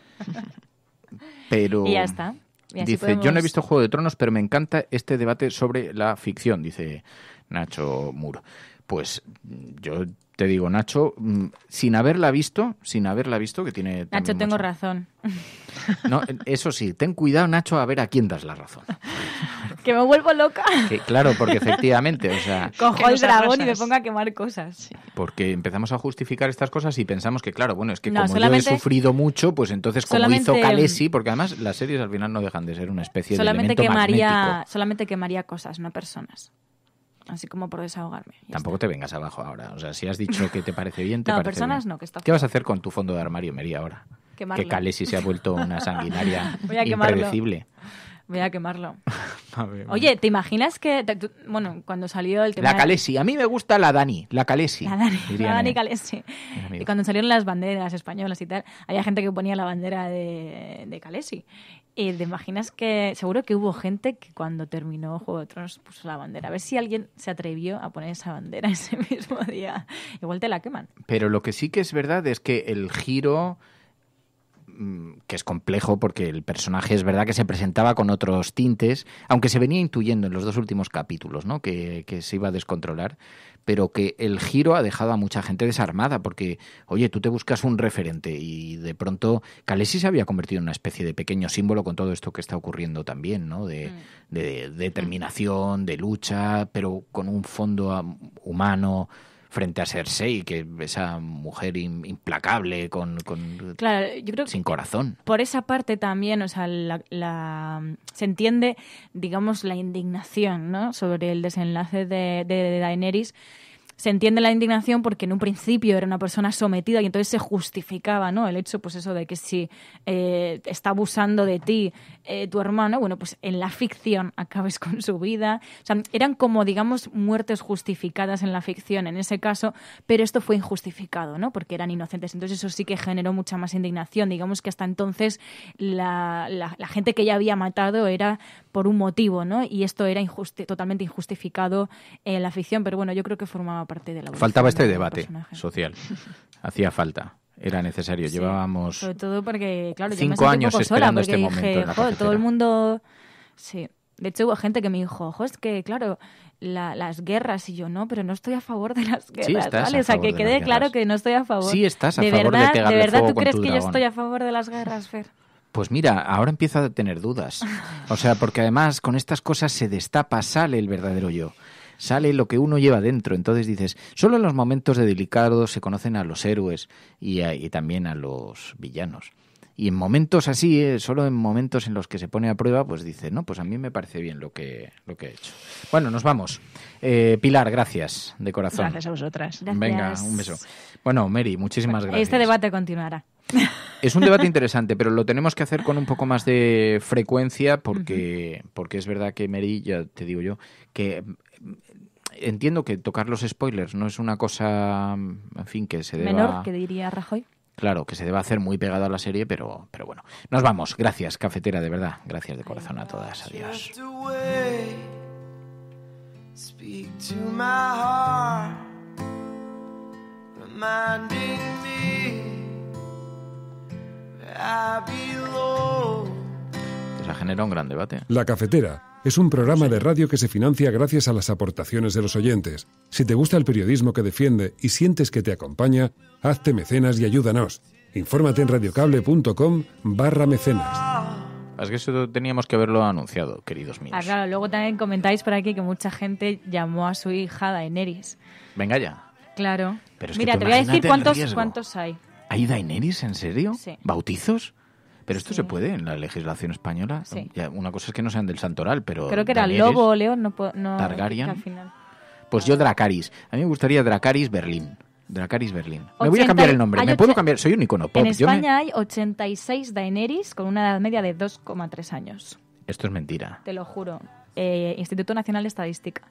S4: Pero... Y ya está. dice, yo no he visto Juego de Tronos, pero me encanta este debate sobre la ficción, dice Nacho Muro. Pues yo te digo, Nacho, mm, sin haberla visto, sin haberla visto, que tiene... Nacho, tengo razón. No, eso sí, ten cuidado, Nacho, a ver a quién das la razón.
S5: que me vuelvo loca. claro, porque efectivamente,
S4: o sea... Cojo
S5: el dragón y me pongo a quemar cosas.
S4: Porque empezamos a justificar estas cosas y pensamos que, claro, bueno, es que como yo he sufrido mucho, pues entonces como hizo Kalesi, porque además las series al final no dejan de ser una especie de elemento quemaría,
S5: Solamente quemaría cosas, no personas así como por desahogarme.
S4: Tampoco te vengas abajo ahora. O sea, si has dicho que te parece bien, te personas no, ¿Qué vas a hacer con tu fondo de armario, María, ahora?
S5: Que Calesi
S4: se ha vuelto una sanguinaria Voy a impredecible.
S5: Voy a quemarlo.
S4: Oye,
S5: ¿te imaginas que... bueno, cuando salió el tema... La Calesi.
S4: A mí me gusta la Dani. La Calesi. La Dani, la Dani
S5: Y cuando salieron las banderas españolas y tal, había gente que ponía la bandera de, de Calesi. Y te imaginas que seguro que hubo gente que cuando terminó Juego de Tronos puso la bandera. A ver si alguien se atrevió a poner esa bandera ese mismo día. Igual te la queman.
S4: Pero lo que sí que es verdad es que el giro Mm, que es complejo porque el personaje es verdad que se presentaba con otros tintes, aunque se venía intuyendo en los dos últimos capítulos, ¿no? Que, se iba a descontrolar, pero que el giro ha dejado a mucha gente desarmada porque, oye, tú te buscas un referente y de pronto calesis se había convertido en una especie de pequeño símbolo con todo esto que está ocurriendo también, ¿no? de mm. determinación, de lucha, pero con un fondo humano frente a Cersei, que esa mujer implacable, con, sin corazón.
S5: Por esa parte también, o sea, se entiende, digamos, la indignación ¿no? sobre el desenlace de, de Daenerys se entiende la indignación porque en un principio era una persona sometida y entonces se justificaba, ¿no? El hecho, pues eso de que si eh, está abusando de ti eh, tu hermano, bueno, pues en la ficción acabes con su vida. O sea, eran como, digamos, muertes justificadas en la ficción en ese caso, pero esto fue injustificado, ¿no? Porque eran inocentes. Entonces eso sí que generó mucha más indignación. Digamos que hasta entonces la, la, la gente que ya había matado era por un motivo, ¿no? Y esto era totalmente injustificado en la ficción, pero bueno, yo creo que formaba parte de la Faltaba este debate
S4: social. Hacía falta. Era necesario. Llevábamos sobre todo porque, claro, cinco años esperando este este dije, todo el
S5: mundo. Sí. De hecho, hubo gente que me dijo, ojo, es que, claro, las guerras. Y yo, no, pero no estoy a favor de las guerras. o sea, que quede claro que no estoy a favor. Sí, estás a de favor verdad, de ¿De verdad tú crees que yo estoy a favor de las guerras, Fer?
S4: Pues mira, ahora empiezo a tener dudas. O sea, porque además con estas cosas se destapa, sale el verdadero yo. Sale lo que uno lleva dentro. Entonces dices, solo en los momentos de se conocen a los héroes y, también a los villanos. Y en momentos así, eh, solo en momentos en los que se pone a prueba, pues dice, no, pues a mí me parece bien lo que, lo que he hecho. Bueno, nos vamos. Eh, Pilar, gracias de corazón. Gracias
S6: a vosotras. Venga, un beso.
S4: Bueno, Mary, muchísimas gracias. Este
S5: debate continuará.
S4: Es un debate interesante, pero lo tenemos que hacer con un poco más de frecuencia porque, porque es verdad que Mary, ya te digo yo, que mm, entiendo que tocar los spoilers no es una cosa, mm, en fin, que se debe Menor, que
S5: diría Rajoy.
S4: Claro, que se deba hacer muy pegado a la serie, pero, pero bueno. Nos vamos. Gracias, cafetera, de verdad. Gracias de corazón a todas.
S6: Adiós.
S1: Se ha generado un gran debate. La cafetera es un programa de radio que se financia gracias a las aportaciones de los oyentes. Si te gusta el periodismo que defiende y sientes que te acompaña, hazte mecenas y ayúdanos. Infórmate en radiocable.com barra mecenas.
S4: Es que eso teníamos que haberlo anunciado, queridos
S5: míos. Ah, claro, luego también comentáis por aquí que mucha gente llamó a su hija Daenerys. Venga ya. Claro. Pero Mira, te voy a decir cuántos, cuántos hay.
S4: ¿Hay Daenerys, en serio? ¿Bautizos? Pero esto se puede en la legislación española. una cosa es que no sean del santoral, pero. Creo que Daenerys, era Lobo o
S5: León, no, no Targaryen.
S4: Pues yo Dracaris. A mí me gustaría Dracaris Berlín. Dracaris Berlín.
S5: me voy a cambiar el nombre. Me puedo
S4: cambiar. Soy un icono pop. En España
S5: hay 86 Daenerys con una edad media de 2,3 años.
S4: Esto es mentira.
S5: Te lo juro. Eh, Instituto Nacional de Estadística.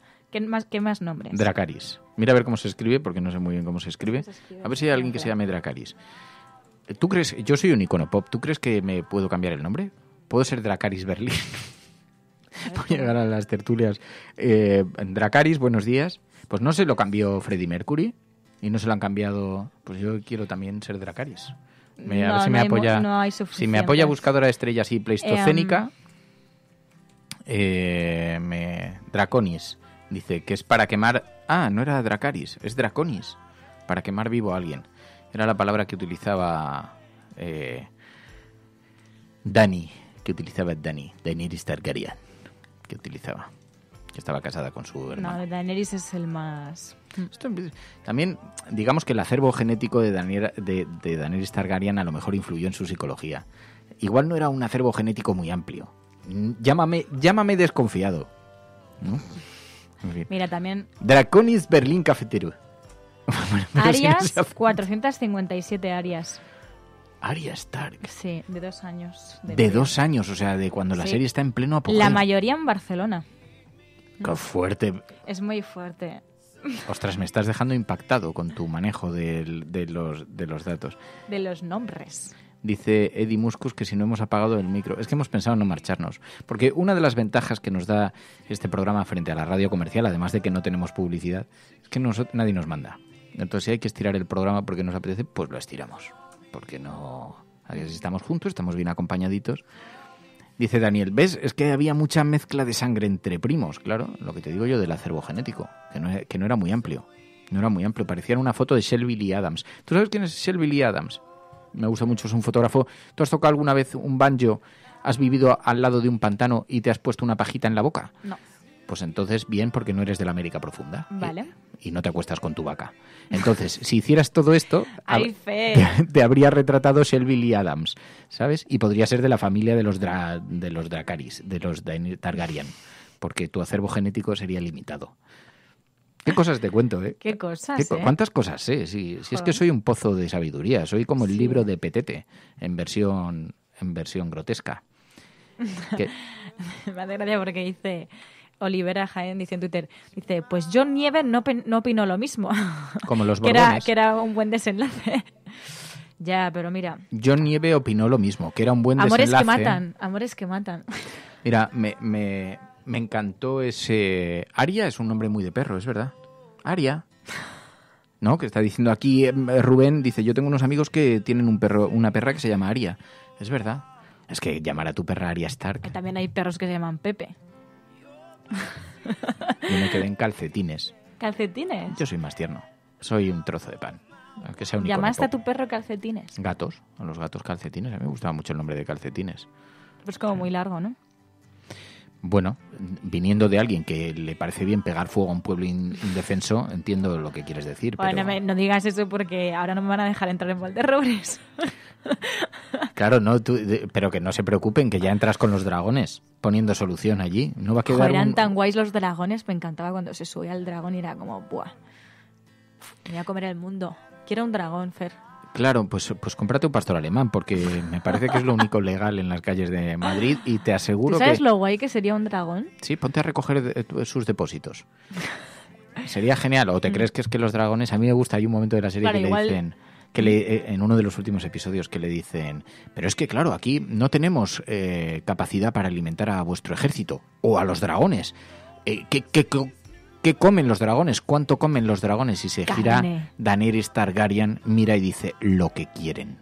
S5: ¿Qué más, nombres?
S4: Dracaris. Mira a ver cómo se escribe, porque no sé muy bien cómo se escribe. a ver si hay alguien que se llame Dracaris. Eh, ¿Tú crees, yo soy un icono pop, ¿tú crees que me puedo cambiar el nombre? ¿Puedo ser Dracaris Berlín? Voy llegar a las tertulias. Eh, Dracaris, buenos días. Pues no se lo cambió Freddie Mercury y no se lo han cambiado. Pues yo quiero también ser Dracaris. a ver si, me apoya, si me apoya buscadora de estrellas y pleistocénica, em. eh, Draconis. Dice que es para quemar... Ah, no era Dracaris, es Draconis. Para quemar vivo a alguien. Era la palabra que utilizaba eh, Dani, que utilizaba Dani, Daenerys Targaryen, que utilizaba, que estaba casada con su hermano.
S5: No, Daenerys es el más... Mm.
S4: también, digamos que el acervo genético de, daniel de, Daenerys Targaryen a lo mejor influyó en su psicología. Igual no era un acervo genético muy amplio. Llámame, llámame desconfiado. ¿no? Mira, también. Draconis Berlín Cafetero. Arias,
S5: 457 Arias. Arias Stark. Sí, de dos años. De, dos
S4: años, o sea, de cuando la serie está en pleno apogeo. La
S5: mayoría en Barcelona.
S4: Qué fuerte.
S5: Es muy fuerte. Ostras, me estás
S4: dejando impactado con tu manejo de, los, de los datos.
S5: De los nombres
S4: dice Eddie Muscus que si no hemos apagado el micro. Es que hemos pensado en no marcharnos. Porque una de las ventajas que nos da este programa frente a la radio comercial, además de que no tenemos publicidad, es que nadie nos manda. Entonces, si hay que estirar el programa porque nos apetece, pues lo estiramos. Porque no. Si estamos juntos, estamos bien acompañaditos. Dice Daniel, ¿ves? Es que había mucha mezcla de sangre entre primos, claro, lo que te digo yo del acervo genético, que no, era muy amplio. No era muy amplio, parecía una foto de Shelby Lee Adams. ¿Tú sabes quién es Shelby Lee Adams? me gusta mucho, es un fotógrafo. ¿Tú has tocado alguna vez un banjo? ¿Has vivido al lado de un pantano y te has puesto una pajita en la boca? No. Pues entonces bien, porque no eres de la América profunda. ¿eh? Vale. Y, no te acuestas con tu vaca. Entonces, si hicieras todo esto,
S5: Te,
S4: habría retratado Shelby Lee Adams, ¿sabes? Y podría ser de la familia de los, de los Dracaris, de los Targaryen, porque tu acervo genético sería limitado. Qué cosas te cuento, ¿eh? Qué
S5: cosas. ¿eh? ¿Cuántas cosas
S4: sé? Si, es que soy un pozo de sabiduría, soy como el libro de Petete en versión, en versión grotesca.
S5: Me hace gracia porque dice Olivera Jaén, dice en Twitter, dice, pues John Nieve no, no opinó lo mismo.
S4: Como los que que
S5: era un buen desenlace. ya, pero mira.
S4: John Nieve opinó lo mismo, que era un buen desenlace. Amores que matan,
S5: amores que matan.
S4: Mira, me me encantó ese. Aria es un nombre muy de perro, es verdad. Aria. ¿No? Que está diciendo aquí eh, Rubén, dice, yo tengo unos amigos que tienen un perro, una perra que se llama Aria. Es verdad. Es que llamar a tu perra Aria Stark.
S5: También hay perros que se llaman Pepe.
S4: Y que quedé calcetines.
S5: ¿Calcetines? Yo
S4: soy más tierno. Soy un trozo de pan. Que sea un ¿Llamaste a tu perro calcetines? Gatos. A los gatos calcetines. A mí me gustaba mucho el nombre de calcetines.
S5: Pues como muy largo, ¿no?
S4: Bueno, viniendo de alguien que le parece bien pegar fuego a un pueblo indefenso, entiendo lo que quieres decir. no
S5: digas eso porque ahora no me van a dejar entrar en Valderrobres.
S4: Claro, no, pero que no se preocupen, que ya entras con los dragones poniendo solución allí. No va a quedar. eran
S5: tan guays los dragones, me encantaba cuando se subía al dragón y era como, ¡buah! Me voy a comer el mundo. Quiero un dragón, Fer.
S4: Claro, pues, pues cómprate un pastor alemán, porque me parece que es lo único legal en las calles de Madrid y te aseguro que... sabes
S5: lo guay que sería un dragón?
S4: Sí, ponte a recoger eh, sus depósitos. sería genial. ¿O te mm. crees que es que los dragones... A mí me gusta, hay un momento de la serie que le dicen que eh, en uno de los últimos episodios que le dicen, pero es que claro, aquí no tenemos eh, capacidad para alimentar a vuestro ejército o a los dragones. qué, ¿Qué comen los dragones? ¿Cuánto comen los dragones? Y se gira Daenerys Targaryen, mira y dice lo que quieren.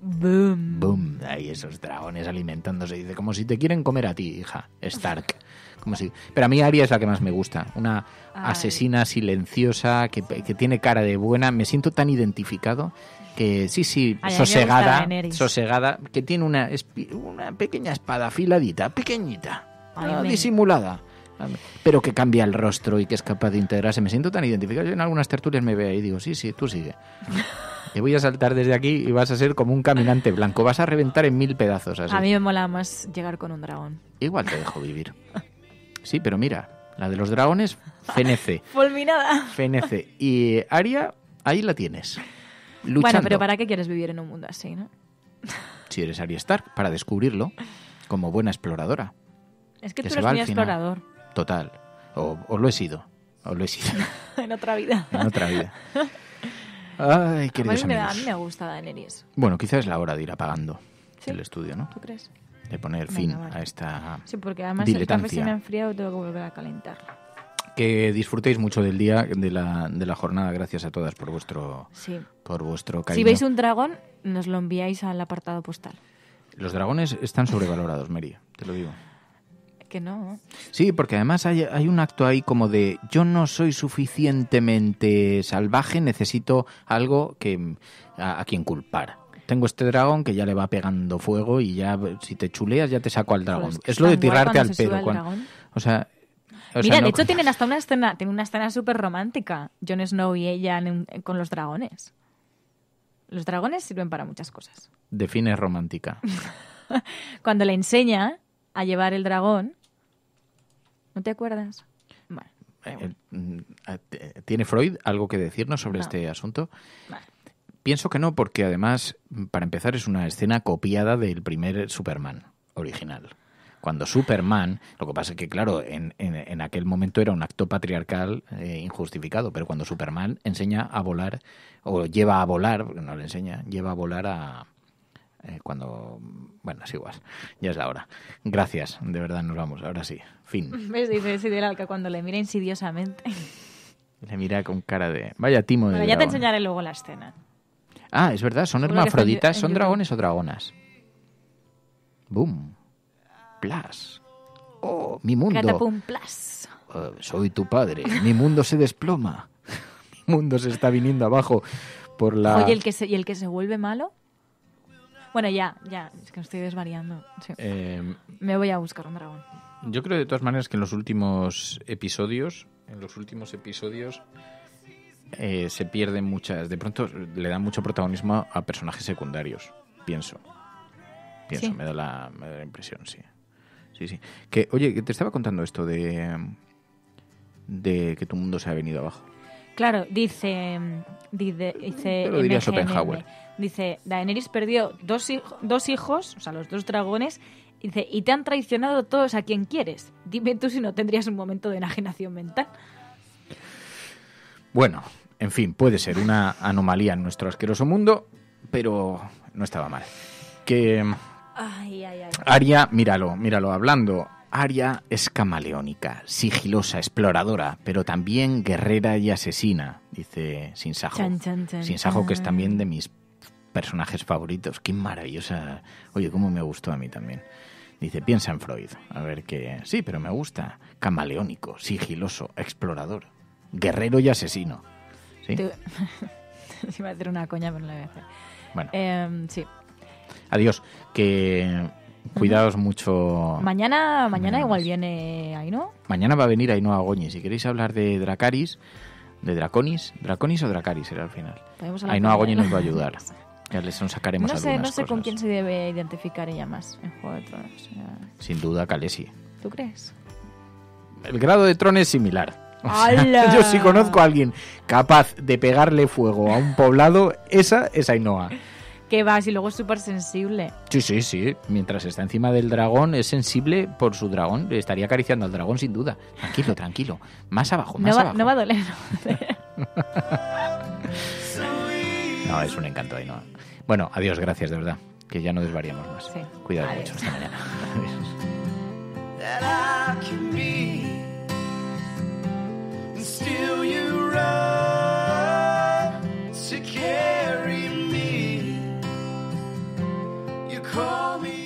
S5: Boom. Boom.
S4: Ahí esos dragones alimentándose. Dice, como si te quieren comer a ti, hija. Stark. Como si... Pero a mí Arya es la que más me gusta. Una asesina silenciosa que, que, tiene cara de buena. Me siento tan identificado que sí, sí, sosegada. Sosegada. Que tiene una, una pequeña espada afiladita, pequeñita, disimulada pero que cambia el rostro y que es capaz de integrarse. Me siento tan identificado. Yo en algunas tertulias me veo y digo, sí, sí, tú sigue. Te voy a saltar desde aquí y vas a ser como un caminante blanco. Vas a reventar en mil pedazos. A mí
S5: me mola más llegar con un dragón.
S4: Igual te dejo vivir. Sí, pero mira, la de los dragones, fenece.
S5: Fulminada. Fenece.
S4: Y Aria, ahí la tienes. Luchando. Bueno, pero
S5: ¿para qué quieres vivir en un mundo así, no?
S4: Si eres Aria Stark, para descubrirlo, como buena exploradora.
S5: Es que, que tú eres muy explorador
S4: total. O, lo he sido. O lo he sido.
S5: en otra vida. en otra vida.
S4: Ay, a mí, me, ha a mí gusta Daenerys. Bueno, quizás es la hora de ir apagando el estudio, ¿no? ¿Tú crees? De poner fin a esta. Sí, porque además el café se me ha
S5: enfriado tengo que volver a calentarlo.
S4: Que disfrutéis mucho del día, de la, jornada. Gracias a todas por vuestro, por vuestro cariño. Si veis un
S5: dragón, nos lo enviáis al apartado postal.
S4: Los dragones están sobrevalorados, María, te lo digo no. Sí, porque además hay, un acto ahí como de yo no soy suficientemente salvaje, necesito algo que a, quien culpar tengo este dragón que ya le va pegando fuego y ya si te chuleas ya te saco al dragón. Pues, es lo de tirarte al pedo. o sea, Mira, de hecho
S5: tienen hasta una escena, una escena súper romántica, Jon Snow y ella con los dragones. Los dragones sirven para muchas cosas.
S4: Define romántica.
S5: cuando le enseña a llevar el dragón ¿No te acuerdas?
S4: Eh, eh, mm, ah, ¿Tiene Freud algo que decirnos sobre este asunto? Pienso que no, porque además, mm, para empezar, es una escena copiada del primer Superman original cuando Superman, lo que pasa es que, claro, en, aquel momento era un acto patriarcal eh, injustificado, pero cuando Superman enseña a volar, o lleva a volar, no le enseña, lleva a volar a, eh, cuando... Bueno, es igual, ya es la hora. Gracias, de verdad nos vamos, ahora sí, fin.
S5: ¿Ves? Dice alca cuando le mira insidiosamente.
S4: Le mira con cara de... Vaya timo de ya te
S5: enseñaré luego la escena.
S4: Ah, es verdad, son hermafroditas, son dragones o dragonas. Boom. Plas. Oh, mi mundo. Oh, soy tu padre. Mi mundo se desploma. mi mundo se está viniendo abajo por la... Oye, ¿el que
S5: ¿y el que se vuelve malo? Bueno, ya, ya, es que me estoy desvariando. Em, me voy a buscar un dragón.
S4: Yo creo de todas maneras que en los últimos episodios, en los últimos episodios eh, se pierden muchas, de pronto le dan mucho protagonismo a personajes secundarios, pienso. Pienso, me, da la, me da la impresión, sí. Sí, sí. Que, oye, te estaba contando esto de, de que tu mundo se ha venido abajo.
S5: Claro, dice, dice, dice, dice Daenerys perdió dos, dos hijos, o sea, los dos dragones, y dice, y te han traicionado todos a quien quieres. Dime tú si no tendrías un momento de enajenación mental.
S4: Bueno, en fin, puede ser una anomalía en nuestro asqueroso mundo, pero no estaba mal. Que... Ay, Aria, míralo, míralo, hablando Aria es camaleónica, sigilosa, exploradora, pero también guerrera y asesina, dice Sinsajo.
S5: Sinsajo, que es también
S4: de mis personajes favoritos. Qué maravillosa. Oye, cómo me gustó a mí también. Dice, piensa en Freud. A ver qué... Sí, pero me gusta. Camaleónico, sigiloso, explorador, guerrero y asesino. ¿Sí?
S5: va a hacer una coña, pero no la voy a hacer. Bueno. Em, sí.
S4: Adiós. Que Cuidaos mucho.
S5: Mañana, mañana igual viene Aino.
S4: Mañana va a venir Aino Agoñi. Si queréis hablar de Dracaris, de Draconis, Draconis o Dracaris será al final.
S5: Aino Agoñi nos va a ayudar.
S4: Ya les sacaremos no sé, No sé con
S5: quién se debe identificar ella más en Juego de Tronos.
S4: Sin duda, Calesi. ¿Tú crees? El grado de Tron es similar. yo si conozco a alguien capaz de pegarle fuego a un poblado, esa es Ainoa
S5: que va, si luego es súper sensible.
S4: Sí, sí, sí. Mientras está encima del dragón, es sensible por su dragón. Estaría acariciando al dragón sin duda. Tranquilo, tranquilo. Más abajo, más no abajo. No va a doler. no, es un encanto ahí, Bueno, adiós, gracias, de verdad. Que ya no desvariamos más. Cuidado mucho esta mañana.
S3: Adiós. call me